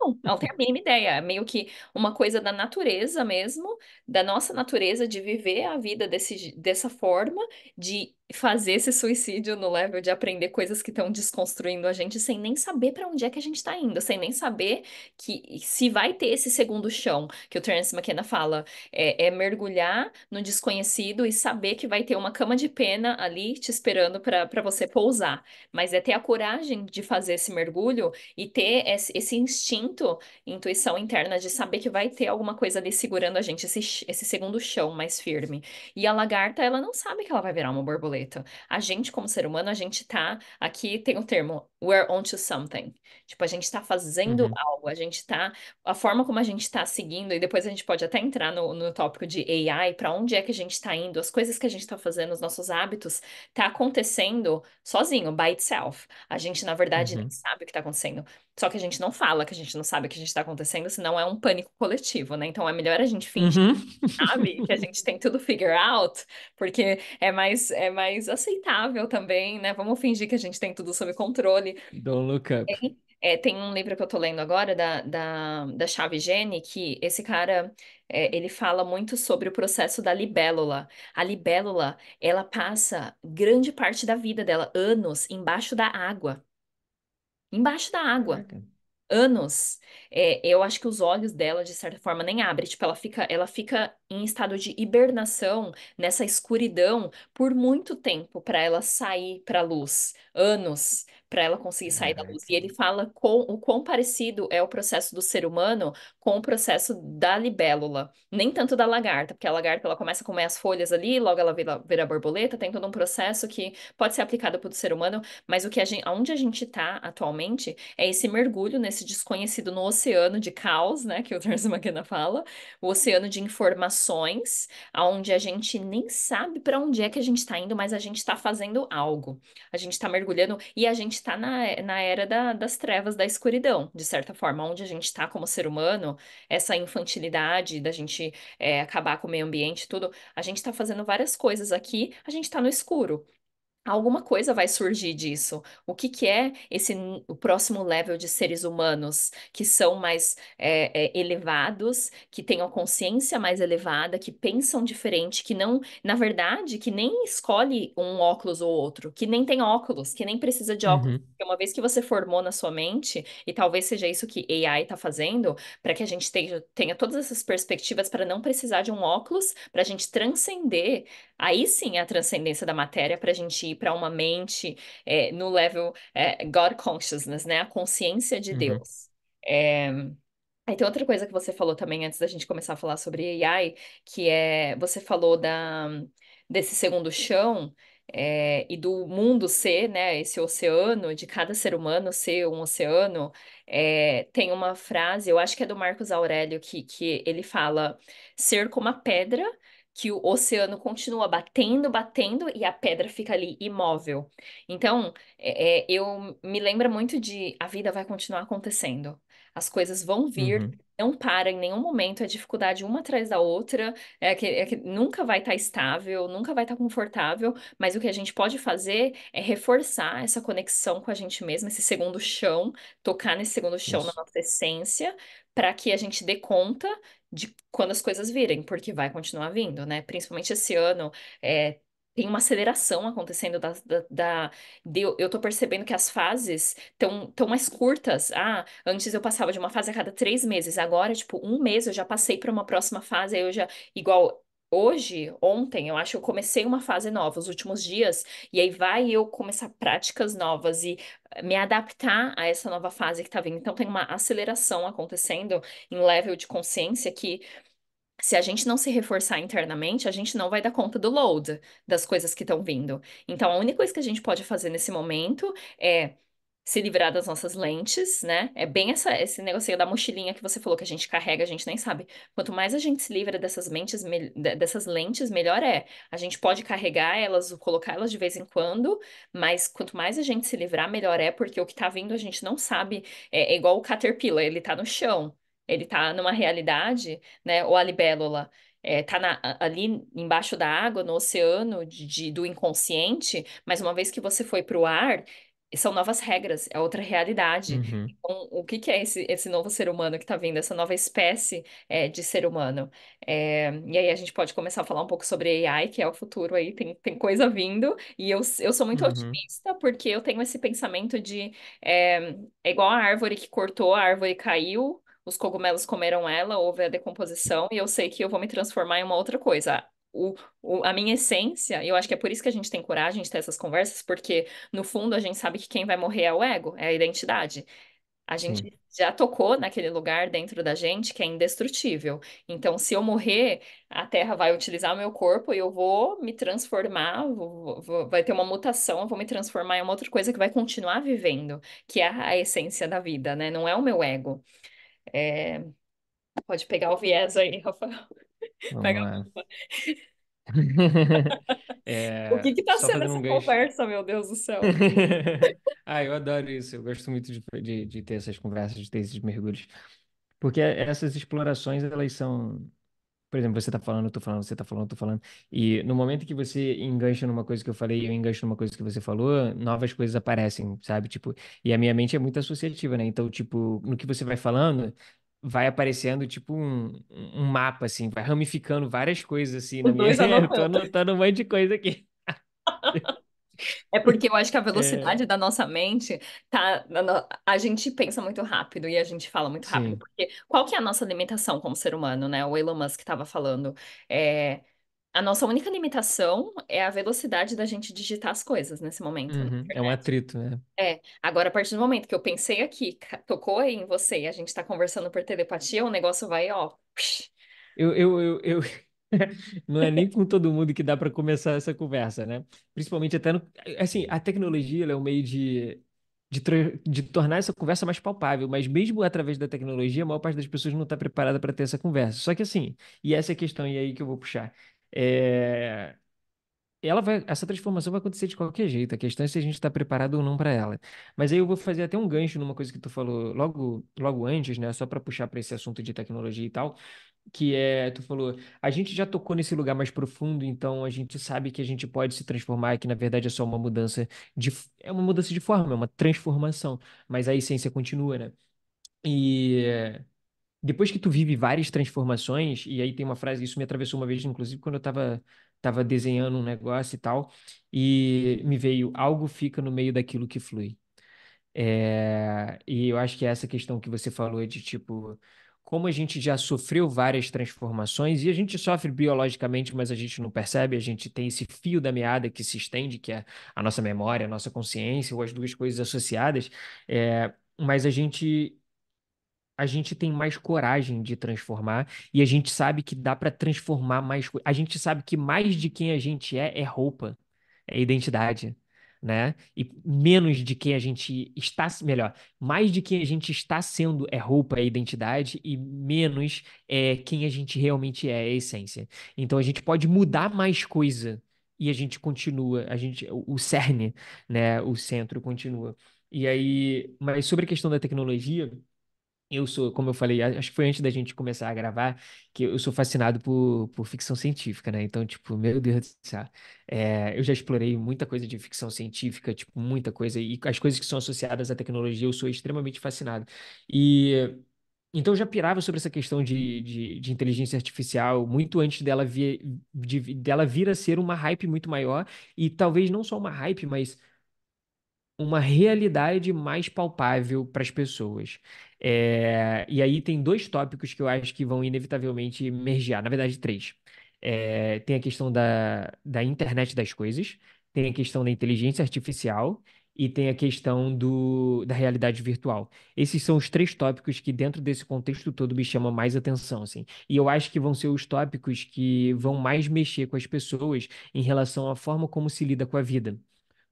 Não, ela tem a mínima ideia. É meio que uma coisa da natureza mesmo, da nossa natureza de viver a vida desse, dessa forma, de fazer esse suicídio no level de aprender coisas que estão desconstruindo a gente sem nem saber para onde é que a gente está indo, sem nem saber que se vai ter esse segundo chão que o Terence McKenna fala, é, é mergulhar no desconhecido e saber que vai ter uma cama de pena ali te esperando para você pousar, mas é ter a coragem de fazer esse mergulho e ter esse, esse instinto, intuição interna de saber que vai ter alguma coisa ali segurando a gente, esse, esse segundo chão mais firme. E a lagarta, ela não sabe que ela vai virar uma borboleta a gente, como ser humano, a gente tá aqui, tem o termo we're onto something. Tipo, a gente está fazendo uhum. algo, a gente está. A forma como a gente está seguindo, e depois a gente pode até entrar no, no tópico de AI, para onde é que a gente está indo, as coisas que a gente está fazendo, os nossos hábitos, está acontecendo sozinho, by itself. A gente, na verdade, uhum. nem sabe o que está acontecendo. Só que a gente não fala que a gente não sabe o que a gente está acontecendo, senão é um pânico coletivo, né? Então é melhor a gente fingir, uhum. que sabe, que a gente tem tudo figure out, porque é mais, é mais aceitável também, né? Vamos fingir que a gente tem tudo sob controle Don't look up. Tem, é, tem um livro que eu tô lendo agora da, da, da Chave Gene, que esse cara é, ele fala muito sobre o processo da libélula. A libélula, ela passa grande parte da vida dela, anos, embaixo da água. Embaixo da água. Caraca anos, é, eu acho que os olhos dela, de certa forma, nem abrem. Tipo, ela fica, ela fica em estado de hibernação, nessa escuridão, por muito tempo, para ela sair para luz. Anos para ela conseguir sair da luz. E ele fala com, o quão parecido é o processo do ser humano com o processo da libélula, nem tanto da lagarta, porque a lagarta ela começa a comer as folhas ali, logo ela vira, vira borboleta, tem todo um processo que pode ser aplicado para o ser humano, mas o que a gente, onde a gente está atualmente é esse mergulho nesse desconhecido no oceano de caos, né, que o Terence McKenna fala, o oceano de informações, aonde a gente nem sabe para onde é que a gente está indo, mas a gente está fazendo algo. A gente está mergulhando e a gente está na, na era da, das trevas, da escuridão, de certa forma, onde a gente está como ser humano, essa infantilidade da gente é, acabar com o meio ambiente, tudo, a gente está fazendo várias coisas aqui, a gente está no escuro. Alguma coisa vai surgir disso. O que que é esse o próximo level de seres humanos que são mais é, é, elevados, que têm uma consciência mais elevada, que pensam diferente, que não, na verdade, que nem escolhe um óculos ou outro, que nem tem óculos, que nem precisa de óculos. Uhum. uma vez que você formou na sua mente, e talvez seja isso que AI está fazendo, para que a gente tenha, tenha todas essas perspectivas para não precisar de um óculos, para a gente transcender Aí sim a transcendência da matéria para a gente ir para uma mente é, no level é, God consciousness, né? A consciência de uhum. Deus. É... Aí tem outra coisa que você falou também antes da gente começar a falar sobre AI, que é você falou da, desse segundo chão. É, e do mundo ser, né, esse oceano, de cada ser humano ser um oceano, é, tem uma frase, eu acho que é do Marcos Aurélio, que, que ele fala: ser como a pedra que o oceano continua batendo, batendo e a pedra fica ali imóvel. Então, é, é eu me lembro muito de a vida vai continuar acontecendo, as coisas vão vir, uhum não para em nenhum momento, é dificuldade uma atrás da outra, é que, é que nunca vai estar tá estável, nunca vai estar tá confortável, mas o que a gente pode fazer é reforçar essa conexão com a gente mesma, esse segundo chão, tocar nesse segundo chão Isso. na nossa essência, para que a gente dê conta de quando as coisas virem, porque vai continuar vindo, né? Principalmente esse ano, é, tem uma aceleração acontecendo da, da, da- de- eu tô percebendo que as fases estão tão mais curtas. Ah, antes eu passava de uma fase a cada três meses, agora, tipo, um mês eu já passei para uma próxima fase, aí eu já, igual hoje, ontem, eu acho que eu comecei uma fase nova, os últimos dias, e aí vai eu começar práticas novas e eh, me adaptar a essa nova fase que tá vindo. Então tem uma aceleração acontecendo em level de consciência que se a gente não se reforçar internamente, a gente não vai dar conta do load das coisas que estão vindo. Então, a única coisa que a gente pode fazer nesse momento é se livrar das nossas lentes, né? É bem essa, esse negocinho da mochilinha que você falou que a gente carrega, a gente nem sabe. Quanto mais a gente se livra dessas mentes, me, dessas lentes, melhor é. A gente pode carregar elas, colocar elas de vez em quando, mas quanto mais a gente se livrar, melhor é, porque o que tá vindo a gente não sabe. É, é igual o caterpillar, ele tá no chão ele está numa realidade, né? Ou eh, tá a libélula está ali embaixo da água, no oceano de, de, do inconsciente, mas uma vez que você foi para o ar, são novas regras, é outra realidade. Uhum. Então, o que, que é esse, esse novo ser humano que está vindo, essa nova espécie é, de ser humano? É, e aí a gente pode começar a falar um pouco sobre AI, que é o futuro aí, tem, tem coisa vindo, e eu, eu sou muito uhum. otimista, porque eu tenho esse pensamento de é, é igual a árvore que cortou, a árvore caiu, os cogumelos comeram ela, houve a decomposição, e eu sei que eu vou me transformar em uma outra coisa. O, o, a minha essência, eu acho que é por isso que a gente tem coragem de ter essas conversas, porque no fundo a gente sabe que quem vai morrer é o ego, é a identidade. A gente Sim. já tocou naquele lugar dentro da gente que é indestrutível. Então, se eu morrer, a Terra vai utilizar o meu corpo e eu vou me transformar, vou, vou, vai ter uma mutação, eu vou me transformar em uma outra coisa que vai continuar vivendo, que é a essência da vida, né? Não é o meu ego. É... Pode pegar o viés aí, Rafael. Pega a é, o que está sendo essa um conversa, meu Deus do céu? ah, eu adoro isso. Eu gosto muito de, de, de ter essas conversas, de ter esses mergulhos. Porque essas explorações, elas são por exemplo, você tá falando, eu tô falando, você tá falando, eu tô falando. E no momento que você engancha numa coisa que eu falei, eu engancho numa coisa que você falou, novas coisas aparecem, sabe? Tipo, e a minha mente é muito associativa, né? Então, tipo, no que você vai falando, vai aparecendo tipo um, um mapa, assim, vai ramificando várias coisas assim. Na minha... tô anotando um monte de coisa aqui. É porque eu acho que a é. velocidade é... da nossa mente tá. A gente pensa muito rápido e a gente fala muito Sim. rápido. Porque qual que é a nossa limitação como ser humano, né? O Elon Musk estava falando. É... A nossa única limitação é a velocidade da gente digitar as coisas nesse momento. Né? Uhum, é um atrito, né? É. Agora, a partir do momento que eu pensei aqui, tocou aí em você e a gente está conversando por telepatia, o negócio vai, ó. Eu, eu, eu, eu, Não é nem com todo mundo que dá para começar essa conversa, né? Principalmente até no, assim, a tecnologia é um meio de de, de, tornar essa conversa mais palpável, mas mesmo através da tecnologia, a maior parte das pessoas não está preparada para ter essa conversa. Só que assim, e essa é a questão e é aí que eu vou puxar. É... Ela vai, essa transformação vai acontecer de qualquer jeito. A questão é se a gente está preparado ou não para ela. Mas aí eu vou fazer até um gancho numa coisa que tu falou logo, logo antes, né? Só para puxar para esse assunto de tecnologia e tal, que é, tu falou, a gente já tocou nesse lugar mais profundo, então a gente sabe que a gente pode se transformar, que na verdade é só uma mudança de, é uma mudança de forma, é uma transformação, mas a essência continua, né? E depois que tu vive várias transformações, e aí tem uma frase, isso me atravessou uma vez, inclusive, quando eu estava tava desenhando um negócio e tal, e me veio, algo fica no meio daquilo que flui. É, e eu acho que é essa questão que você falou de tipo, como a gente já sofreu várias transformações e a gente sofre biologicamente, mas a gente não percebe, a gente tem esse fio da meada que se estende, que é a nossa memória, a nossa consciência, ou as duas coisas associadas, é, mas a gente. A gente tem mais coragem de transformar e a gente sabe que dá para transformar mais. A gente sabe que mais de quem a gente é é roupa, é identidade, né? E menos de quem a gente está, melhor, mais de quem a gente está sendo é roupa, é identidade, e menos é quem a gente realmente é, é essência. Então a gente pode mudar mais coisa e a gente continua, a gente, o cerne, né? O centro continua. E aí, mas sobre a questão da tecnologia, eu sou, como eu falei, acho que foi antes da gente começar a gravar, que eu sou fascinado por, por ficção científica, né? Então, tipo, meu Deus do céu. É, eu já explorei muita coisa de ficção científica, tipo, muita coisa. E as coisas que são associadas à tecnologia, eu sou extremamente fascinado. E. Então, eu já pirava sobre essa questão de, de, de inteligência artificial muito antes dela, vir, de, dela vir a ser uma hype muito maior. E talvez não só uma hype, mas uma realidade mais palpável para as pessoas. É... E aí tem dois tópicos que eu acho que vão inevitavelmente mergear, na verdade, três. É... Tem a questão da, da internet das coisas, tem a questão da inteligência artificial e tem a questão do, da realidade virtual. Esses são os três tópicos que, dentro desse contexto todo, me chamam mais atenção, assim. E eu acho que vão ser os tópicos que vão mais mexer com as pessoas em relação à forma como se lida com a vida.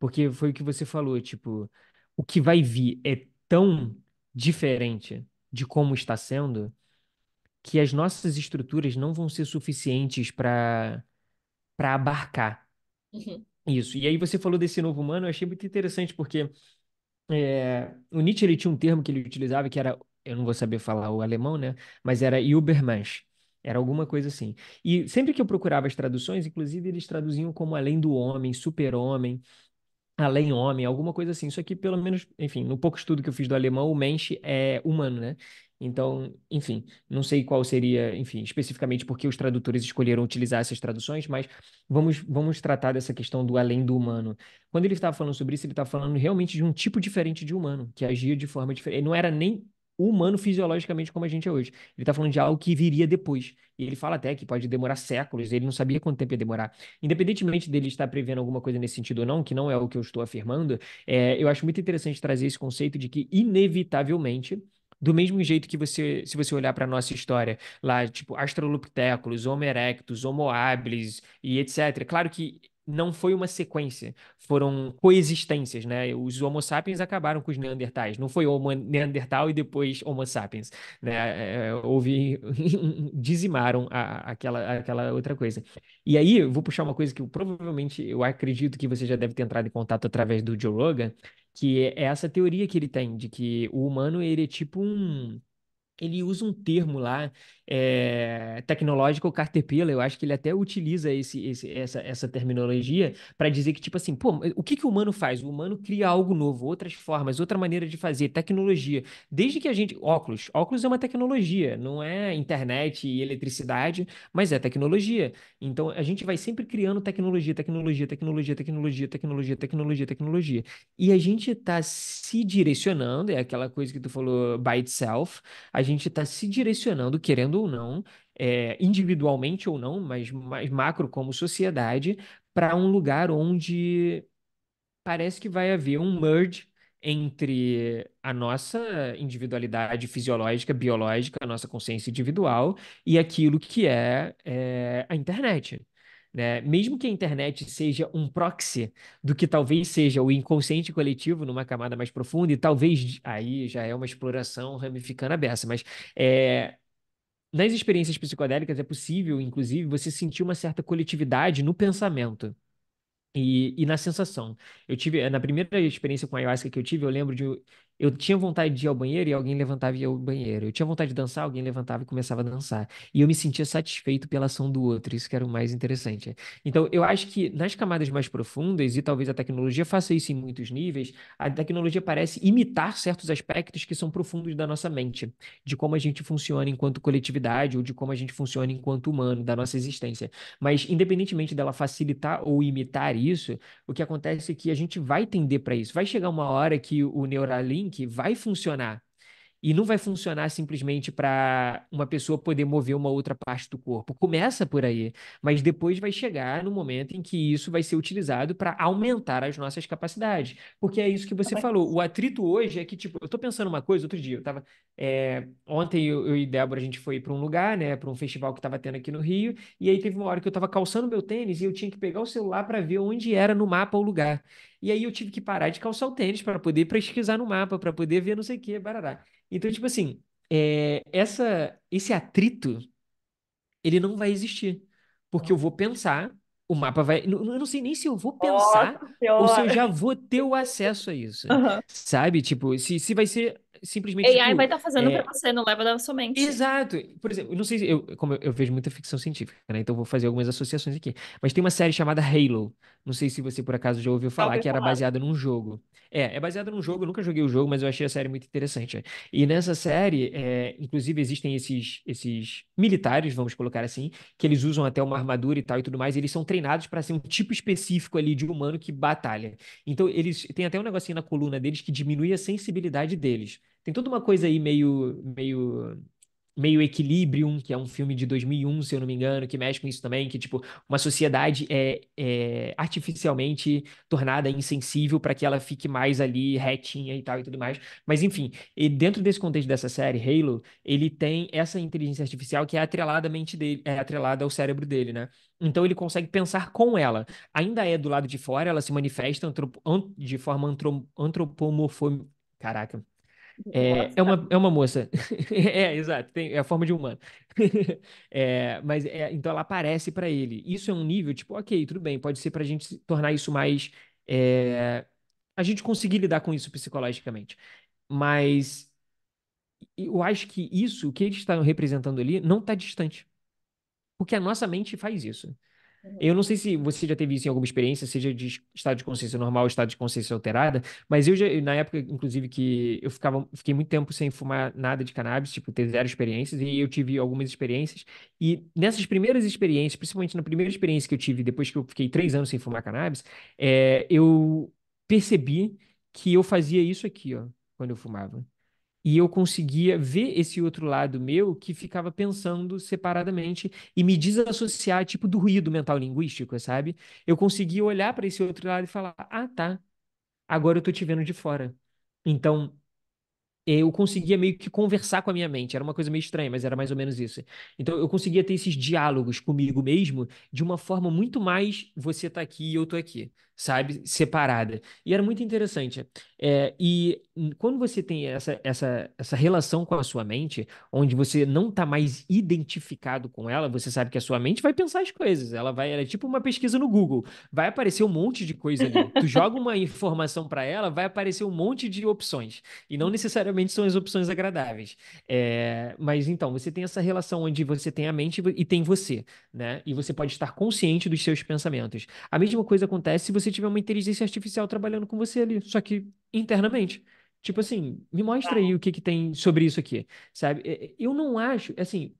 Porque foi o que você falou, tipo, o que vai vir é tão diferente de como está sendo que as nossas estruturas não vão ser suficientes para para abarcar uhum. isso. E aí você falou desse novo humano, eu achei muito interessante porque é, o Nietzsche ele tinha um termo que ele utilizava que era, eu não vou saber falar o alemão, né? Mas era Übermensch. Era alguma coisa assim. E sempre que eu procurava as traduções, inclusive eles traduziam como além do homem, super-homem além homem, alguma coisa assim. Isso aqui, pelo menos, enfim, no pouco estudo que eu fiz do alemão, o Mensch é humano, né? Então, enfim, não sei qual seria, enfim, especificamente porque os tradutores escolheram utilizar essas traduções, mas vamos, vamos tratar dessa questão do além do humano. Quando ele estava falando sobre isso, ele estava falando realmente de um tipo diferente de humano, que agia de forma diferente. Ele não era nem humano fisiologicamente como a gente é hoje. Ele está falando de algo que viria depois. E ele fala até que pode demorar séculos, ele não sabia quanto tempo ia demorar. Independentemente dele estar prevendo alguma coisa nesse sentido ou não, que não é o que eu estou afirmando, é, eu acho muito interessante trazer esse conceito de que, inevitavelmente, do mesmo jeito que você, se você olhar para a nossa história, lá, tipo, Australopithecus, Homo erectus, Homo habilis e etc. Claro que não foi uma sequência, foram coexistências, né? Os Homo sapiens acabaram com os Neandertais, não foi Homo Neandertal e depois Homo sapiens, né? É, é houve, dizimaram a, aquela, aquela outra coisa. E aí, eu vou puxar uma coisa que eu, provavelmente eu acredito que você já deve ter entrado em contato através do Joe Rogan, que é essa teoria que ele tem de que o humano ele é tipo um ele usa um termo lá é, tecnológico Caterpillar, eu acho que ele até utiliza esse, esse essa, essa terminologia para dizer que, tipo assim, pô, o que, que o humano faz? O humano cria algo novo, outras formas, outra maneira de fazer, tecnologia. Desde que a gente. Óculos. Óculos é uma tecnologia, não é internet e eletricidade, mas é tecnologia. Então a gente vai sempre criando tecnologia, tecnologia, tecnologia, tecnologia, tecnologia, tecnologia, tecnologia. E a gente está se direcionando, é aquela coisa que tu falou by itself, a gente está se direcionando, querendo ou não, é, individualmente ou não, mas mais macro como sociedade, para um lugar onde parece que vai haver um merge entre a nossa individualidade fisiológica, biológica, a nossa consciência individual e aquilo que é, é a internet. Né? Mesmo que a internet seja um proxy do que talvez seja o inconsciente coletivo numa camada mais profunda, e talvez aí já é uma exploração ramificando a beça, mas é, nas experiências psicodélicas é possível, inclusive, você sentir uma certa coletividade no pensamento. E, e, na sensação. Eu tive, na primeira experiência com ayahuasca que eu tive, eu lembro de eu tinha vontade de ir ao banheiro e alguém levantava e ia ao banheiro. Eu tinha vontade de dançar, alguém levantava e começava a dançar. E eu me sentia satisfeito pela ação do outro. Isso que era o mais interessante. Então, eu acho que nas camadas mais profundas, e talvez a tecnologia faça isso em muitos níveis, a tecnologia parece imitar certos aspectos que são profundos da nossa mente, de como a gente funciona enquanto coletividade ou de como a gente funciona enquanto humano, da nossa existência. Mas, independentemente dela facilitar ou imitar isso, o que acontece é que a gente vai tender para isso. Vai chegar uma hora que o Neuralink link vai funcionar. E não vai funcionar simplesmente para uma pessoa poder mover uma outra parte do corpo. Começa por aí, mas depois vai chegar no momento em que isso vai ser utilizado para aumentar as nossas capacidades. Porque é isso que você falou. O atrito hoje é que, tipo, eu estou pensando uma coisa, outro dia, eu estava É, ontem eu, eu, e Débora, a gente foi para um lugar, né, para um festival que estava tendo aqui no Rio, e aí teve uma hora que eu estava calçando meu tênis e eu tinha que pegar o celular para ver onde era no mapa o lugar. E aí eu tive que parar de calçar o tênis para poder pesquisar no mapa, para poder ver não sei o que, barará. Então, tipo assim, é, essa, esse atrito, ele não vai existir. Porque eu vou pensar, o mapa vai. Eu não sei nem se eu vou pensar Nossa, ou se eu já vou ter o acesso a isso. Uhum. Sabe? Tipo, se, se vai ser simplesmente. AI tipo, vai estar tá fazendo é... para você, não leva da sua mente. Exato. Por exemplo, não sei se eu, como eu, vejo muita ficção científica, né? Então vou fazer algumas associações aqui. Mas tem uma série chamada Halo. Não sei se você por acaso já ouviu falar, que era baseada num jogo. É, é baseada num jogo, eu nunca joguei o jogo, mas eu achei a série muito interessante. E nessa série, é, inclusive, existem esses, esses militares, vamos colocar assim, que eles usam até uma armadura e tal e tudo mais, eles são treinados para ser um tipo específico ali de humano que batalha. Então, eles têm até um negocinho na coluna deles que diminui a sensibilidade deles. Tem toda uma coisa aí meio, meio meio Equilibrium, que é um filme de 2001, se eu não me engano, que mexe com isso também, que, tipo, uma sociedade é, é artificialmente tornada insensível para que ela fique mais ali retinha e tal e tudo mais. Mas, enfim, dentro desse contexto dessa série, Halo, ele tem essa inteligência artificial que é atrelada à mente dele, é atrelada ao cérebro dele, né? Então ele consegue pensar com ela. Ainda é do lado de fora, ela se manifesta de forma antropomorfo... Caraca, é, é, uma, é uma moça. é, exato. Tem, é a forma de humano. é, mas é, então ela aparece para ele. Isso é um nível tipo, ok, tudo bem. Pode ser para a gente tornar isso mais é, a gente conseguir lidar com isso psicologicamente. Mas eu acho que isso, o que eles estão representando ali, não está distante. Porque a nossa mente faz isso. Uhum. Eu não sei se você já teve isso em alguma experiência, seja de estado de consciência normal, estado de consciência alterada, mas eu já, na época, inclusive, que eu ficava, fiquei muito tempo sem fumar nada de cannabis, tipo, ter zero experiências, e eu tive algumas experiências. E nessas primeiras experiências, principalmente na primeira experiência que eu tive, depois que eu fiquei três anos sem fumar cannabis, é, eu percebi que eu fazia isso aqui, ó, quando eu fumava e eu conseguia ver esse outro lado meu que ficava pensando separadamente e me desassociar tipo do ruído mental linguístico, sabe? Eu conseguia olhar para esse outro lado e falar: "Ah, tá. Agora eu tô te vendo de fora". Então, eu conseguia meio que conversar com a minha mente. Era uma coisa meio estranha, mas era mais ou menos isso. Então eu conseguia ter esses diálogos comigo mesmo de uma forma muito mais você tá aqui e eu tô aqui, sabe? Separada. E era muito interessante. É, e quando você tem essa, essa, essa relação com a sua mente, onde você não está mais identificado com ela, você sabe que a sua mente vai pensar as coisas. Ela vai, ela é tipo uma pesquisa no Google. Vai aparecer um monte de coisa ali. tu joga uma informação para ela, vai aparecer um monte de opções. E não necessariamente são as opções agradáveis. É, mas então, você tem essa relação onde você tem a mente e tem você, né? E você pode estar consciente dos seus pensamentos. A mesma coisa acontece se você você tiver uma inteligência artificial trabalhando com você ali, só que internamente. Tipo assim, me mostra aí o que, que tem sobre isso aqui, sabe? É, é, eu não acho, assim,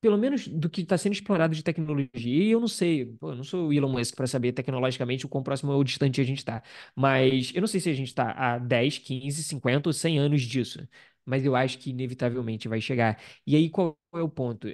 pelo menos do que está sendo explorado de tecnologia, e eu não sei, pô, eu não sou o Elon Musk para saber tecnologicamente o quão próximo ou distante a gente está, mas eu não sei se a gente está a 10, 15, 50 ou 100 anos disso, mas eu acho que inevitavelmente vai chegar. E aí qual é o ponto?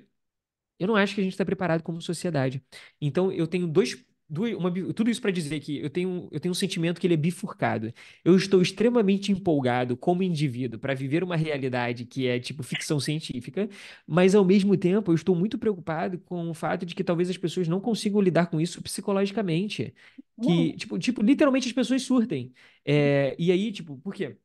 Eu não acho que a gente está preparado como sociedade. Então eu tenho dois uma, tudo isso para dizer que eu tenho, eu tenho um sentimento que ele é bifurcado. Eu estou extremamente empolgado como indivíduo para viver uma realidade que é tipo ficção científica, mas ao mesmo tempo eu estou muito preocupado com o fato de que talvez as pessoas não consigam lidar com isso psicologicamente. Que, uhum. tipo, tipo, literalmente as pessoas surtem. É, e aí, tipo, por quê?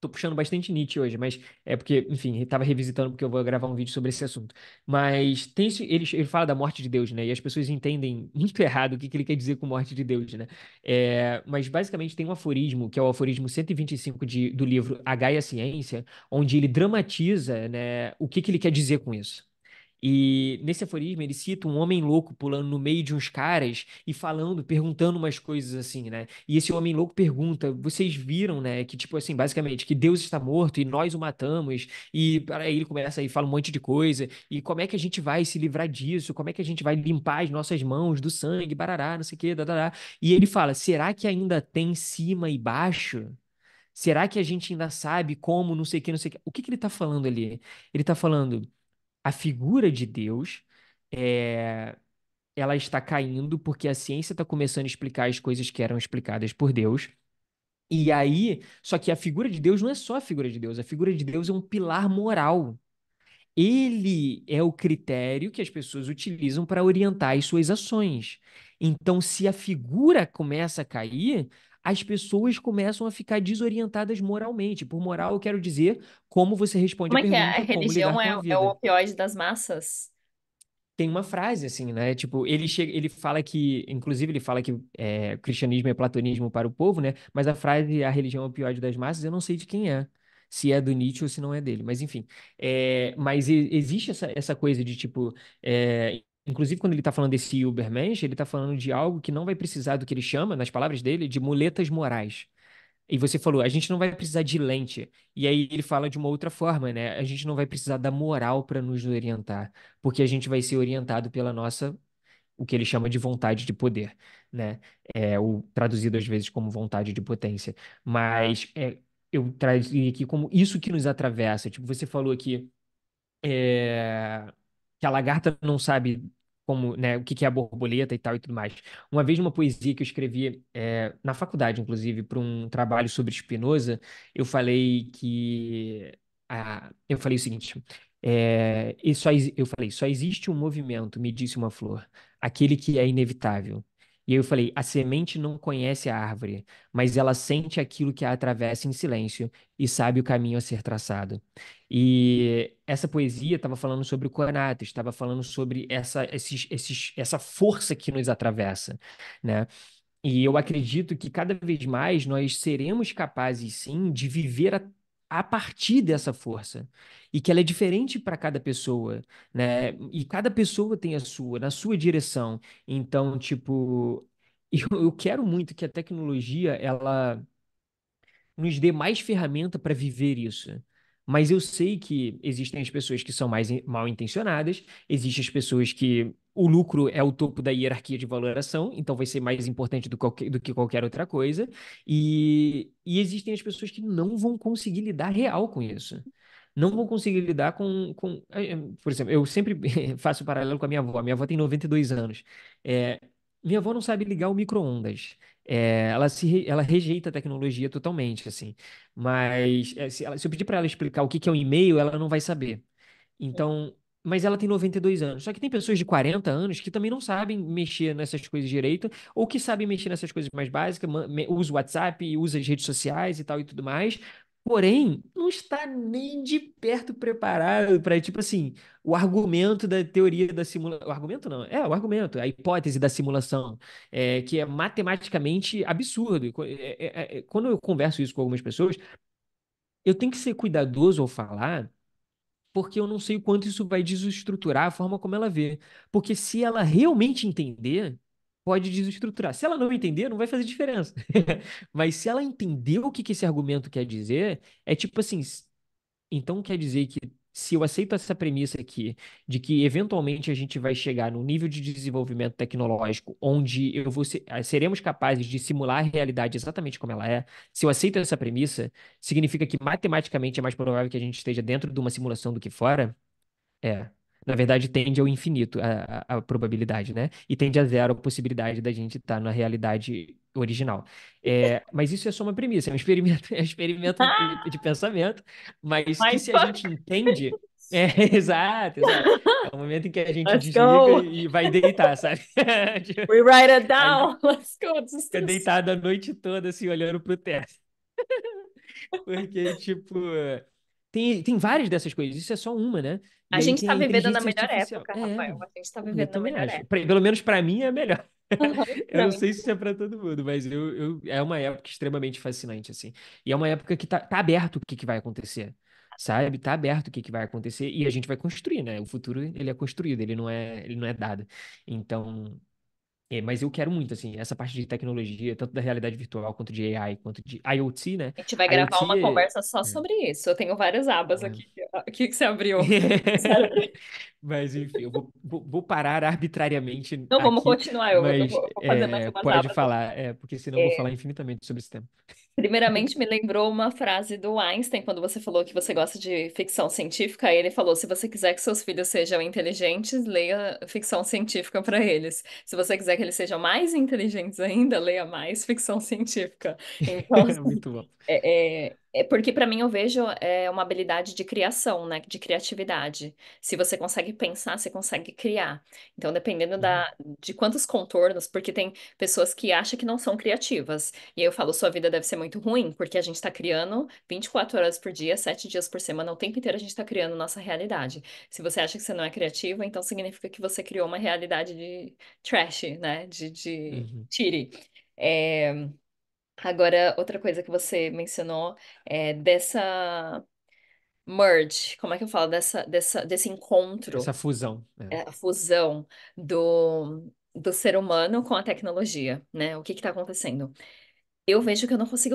tô puxando bastante Nietzsche hoje, mas é porque, enfim, estava revisitando porque eu vou gravar um vídeo sobre esse assunto. Mas tem esse, ele, ele fala da morte de Deus, né? E as pessoas entendem muito errado o que, que ele quer dizer com morte de Deus, né? É, mas basicamente tem um aforismo, que é o aforismo 125 de, do livro A Gaia Ciência, onde ele dramatiza né, o que, que ele quer dizer com isso. E nesse aforismo ele cita um homem louco pulando no meio de uns caras e falando, perguntando umas coisas assim, né? E esse homem louco pergunta: vocês viram, né? Que tipo assim, basicamente, que Deus está morto e nós o matamos. E aí ele começa e fala um monte de coisa. E como é que a gente vai se livrar disso? Como é que a gente vai limpar as nossas mãos do sangue, barará, não sei o quê, dadará. E ele fala: será que ainda tem cima e baixo? Será que a gente ainda sabe como, não sei o que, não sei o que? O que, que ele está falando ali? Ele está falando a figura de Deus é, ela está caindo porque a ciência está começando a explicar as coisas que eram explicadas por Deus. E aí, só que a figura de Deus não é só a figura de Deus, a figura de Deus é um pilar moral. Ele é o critério que as pessoas utilizam para orientar as suas ações. Então, se a figura começa a cair, as pessoas começam a ficar desorientadas moralmente. Por moral, eu quero dizer como você responde como a pergunta. Como é que é? a religião é, a é, o opioide das massas? Tem uma frase assim, né? Tipo, ele chega, ele fala que, inclusive, ele fala que é, cristianismo é platonismo para o povo, né? Mas a frase a religião é o opioide das massas, eu não sei de quem é se é do Nietzsche ou se não é dele, mas enfim. É, mas existe essa, essa coisa de tipo, é, Inclusive, quando ele está falando desse Ubermensch, ele está falando de algo que não vai precisar do que ele chama, nas palavras dele, de muletas morais. E você falou, a gente não vai precisar de lente. E aí ele fala de uma outra forma, né? A gente não vai precisar da moral para nos orientar, porque a gente vai ser orientado pela nossa, o que ele chama de vontade de poder, né? É, o traduzido às vezes como vontade de potência. Mas é, eu trazia aqui como isso que nos atravessa. Tipo, você falou aqui é, que a lagarta não sabe como né, o que é a borboleta e tal e tudo mais. Uma vez numa poesia que eu escrevi é, na faculdade, inclusive, para um trabalho sobre Spinoza, eu falei que ah, eu falei o seguinte: é, só, eu falei, só existe um movimento, me disse uma flor, aquele que é inevitável. E eu falei: a semente não conhece a árvore, mas ela sente aquilo que a atravessa em silêncio e sabe o caminho a ser traçado. E essa poesia estava falando sobre o Conato, estava falando sobre essa, esses, esses, essa força que nos atravessa, né? E eu acredito que cada vez mais nós seremos capazes, sim, de viver a a partir dessa força e que ela é diferente para cada pessoa, né? E cada pessoa tem a sua, na sua direção. Então, tipo, eu, eu quero muito que a tecnologia ela nos dê mais ferramenta para viver isso. Mas eu sei que existem as pessoas que são mais mal intencionadas, existem as pessoas que o lucro é o topo da hierarquia de valoração, então vai ser mais importante do, qualquer, do que qualquer outra coisa. E, e, existem as pessoas que não vão conseguir lidar real com isso. Não vão conseguir lidar com. com eh, por exemplo, eu sempre faço paralelo com a minha avó. A minha avó tem 92 anos. É, minha avó não sabe ligar o micro-ondas. É, ela se, ela rejeita a tecnologia totalmente, assim. Mas é, se, ela- se eu pedir para ela explicar o que que é um e-mail, ela não vai saber. É. Então, mas ela tem 92 anos. Só que tem pessoas de 40 anos que também não sabem mexer nessas coisas direito, ou que sabem mexer nessas coisas mais básicas, usa o WhatsApp, usa as redes sociais e tal e tudo mais, Porém, não está nem de perto preparado para, tipo assim, o argumento da teoria da simulação. O argumento não, é o argumento, a hipótese da simulação, é, que é matematicamente absurdo. É é, é, é, quando eu converso isso com algumas pessoas, eu tenho que ser cuidadoso ao falar, porque eu não sei o quanto isso vai desestruturar a forma como ela vê. Porque se ela realmente entender, pode desestruturar. Se ela não entender, não vai fazer diferença. Mas se ela entender o que, que esse argumento quer dizer, é tipo assim: então quer dizer que se eu aceito essa premissa aqui, de que eventualmente a gente vai chegar num nível de desenvolvimento tecnológico onde eu vou ser, ah, seremos capazes de simular a realidade exatamente como ela é, se eu aceito essa premissa, significa que matematicamente é mais provável que a gente esteja dentro de uma simulação do que fora? É, na verdade, tende ao infinito a, a, a, probabilidade, né? E tende a zero a possibilidade da gente estar tá na realidade original. É, mas isso é só uma premissa, é um experimento, é um experimento de, de pensamento, mas, que se a gente entende. É, exato, exato. É o momento em que a gente Let's desliga go. e vai deitar, sabe? We write it down. Let's go. Fica deitado a noite toda, assim, olhando pro teste. Porque, tipo, tem, tem várias dessas coisas, isso é só uma, né? A gente está vivendo na melhor artificial. época, é, Rafael. A gente está vivendo na melhor acho. época. Pelo menos para mim é melhor. eu não sei se é para todo mundo, mas eu, eu, é uma época extremamente fascinante, assim. E é uma época que tá, tá aberto o que, que vai acontecer, sabe? Tá aberto o que, que vai acontecer e a gente vai construir, né? O futuro, ele é construído, ele não é, ele não é dado. Então, é, mas eu quero muito, assim, essa parte de tecnologia, tanto da realidade virtual quanto de AI, quanto de IoT, né? A gente vai gravar IoT uma é... conversa só é. sobre isso. Eu tenho várias abas é. aqui. O ah, que, você abriu? mas, enfim, eu vou, vou parar arbitrariamente. Não, aqui, vamos continuar. Eu mas, vou, vou fazer é, mais umas Pode abas. falar, é, porque senão eu vou falar infinitamente sobre esse tema. Primeiramente, me lembrou uma frase do Einstein, quando você falou que você gosta de ficção científica. Ele falou: se você quiser que seus filhos sejam inteligentes, leia ficção científica para eles. Se você quiser que eles sejam mais inteligentes ainda, leia mais ficção científica. Então, Muito bom. É, é, é porque para mim eu vejo é uma habilidade de criação, né? De criatividade. Se você consegue pensar, você consegue criar. Então, dependendo da, uhum. de quantos contornos, porque tem pessoas que acham que não são criativas. E eu falo, sua vida deve ser muito ruim, porque a gente está criando 24 horas por dia, 7 dias por semana, o tempo inteiro a gente está criando nossa realidade. Se você acha que você não é criativa, então significa que você criou uma realidade de trash, né? De, de uhum. tire. É... Agora, outra coisa que você mencionou é dessa merge, como é que eu falo? Dessa, dessa, desse encontro. Essa fusão. É. É, a fusão do, do ser humano com a tecnologia, né? O que está acontecendo? Eu vejo que eu não consigo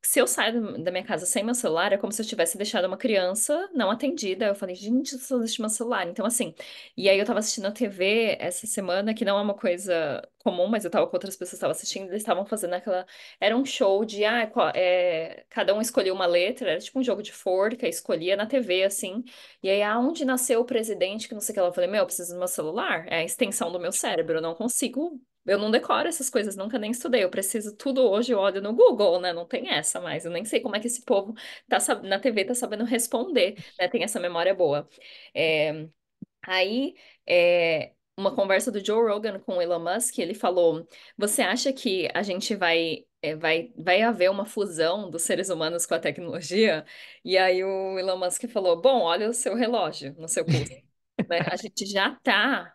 se eu saio da minha casa sem meu celular, é como se eu tivesse deixado uma criança não atendida. Eu falei, gente, eu só deixo meu celular. Então, assim, e aí eu tava assistindo a TV essa semana, que não é uma coisa comum, mas eu tava com outras pessoas que estavam assistindo, eles estavam fazendo aquela. Era um show de. Ah, qual... é... cada um escolheu uma letra, era tipo um jogo de forca, escolhia na TV, assim. E aí, aonde nasceu o presidente, que não sei o que ela falei, meu, eu preciso do meu celular, é a extensão do meu cérebro, eu não consigo eu não decoro essas coisas, nunca nem estudei. Eu preciso tudo hoje, eu olho no Google, né? Não tem essa mais. Eu nem sei como é que esse povo tá sab... na TV tá sabendo responder, né? Tem essa memória boa. É... Aí, é... uma conversa do Joe Rogan com o Elon Musk, ele falou: Você acha que a gente vai é, vai, vai haver uma fusão dos seres humanos com a tecnologia. E aí o Elon Musk falou: Bom, olha o seu relógio no seu pulso. né? A gente já está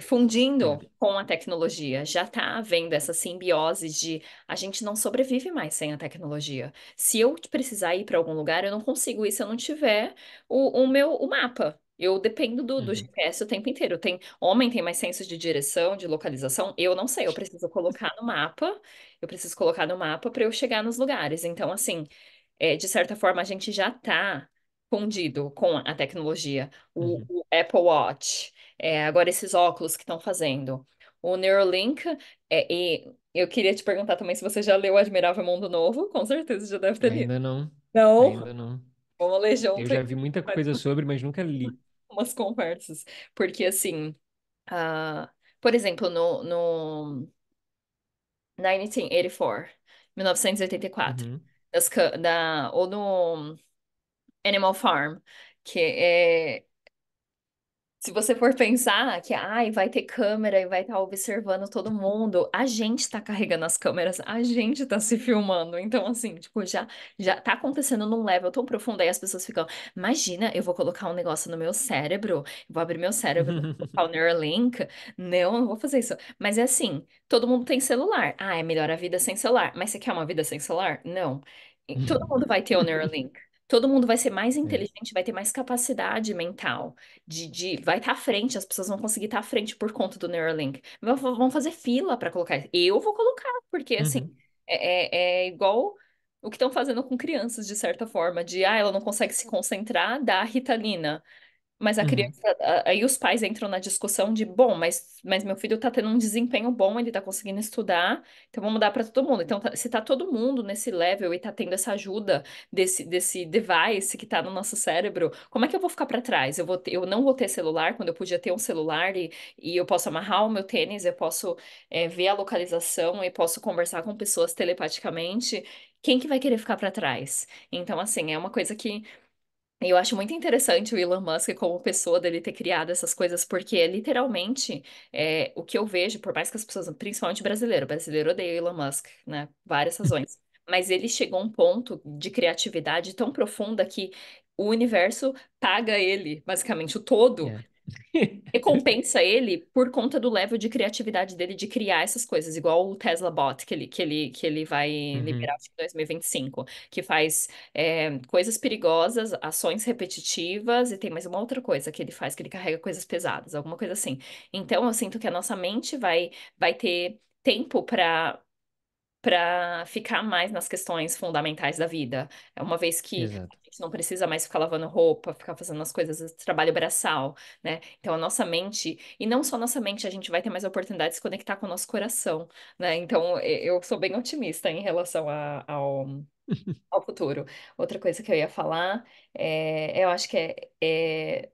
fundindo com a tecnologia. Já está havendo essa simbiose de a gente não sobrevive mais sem a tecnologia. Se eu precisar ir para algum lugar, eu não consigo ir se eu não tiver o, o meu o mapa. Eu dependo do, do uhum. GPS o tempo inteiro. Tem homem tem mais senso de direção, de localização. Eu não sei. Eu preciso colocar no mapa. Eu preciso colocar no mapa para eu chegar nos lugares. Então, assim, é, de certa forma, a gente já está fundido com a tecnologia. O, uhum. o Apple Watch, é, agora esses óculos que estão fazendo. O Neuralink, é, e eu queria te perguntar também se você já leu Admirável Mundo Novo, com certeza já deve ter lido. Ainda não. Não? Ainda não. Vamos ler junto. Eu já vi muita coisa sobre, mas nunca li. Umas conversas. Porque, assim, uh, por exemplo, no, no 1984, 1984, uhum. das, da, ou no Animal Farm, que é, se você for pensar que ai, vai ter câmera e vai estar tá observando todo mundo, a gente está carregando as câmeras, a gente está se filmando. Então, assim, tipo, já, já tá acontecendo num level tão profundo, aí as pessoas ficam, imagina, eu vou colocar um negócio no meu cérebro, vou abrir meu cérebro, colocar o Neuralink. Não, não vou fazer isso. Mas é assim, todo mundo tem celular. Ah, é melhor a vida sem celular. Mas você quer uma vida sem celular? Não. Todo mundo vai ter o Neuralink todo mundo vai ser mais inteligente, vai ter mais capacidade mental de, de vai estar tá à frente, as pessoas vão conseguir estar tá à frente por conta do Neuralink. Vão, fazer fila para colocar. Eu vou colocar, porque assim, uhum. assim, é, é, igual o que estão fazendo com crianças, de certa forma, de ah, ela não consegue se concentrar, dá a ritalina. Mas a uhum. criança, aí os pais entram na discussão de, bom, mas, mas meu filho está tendo um desempenho bom, ele está conseguindo estudar, então vamos dar para todo mundo. Então, tá, se está todo mundo nesse level e está tendo essa ajuda desse, desse device que está no nosso cérebro, como é que eu vou ficar para trás? Eu, vou ter, eu não vou ter celular quando eu podia ter um celular e, e eu posso amarrar o meu tênis, eu posso é, ver a localização e posso conversar com pessoas telepaticamente. Quem que vai querer ficar para trás? Então, assim, é uma coisa que eu acho muito interessante o Elon Musk como pessoa dele ter criado essas coisas, porque é literalmente é, o que eu vejo, por mais que as pessoas, principalmente brasileiro, brasileiro odeia o Elon Musk, né? Várias razões. Mas ele chegou a um ponto de criatividade tão profunda que o universo paga ele, basicamente, o todo. Yeah. É. recompensa ele por conta do level de criatividade dele de criar essas coisas, igual o Tesla Bot que ele, que ele, que ele vai uhum. liberar em 2025, que faz é, coisas perigosas, ações repetitivas, e tem mais uma outra coisa que ele faz, que ele carrega coisas pesadas, alguma coisa assim. Então eu sinto que a nossa mente vai, vai ter tempo para para ficar mais nas questões fundamentais da vida. É uma vez que Exato. a gente não precisa mais ficar lavando roupa, ficar fazendo as coisas, trabalho braçal, né? Então a nossa mente, e não só nossa mente, a gente vai ter mais oportunidade de se conectar com o nosso coração, né? Então eu sou bem otimista em relação a, ao, ao futuro. Outra coisa que eu ia falar, é, eu acho que é, é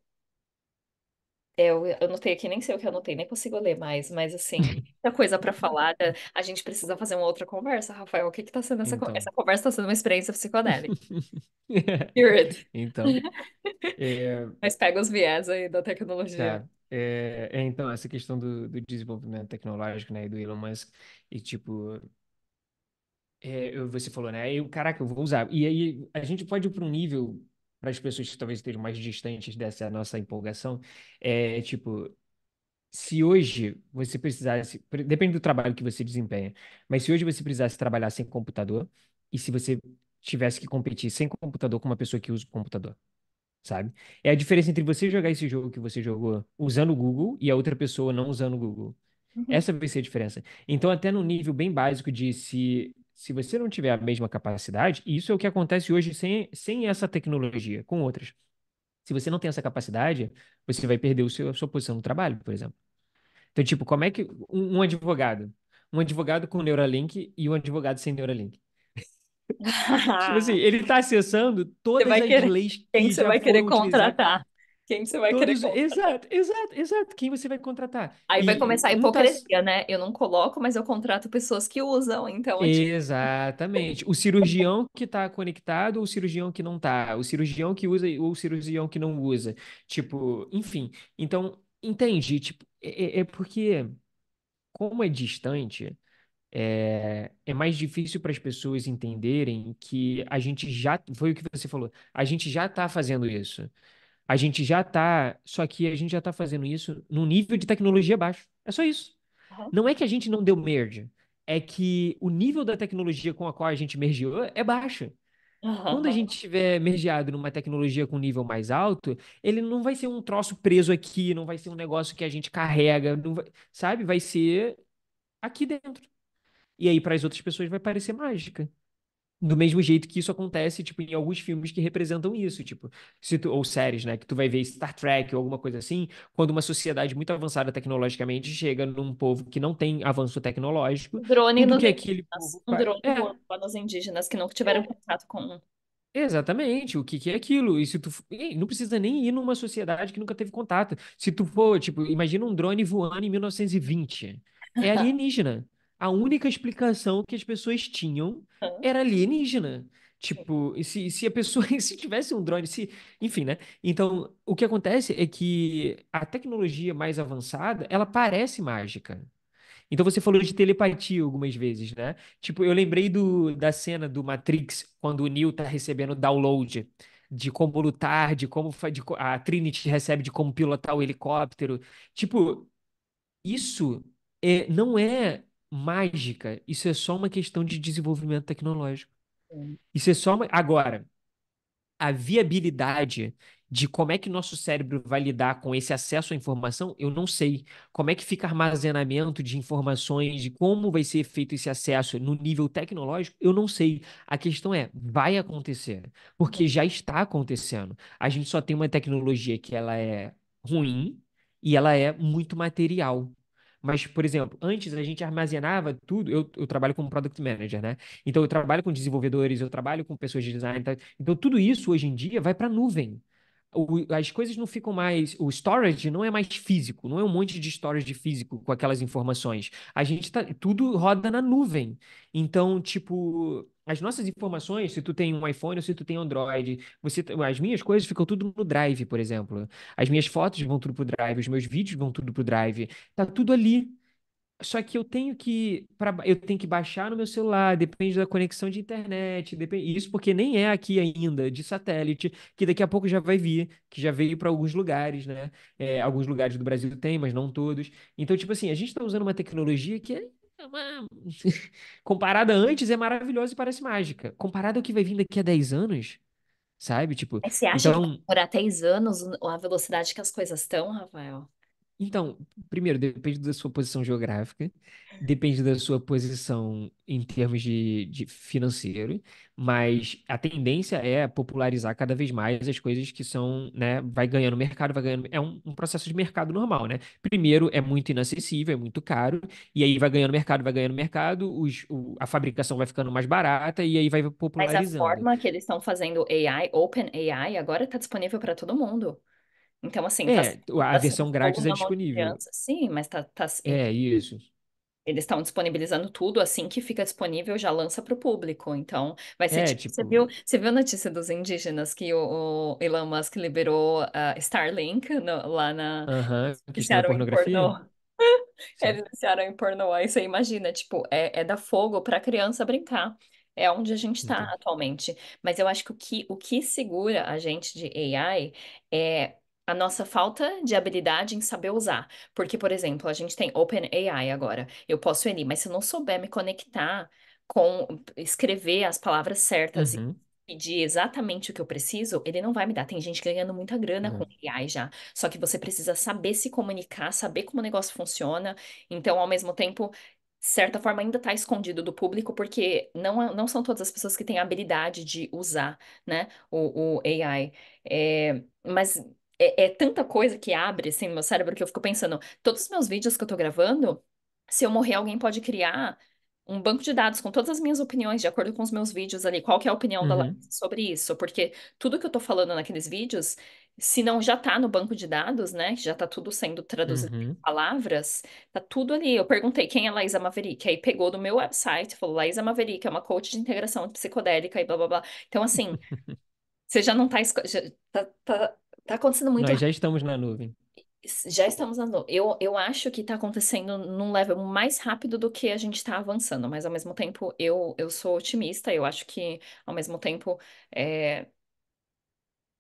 eu anotei aqui, nem sei o que eu anotei, nem consigo ler mais, mas assim, muita coisa para falar. Né? A gente precisa fazer uma outra conversa, Rafael. O que que tá sendo essa conversa? Então. Essa conversa tá sendo uma experiência psicodélica. Period. Então. É... Mas pega os viés aí da tecnologia. Tá. É, é, então, essa questão do, do, desenvolvimento tecnológico, né, e do Elon Musk, e tipo, é, você falou, né, eu, caraca, eu vou usar. E aí a gente pode ir para um nível para as pessoas que talvez estejam mais distantes dessa nossa empolgação, é tipo, se hoje você precisasse, depende do trabalho que você desempenha, mas se hoje você precisasse trabalhar sem computador e se você tivesse que competir sem computador com uma pessoa que usa o computador, sabe? É a diferença entre você jogar esse jogo que você jogou usando o Google e a outra pessoa não usando o Google. Uhum. Essa vai ser a diferença. Então, até no nível bem básico de se se você não tiver a mesma capacidade, e isso é o que acontece hoje sem, sem essa tecnologia, com outras. Se você não tem essa capacidade, você vai perder o seu, a sua posição no trabalho, por exemplo. Então, tipo, como é que um, um advogado, um advogado com Neuralink e um advogado sem Neuralink? tipo assim, ele está acessando todas as querer, leis que quem você vai querer utilizadas. contratar. Quem você vai Todos... querer Exato, exato, exato. Quem você vai contratar? Aí e vai começar a hipocrisia, tá... né? Eu não coloco, mas eu contrato pessoas que usam, então... É tipo Exatamente. o cirurgião que está conectado ou o cirurgião que não está O cirurgião que usa ou o cirurgião que não usa. Tipo, enfim. Então, entendi Tipo, é, é, é porque, como é distante... É, é, mais difícil para as pessoas entenderem que a gente já foi o que você falou, a gente já está fazendo isso. A gente já está, só que a gente já está fazendo isso num nível de tecnologia baixo. É só isso. Uhum. Não é que a gente não deu merge, é que o nível da tecnologia com a qual a gente mergeou é baixo. Uhum. Quando a gente estiver mergeado numa tecnologia com nível mais alto, ele não vai ser um troço preso aqui, não vai ser um negócio que a gente carrega, vai, sabe? Vai ser aqui dentro. E aí, para as outras pessoas, vai parecer mágica do mesmo jeito que isso acontece, tipo, em alguns filmes que representam isso, tipo, se tu, ou séries, né, que tu vai ver Star Trek ou alguma coisa assim, quando uma sociedade muito avançada tecnologicamente chega num povo que não tem avanço tecnológico, drone tudo que aquele povo um drone é. nos indígenas que nunca tiveram é. contato com Exatamente, o que, que é aquilo? E se tu não precisa nem ir numa sociedade que nunca teve contato. Se tu for, tipo, imagina um drone voando em 1920. É alienígena a única explicação que as pessoas tinham era alienígena. Tipo, se, se a pessoa, se tivesse um drone, se, enfim, né? Então, o que acontece é que a tecnologia mais avançada, ela parece mágica. Então, você falou de telepatia algumas vezes, né? Tipo, eu lembrei do, da cena do Matrix, quando o Neo tá recebendo download de como lutar, de como de, a Trinity recebe de como pilotar o helicóptero. Tipo, isso é, não é mágica. Isso é só uma questão de desenvolvimento tecnológico. É. Isso é só uma... Agora, a viabilidade de como é que nosso cérebro vai lidar com esse acesso à informação, eu não sei. Como é que fica armazenamento de informações, de como vai ser feito esse acesso no nível tecnológico, eu não sei. A questão é, vai acontecer, porque já está acontecendo. A gente só tem uma tecnologia que ela é ruim e ela é muito material. Mas, por exemplo, antes a gente armazenava tudo. Eu, eu trabalho como product manager, né? Então eu trabalho com desenvolvedores, eu trabalho com pessoas de design. Tá? Então tudo isso hoje em dia vai para a nuvem as coisas não ficam mais. O storage não é mais físico, não é um monte de storage físico com aquelas informações. A gente tá. Tudo roda na nuvem. Então, tipo, as nossas informações, se tu tem um iPhone ou se tu tem Android, você, as minhas coisas ficam tudo no Drive, por exemplo. As minhas fotos vão tudo pro Drive, os meus vídeos vão tudo pro Drive. Tá tudo ali. Só que eu tenho que pra, eu tenho que baixar no meu celular, depende da conexão de internet, depende, isso porque nem é aqui ainda, de satélite, que daqui a pouco já vai vir, que já veio para alguns lugares, né? É, alguns lugares do Brasil tem, mas não todos. Então, tipo assim, a gente está usando uma tecnologia que é uma... comparada antes é maravilhosa e parece mágica. Comparada ao que vai vir daqui a 10 anos, sabe? Tipo, Você acha então... que por 10 anos a velocidade que as coisas estão, Rafael? Então, primeiro, depende da sua posição geográfica, depende da sua posição em termos de, de financeiro, mas a tendência é popularizar cada vez mais as coisas que são, né, vai ganhando mercado, vai ganhando, é um, um processo de mercado normal, né? Primeiro é muito inacessível, é muito caro, e aí vai ganhando mercado, vai ganhando mercado, os, o, a fabricação vai ficando mais barata e aí vai popularizando. Mas a forma que eles estão fazendo AI, Open AI, agora está disponível para todo mundo. Então, assim, tá é, tá, a tá versão grátis é disponível. Sim, mas tá, tá É, isso. Eles estão disponibilizando tudo, assim que fica disponível, já lança para o público. Então, vai ser é, tipo, tipo, Você viu, você viu a notícia dos indígenas que o, o Elon Musk liberou a Starlink no, lá na. Aham, uh -huh, que é pornografia. Eles iniciaram em pornô. Aí você imagina, tipo, é, é dar fogo para criança brincar. É onde a gente está então. atualmente. Mas eu acho que o que, o que segura a gente de AI é a nossa falta de habilidade em saber usar. Porque, por exemplo, a gente tem OpenAI agora. Eu posso ir, mas se eu não souber me conectar com escrever as palavras certas uhum. e pedir exatamente o que eu preciso, ele não vai me dar. Tem gente ganhando muita grana uhum. com AI já. Só que você precisa saber se comunicar, saber como o negócio funciona. Então, ao mesmo tempo, certa forma, ainda está escondido do público, porque não, é, não são todas as pessoas que têm a habilidade de usar né, o, o AI. É, mas é, é, tanta coisa que abre, assim, no meu cérebro, que eu fico pensando, todos os meus vídeos que eu tô gravando, se eu morrer, alguém pode criar um banco de dados com todas as minhas opiniões, de acordo com os meus vídeos ali, qual que é a opinião da uhum. Larissa sobre isso, porque tudo que eu tô falando naqueles vídeos, se não já tá no banco de dados, né, já tá tudo sendo traduzido uhum. em palavras, tá tudo ali. Eu perguntei quem é a Laísa Maverick, aí pegou do meu website, falou Laísa Maverick é uma coach de integração psicodélica e blá blá blá. Então, assim, você já não tá, já tá, tá Tá acontecendo muito. Nós já estamos na nuvem. Já estamos na nuvem. Eu, eu acho que tá acontecendo num level mais rápido do que a gente está avançando, mas ao mesmo tempo eu, eu sou otimista. Eu acho que ao mesmo tempo é,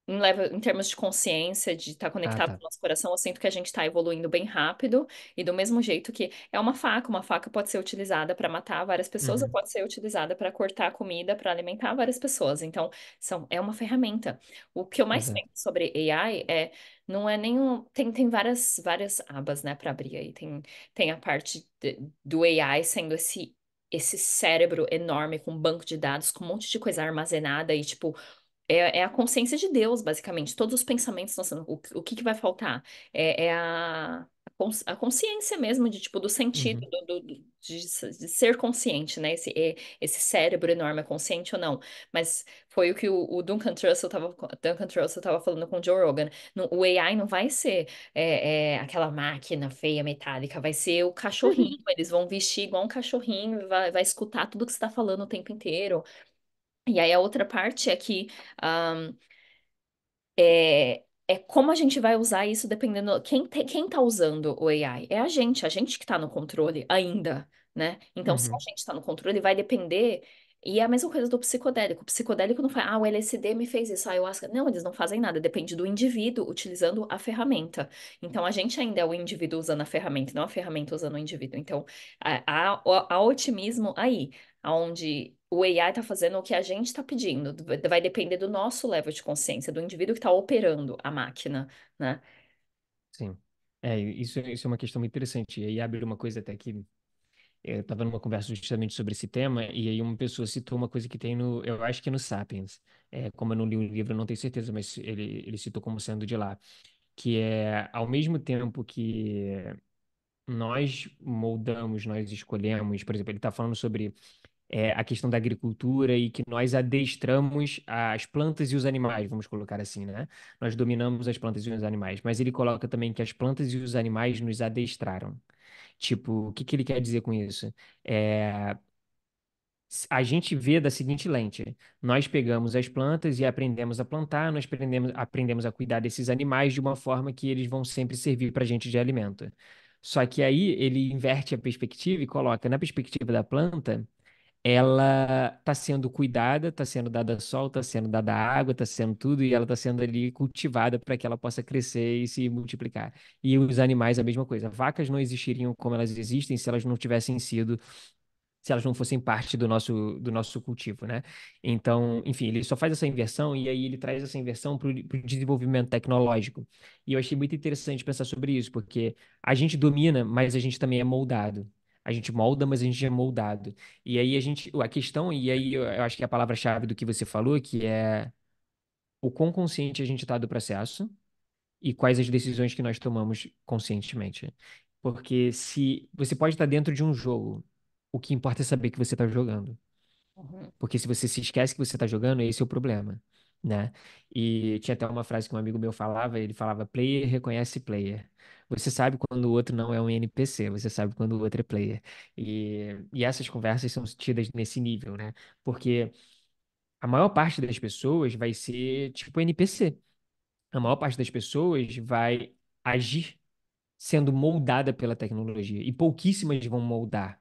em, em termos de consciência, de estar tá ah, conectado tá. com o nosso coração, eu sinto que a gente está evoluindo bem rápido. E do mesmo jeito que é uma faca, uma faca pode ser utilizada para matar várias pessoas, uhum. pode ser utilizada para cortar comida, para alimentar várias pessoas. Então, são, é uma ferramenta. O que eu mais uhum. penso sobre AI é não é nenhum. Tem, tem várias, várias abas, né, para abrir aí. Tem, tem a parte de, do AI sendo esse, esse cérebro enorme com banco de dados, com um monte de coisa armazenada e tipo é, é, a consciência de Deus, basicamente. Todos os pensamentos, nossa, o, o que, que vai faltar? É, é a, a, consciência mesmo, de tipo, do sentido, uhum. do, do, de, de, ser consciente, né? Esse, esse cérebro enorme é consciente ou não. Mas foi o que o, o Duncan Trussell estava Duncan Trussell tava falando com o Joe Rogan. No, o AI não vai ser é, é, aquela máquina feia, metálica, vai ser o cachorrinho. Uhum. Eles vão vestir igual um cachorrinho, vai, vai escutar tudo que você está falando o tempo inteiro. E aí a outra parte é que um, é, é como a gente vai usar isso dependendo. Quem, te, quem tá usando o AI? É a gente, a gente que está no controle ainda, né? Então, uhum. se a uhum. gente está no controle, vai depender. E é a mesma coisa do psicodélico. O psicodélico não faz, ah, o LSD me fez isso, a ah, ayahuasca. Não, eles não fazem nada, depende do indivíduo utilizando a ferramenta. Então, a gente ainda é o indivíduo usando a ferramenta, não a ferramenta usando o indivíduo. Então, há, há, há otimismo aí, onde o AI está fazendo o que a gente está pedindo. Vai depender do nosso level de consciência, do indivíduo que está operando a máquina, né? Sim. É, isso, isso é uma questão muito interessante. E aí abre uma coisa até que é, eu estava numa conversa justamente sobre esse tema, e aí uma pessoa citou uma coisa que tem no, eu acho que é no Sapiens, é, como eu não li o livro, eu não tenho certeza, mas ele, ele citou como sendo de lá, que é, ao mesmo tempo que nós moldamos, nós escolhemos, por exemplo, ele está falando sobre é, a questão da agricultura e que nós adestramos as plantas e os animais, vamos colocar assim, né? Nós dominamos as plantas e os animais, mas ele coloca também que as plantas e os animais nos adestraram. Tipo, o que, que ele quer dizer com isso? É, a gente vê da seguinte lente: nós pegamos as plantas e aprendemos a plantar, nós aprendemos, aprendemos a cuidar desses animais de uma forma que eles vão sempre servir para a gente de alimento. Só que aí ele inverte a perspectiva e coloca na perspectiva da planta ela está sendo cuidada, está sendo dada sol, está sendo dada água, está sendo tudo, e ela está sendo ali cultivada para que ela possa crescer e se multiplicar. E os animais, a mesma coisa. Vacas não existiriam como elas existem se elas não tivessem sido se elas não fossem parte do nosso, do nosso cultivo, né? Então, enfim, ele só faz essa inversão e aí ele traz essa inversão para o desenvolvimento tecnológico. E eu achei muito interessante pensar sobre isso, porque a gente domina, mas a gente também é moldado a gente molda, mas a gente é moldado. E aí a gente, a questão, e aí eu acho que é a palavra-chave do que você falou, que é o quão consciente a gente está do processo e quais as decisões que nós tomamos conscientemente. Porque se você pode estar tá dentro de um jogo, o que importa é saber que você está jogando. Uhum. Porque se você se esquece que você está jogando, esse é o problema né? E tinha até uma frase que um amigo meu falava, ele falava player reconhece player. Você sabe quando o outro não é um NPC, você sabe quando o outro é player. E, e essas conversas são tidas nesse nível, né? Porque a maior parte das pessoas vai ser tipo NPC. A maior parte das pessoas vai agir sendo moldada pela tecnologia e pouquíssimas vão moldar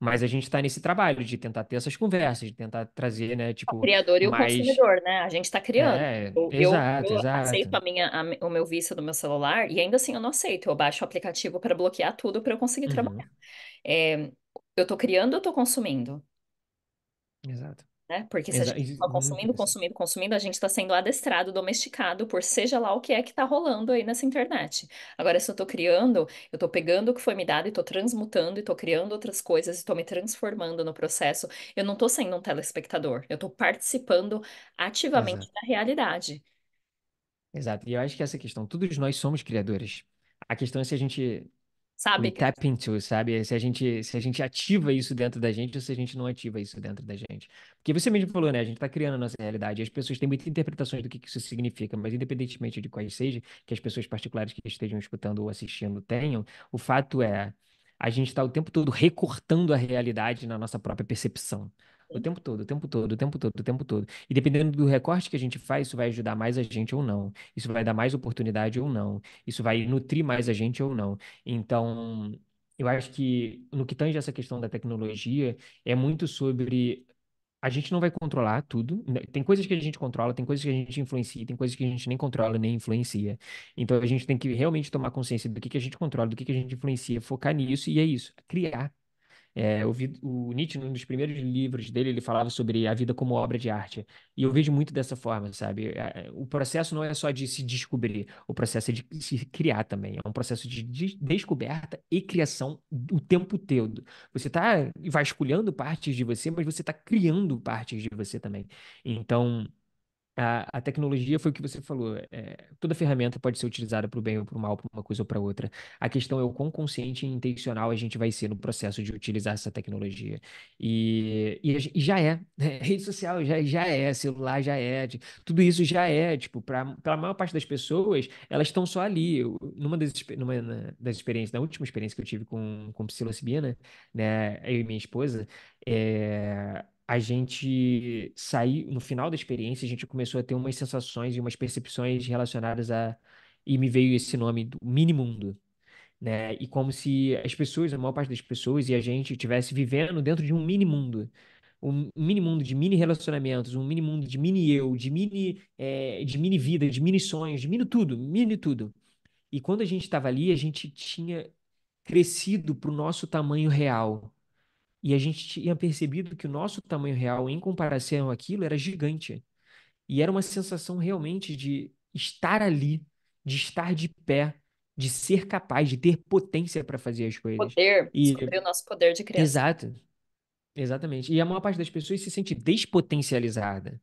mas a gente está nesse trabalho de tentar ter essas conversas, de tentar trazer, né, tipo... O criador e mais... o consumidor, né? A gente está criando. É, eu, exato, eu, eu aceito a minha, a, o meu vício do meu celular e ainda assim eu não aceito. Eu baixo o aplicativo para bloquear tudo para eu conseguir uhum. trabalhar. É, eu estou criando, eu estou consumindo. Exato. Né? Porque se a gente está consumindo, consumindo, consumindo, a gente está sendo adestrado, domesticado por seja lá o que é que está rolando aí nessa internet. Agora, se eu estou criando, eu estou pegando o que foi me dado e estou transmutando e estou criando outras coisas e estou me transformando no processo, eu não estou sendo um telespectador, eu estou participando ativamente Exato. da realidade. Exato. E eu acho que essa questão, todos nós somos criadores. A questão é se a gente sabe? We tap into, sabe? Se a, gente, se a gente ativa isso dentro da gente ou se a gente não ativa isso dentro da gente. Porque você mesmo falou, né? A gente está criando a nossa realidade. E as pessoas têm muitas interpretações do que, que isso significa, mas independentemente de quais sejam, que as pessoas particulares que estejam escutando ou assistindo tenham, o fato é a gente está o tempo todo recortando a realidade na nossa própria percepção, o tempo todo, o tempo todo, o tempo todo, o tempo todo. E dependendo do recorte que a gente faz, isso vai ajudar mais a gente ou não. Isso vai dar mais oportunidade ou não. Isso vai nutrir mais a gente ou não. Então, eu acho que no que tange essa questão da tecnologia, é muito sobre a gente não vai controlar tudo. Tem coisas que a gente controla, tem coisas que a gente influencia, tem coisas que a gente nem controla nem influencia. Então a gente tem que realmente tomar consciência do que, que a gente controla, do que, que a gente influencia, focar nisso e é isso, criar. É, eu vi, o Nietzsche, num dos primeiros livros dele, ele falava sobre a vida como obra de arte. E eu vejo muito dessa forma, sabe? É, é, o processo não é só de se descobrir, o processo é de se criar também. É um processo de descoberta e criação o tempo todo. Você está vasculhando partes de você, mas você está criando partes de você também. Então, a, a, tecnologia foi o que você falou. É, toda ferramenta pode ser utilizada para o bem ou para o mal, para uma coisa ou para outra. A questão é o quão consciente e intencional a gente vai ser no processo de utilizar essa tecnologia. E, e, e já é. Né? Rede social já, já é, celular já é. tudo isso já é. Tipo, para a maior parte das pessoas, elas estão só ali. Eu, numa das, numa, na, das experiências, na última experiência que eu tive com, com psilocibina, né, eu e minha esposa, é a gente saiu, no final da experiência, a gente começou a ter umas sensações e umas percepções relacionadas a. E me veio esse nome do mini mundo, né? E como se as pessoas, a maior parte das pessoas e a gente estivesse vivendo dentro de um mini mundo. Um mini mundo de mini relacionamentos, um mini mundo de mini eu, de mini, é, de mini vida, de mini sonhos, de mini tudo, mini tudo. E quando a gente estava ali, a gente tinha crescido para o nosso tamanho real. E a gente tinha percebido que o nosso tamanho real, em comparação àquilo, era gigante. E era uma sensação realmente de estar ali, de estar de pé, de ser capaz, de ter potência para fazer as coisas. Poder, e... descobrir o nosso poder de criança. Exato. Exatamente. E a maior parte das pessoas se sente despotencializada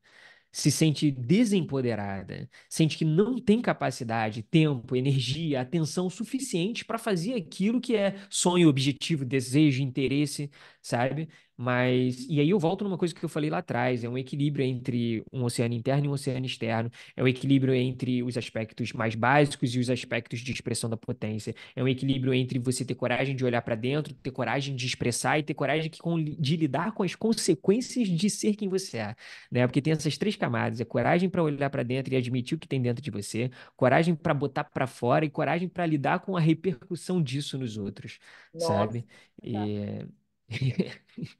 se sente desempoderada, sente que não tem capacidade, tempo, energia, atenção suficiente para fazer aquilo que é sonho, objetivo, desejo, interesse, sabe? Mas, e aí eu volto numa coisa que eu falei lá atrás: é um equilíbrio entre um oceano interno e um oceano externo, é um equilíbrio entre os aspectos mais básicos e os aspectos de expressão da potência, é um equilíbrio entre você ter coragem de olhar para dentro, ter coragem de expressar e ter coragem de lidar com as consequências de ser quem você é, né? Porque tem essas três camadas: é coragem para olhar para dentro e admitir o que tem dentro de você, coragem para botar para fora e coragem para lidar com a repercussão disso nos outros, Nossa. sabe? E. Tá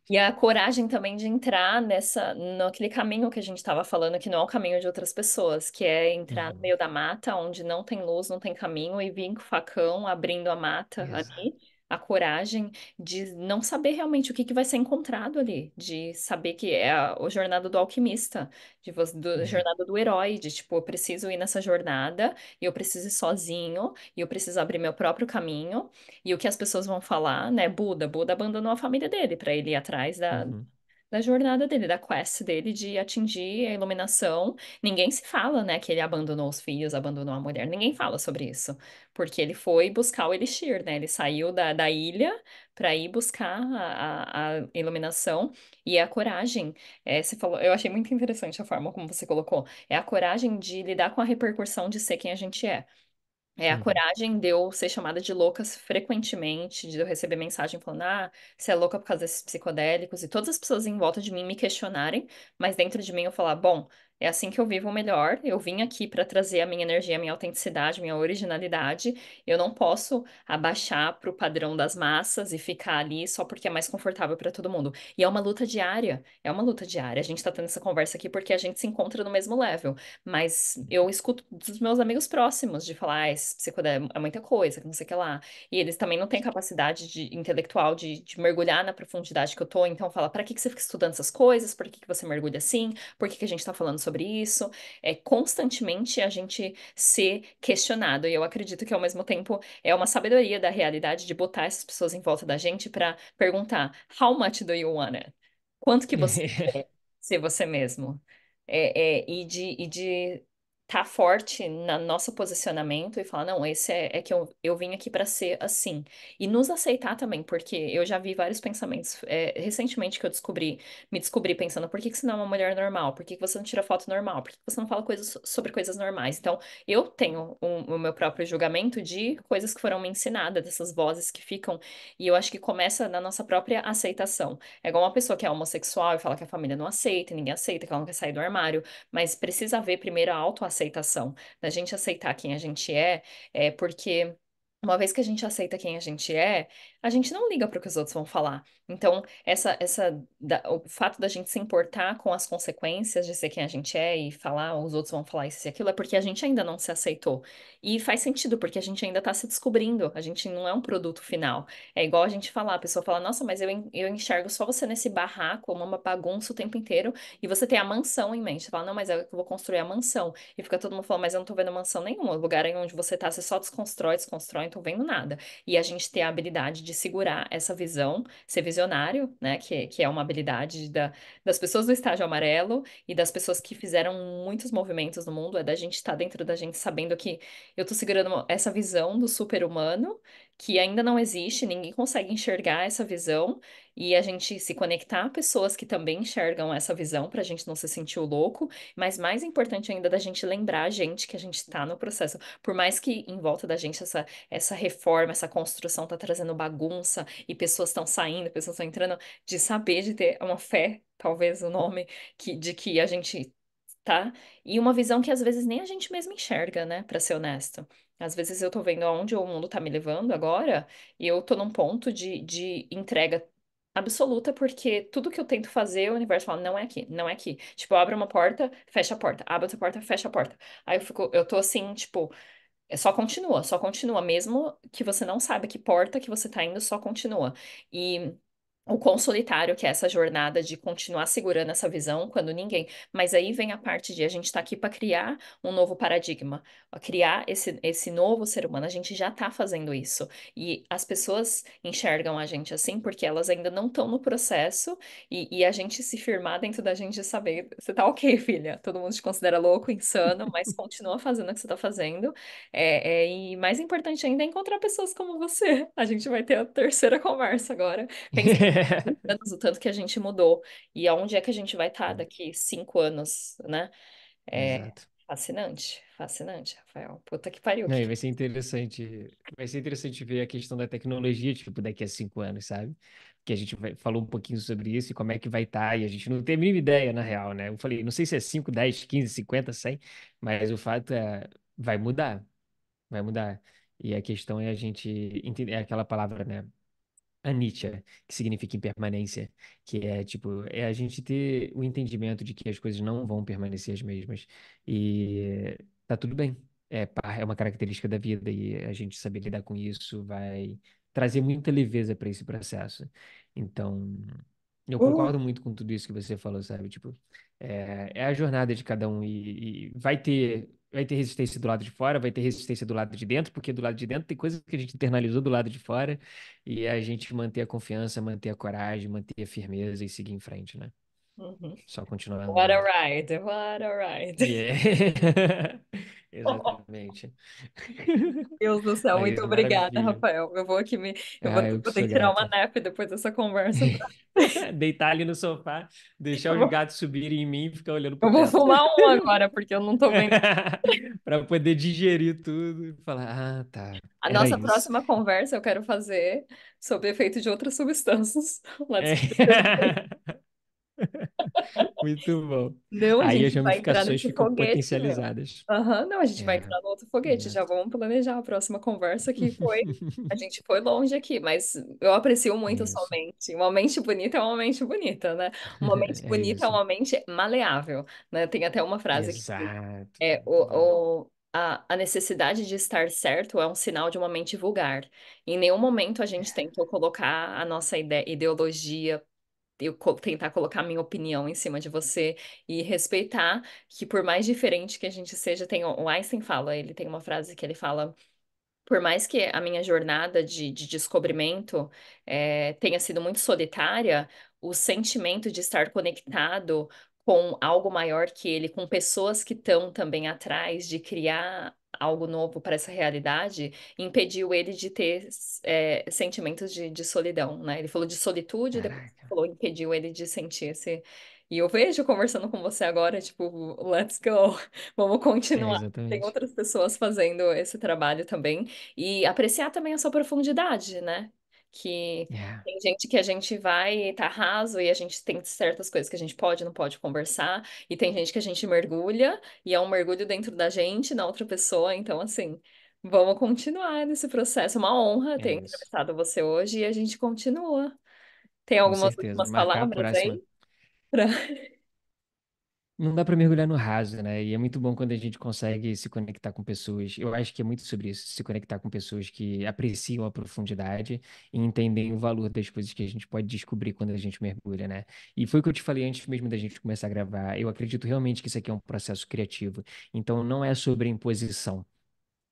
e a coragem também de entrar nessa, naquele caminho que a gente estava falando, que não é o caminho de outras pessoas, que é entrar uhum. no meio da mata, onde não tem luz, não tem caminho, e vir com o facão abrindo a mata Exato. ali a coragem de não saber realmente o que, que vai ser encontrado ali, de saber que é a, a jornada do alquimista, de do, a uhum. jornada do herói, de tipo, eu preciso ir nessa jornada, e eu preciso ir sozinho, e eu preciso abrir meu próprio caminho, e o que as pessoas vão falar, né? Buda, Buda abandonou a família dele para ele ir atrás da, uhum da jornada dele, da quest dele de atingir a iluminação. Ninguém se fala, né, que ele abandonou os filhos, abandonou a mulher. Ninguém fala sobre isso, porque ele foi buscar o Elixir, né? Ele saiu da, da ilha para ir buscar a, a, a, iluminação e é a coragem. É, você falou, eu achei muito interessante a forma como você colocou. É a coragem de lidar com a repercussão de ser quem a gente é. É, a uhum. coragem de eu ser chamada de loucas frequentemente, de eu receber mensagem falando, ah, você é louca por causa desses psicodélicos, e todas as pessoas em volta de mim me questionarem, mas dentro de mim eu falar, bom, é assim que eu vivo melhor. Eu vim aqui para trazer a minha energia, a minha autenticidade, a minha originalidade. Eu não posso abaixar para o padrão das massas e ficar ali só porque é mais confortável para todo mundo. E é uma luta diária. É uma luta diária. A gente está tendo essa conversa aqui porque a gente se encontra no mesmo level. Mas eu escuto dos meus amigos próximos de falar, ah, esse psicodélico é muita coisa, não sei o que lá. E eles também não têm capacidade de, intelectual de, de mergulhar na profundidade que eu tô. Então fala, para que, que você fica estudando essas coisas? Por que, que você mergulha assim? Por que, que a gente está falando sobre sobre isso, é constantemente a gente ser questionado. E eu acredito que ao mesmo tempo é uma sabedoria da realidade de botar essas pessoas em volta da gente para perguntar: How much do you wanna Quanto que você quer ser você mesmo? É, é, e de, e de tá forte no nosso posicionamento e falar, não, esse é, é que eu, eu vim aqui para ser assim. E nos aceitar também, porque eu já vi vários pensamentos é, recentemente que eu descobri, me descobri pensando, por que, que você não é uma mulher normal? Por que, que você não tira foto normal? Por que, que você não fala coisas sobre coisas normais? Então, eu tenho um, o meu próprio julgamento de coisas que foram me ensinadas, dessas vozes que ficam, e eu acho que começa na nossa própria aceitação. É igual uma pessoa que é homossexual e fala que a família não aceita, ninguém aceita, que ela não quer sair do armário, mas precisa ver primeiro a autoaceitação aceitação, da gente aceitar quem a gente é, é porque uma vez que a gente aceita quem a gente é, a gente não liga para o que os outros vão falar. Então, essa, essa, da, o fato da gente se importar com as consequências de ser quem a gente é e falar, os outros vão falar isso e aquilo, é porque a gente ainda não se aceitou. E faz sentido, porque a gente ainda está se descobrindo, a gente não é um produto final. É igual a gente falar, a pessoa fala, nossa, mas eu, eu enxergo só você nesse barraco, uma bagunça o tempo inteiro, e você tem a mansão em mente. Você fala, não, mas é eu vou construir a mansão. E fica todo mundo falando, mas eu não tô vendo mansão nenhuma, o lugar em onde você tá, você só desconstrói, desconstrói, não tô vendo nada. E a gente tem a habilidade de segurar essa visão, ser visionário, né? Que, é, que é uma habilidade da, das pessoas do estágio amarelo e das pessoas que fizeram muitos movimentos no mundo, é da gente estar tá dentro da gente sabendo que eu estou segurando essa visão do super-humano que ainda não existe, ninguém consegue enxergar essa visão e a gente se conectar a pessoas que também enxergam essa visão para a gente não se sentir o louco, mas mais importante ainda da gente lembrar a gente que a gente está no processo, por mais que em volta da gente essa, essa reforma, essa construção está trazendo bagunça e pessoas estão saindo, pessoas estão entrando, de saber, de ter uma fé, talvez o nome, que, de que a gente tá? E uma visão que às vezes nem a gente mesmo enxerga, né? Para ser honesto. Às vezes eu tô vendo aonde o mundo tá me levando agora e eu tô num ponto de, de entrega absoluta, porque tudo que eu tento fazer, o universo fala, não é aqui, não é aqui. Tipo, eu abro uma porta, fecha a porta, abro outra porta, fecha a porta. Aí eu fico, eu tô assim, tipo, é só continua, só continua, mesmo que você não saiba que porta que você tá indo, só continua. E o quão solitário que é essa jornada de continuar segurando essa visão quando ninguém. Mas aí vem a parte de a gente estar tá aqui para criar um novo paradigma, criar esse, esse novo ser humano. A gente já está fazendo isso. E as pessoas enxergam a gente assim porque elas ainda não estão no processo e, e, a gente se firmar dentro da gente de saber: você tá ok, filha. Todo mundo te considera louco, insano, mas continua fazendo o que você tá fazendo. É, é, e mais importante ainda é encontrar pessoas como você. A gente vai ter a terceira conversa agora. Pensa é. anos, o tanto que a gente mudou. E aonde é que a gente vai estar daqui cinco anos, né? É Exato. fascinante, fascinante, Rafael. Puta que pariu. Não, Vai ser interessante. Vai ser interessante ver a questão da tecnologia, tipo, daqui a cinco anos, sabe? Que a gente vai, falou um pouquinho sobre isso e como é que vai estar, e a gente não tem a mínima ideia, na real, né? Eu falei, não sei se é 5, 10, 15, 50, 100, mas o fato é, vai mudar. Vai mudar. E a questão é a gente entender é aquela palavra, né? anicca, que significa impermanência, que é tipo, é a gente ter o entendimento de que as coisas não vão permanecer as mesmas e tá tudo bem. É, é uma característica da vida e a gente saber lidar com isso vai trazer muita leveza para esse processo. Então, eu concordo muito com tudo isso que você falou, sabe? Tipo, é, é a jornada de cada um e, e vai ter vai ter resistência do lado de fora, vai ter resistência do lado de dentro, porque do lado de dentro tem coisas que a gente internalizou do lado de fora e a gente manter a confiança, manter a coragem, manter a firmeza e seguir em frente, né? Uhum. Só continuar. What a ride, what a ride. Yeah. Exatamente. Deus do céu, muito é obrigada, Rafael. Eu vou aqui me. Eu vou, ah, vou ter que tirar uma nap depois dessa conversa. Deitar ali no sofá, deixar os gatos subirem em mim e ficar olhando para Eu vou fumar um agora, porque eu não tô vendo. para poder digerir tudo e falar, ah, tá. A nossa isso. próxima conversa eu quero fazer sobre efeito de outras substâncias. É. Let's é. Muito bom. Não, a Aí gente as ramificações ficam foguete, né? potencializadas. uhum, não, a gente é. vai entrar no outro foguete. É. Já vamos planejar a próxima conversa que foi. a gente foi longe aqui, mas eu aprecio muito é sua mente. Uma mente bonita é uma mente bonita, né? Uma mente é, bonita é isso. é uma mente maleável, né? Tem até uma frase Exato. que é o, o a, a, necessidade de estar certo é um sinal de uma mente vulgar. Em nenhum momento a gente tentou colocar a nossa ide ideologia eu tentar colocar minha opinião em cima de você e respeitar que por mais diferente que a gente seja, tem o Einstein fala, ele tem uma frase que ele fala por mais que a minha jornada de, de descobrimento é, tenha sido muito solitária, o sentimento de estar conectado com algo maior que ele, com pessoas que estão também atrás de criar algo novo para essa realidade impediu ele de ter é, sentimentos de, de, solidão, né? Ele falou de solitude, Caraca. depois falou impediu ele de sentir esse. E eu vejo conversando com você agora, tipo, let's go, vamos é, continuar. É, Tem outras pessoas fazendo esse trabalho também. E apreciar também a sua profundidade, né? que yeah. É. tem gente que a gente vai tá raso e a gente tem certas coisas que a gente pode não pode conversar e tem gente que a gente mergulha e é um mergulho dentro da gente na outra pessoa então assim vamos continuar nesse processo é uma honra é ter isso. entrevistado você hoje e a gente continua tem algumas últimas palavras aí pra não dá para mergulhar no raso, né? E é muito bom quando a gente consegue se conectar com pessoas. Eu acho que é muito sobre isso, se conectar com pessoas que apreciam a profundidade e entendem o valor das coisas que a gente pode descobrir quando a gente mergulha, né? E foi o que eu te falei antes mesmo da gente começar a gravar. Eu acredito realmente que isso aqui é um processo criativo. Então não é sobre imposição.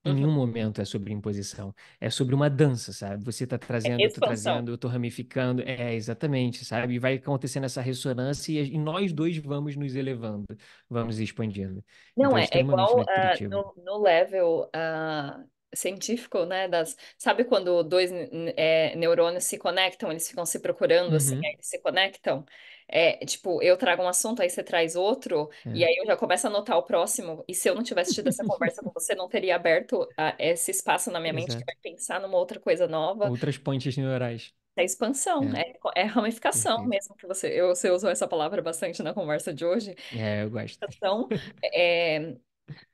Em uhum. nenhum momento é sobre imposição. É sobre uma dança, sabe? Você tá é trazendo, é eu tô trazendo, eu tô ramificando. É, exatamente, sabe? E vai acontecendo essa ressonância e, e nós dois vamos nos elevando, vamos expandindo. Então Não, então, é, é, é igual uh, no, no, level uh, científico, né? Das, sabe quando dois é, neurônios se conectam, eles ficam se procurando, assim, uhum. assim, aí eles se conectam? É, tipo, eu trago um assunto, aí você traz outro, e é. aí eu já começo a anotar o próximo. E se eu não tivesse tido essa conversa com você, não teria aberto a, esse espaço na minha mente é. que vai pensar numa outra coisa nova. Outras pontes neurais. É expansão, é, é, é ramificação Perfeito. mesmo que você. Eu, você usou essa palavra bastante na conversa de hoje. É, eu gosto. Então, é,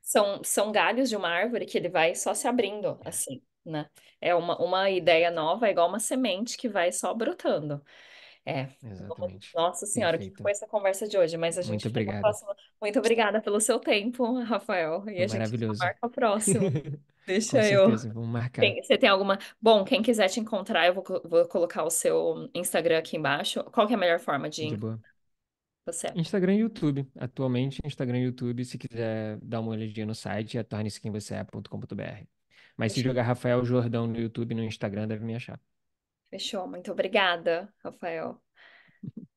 são, são galhos de uma árvore que ele vai só se abrindo, é. assim, né? É uma, uma ideia nova, é igual uma semente que vai só brotando. É. Exatamente. Nossa Senhora, Perfeito. que foi essa conversa de hoje, mas a gente Muito obrigada. Muito obrigada pelo seu tempo, Rafael. E a gente marca o próximo. Deixa Com eu. Certeza, vamos marcar. Tem, você tem alguma. Bom, quem quiser te encontrar, eu vou, vou colocar o seu Instagram aqui embaixo. Qual é a melhor forma de. De boa. Você. Instagram e YouTube. Atualmente, Instagram e YouTube. Se quiser dar uma olhadinha no site, é torne-se quem você é Mas Deixa se jogar Rafael Jordão no YouTube e no Instagram, deve me achar. Fechou. Muito obrigada, Rafael.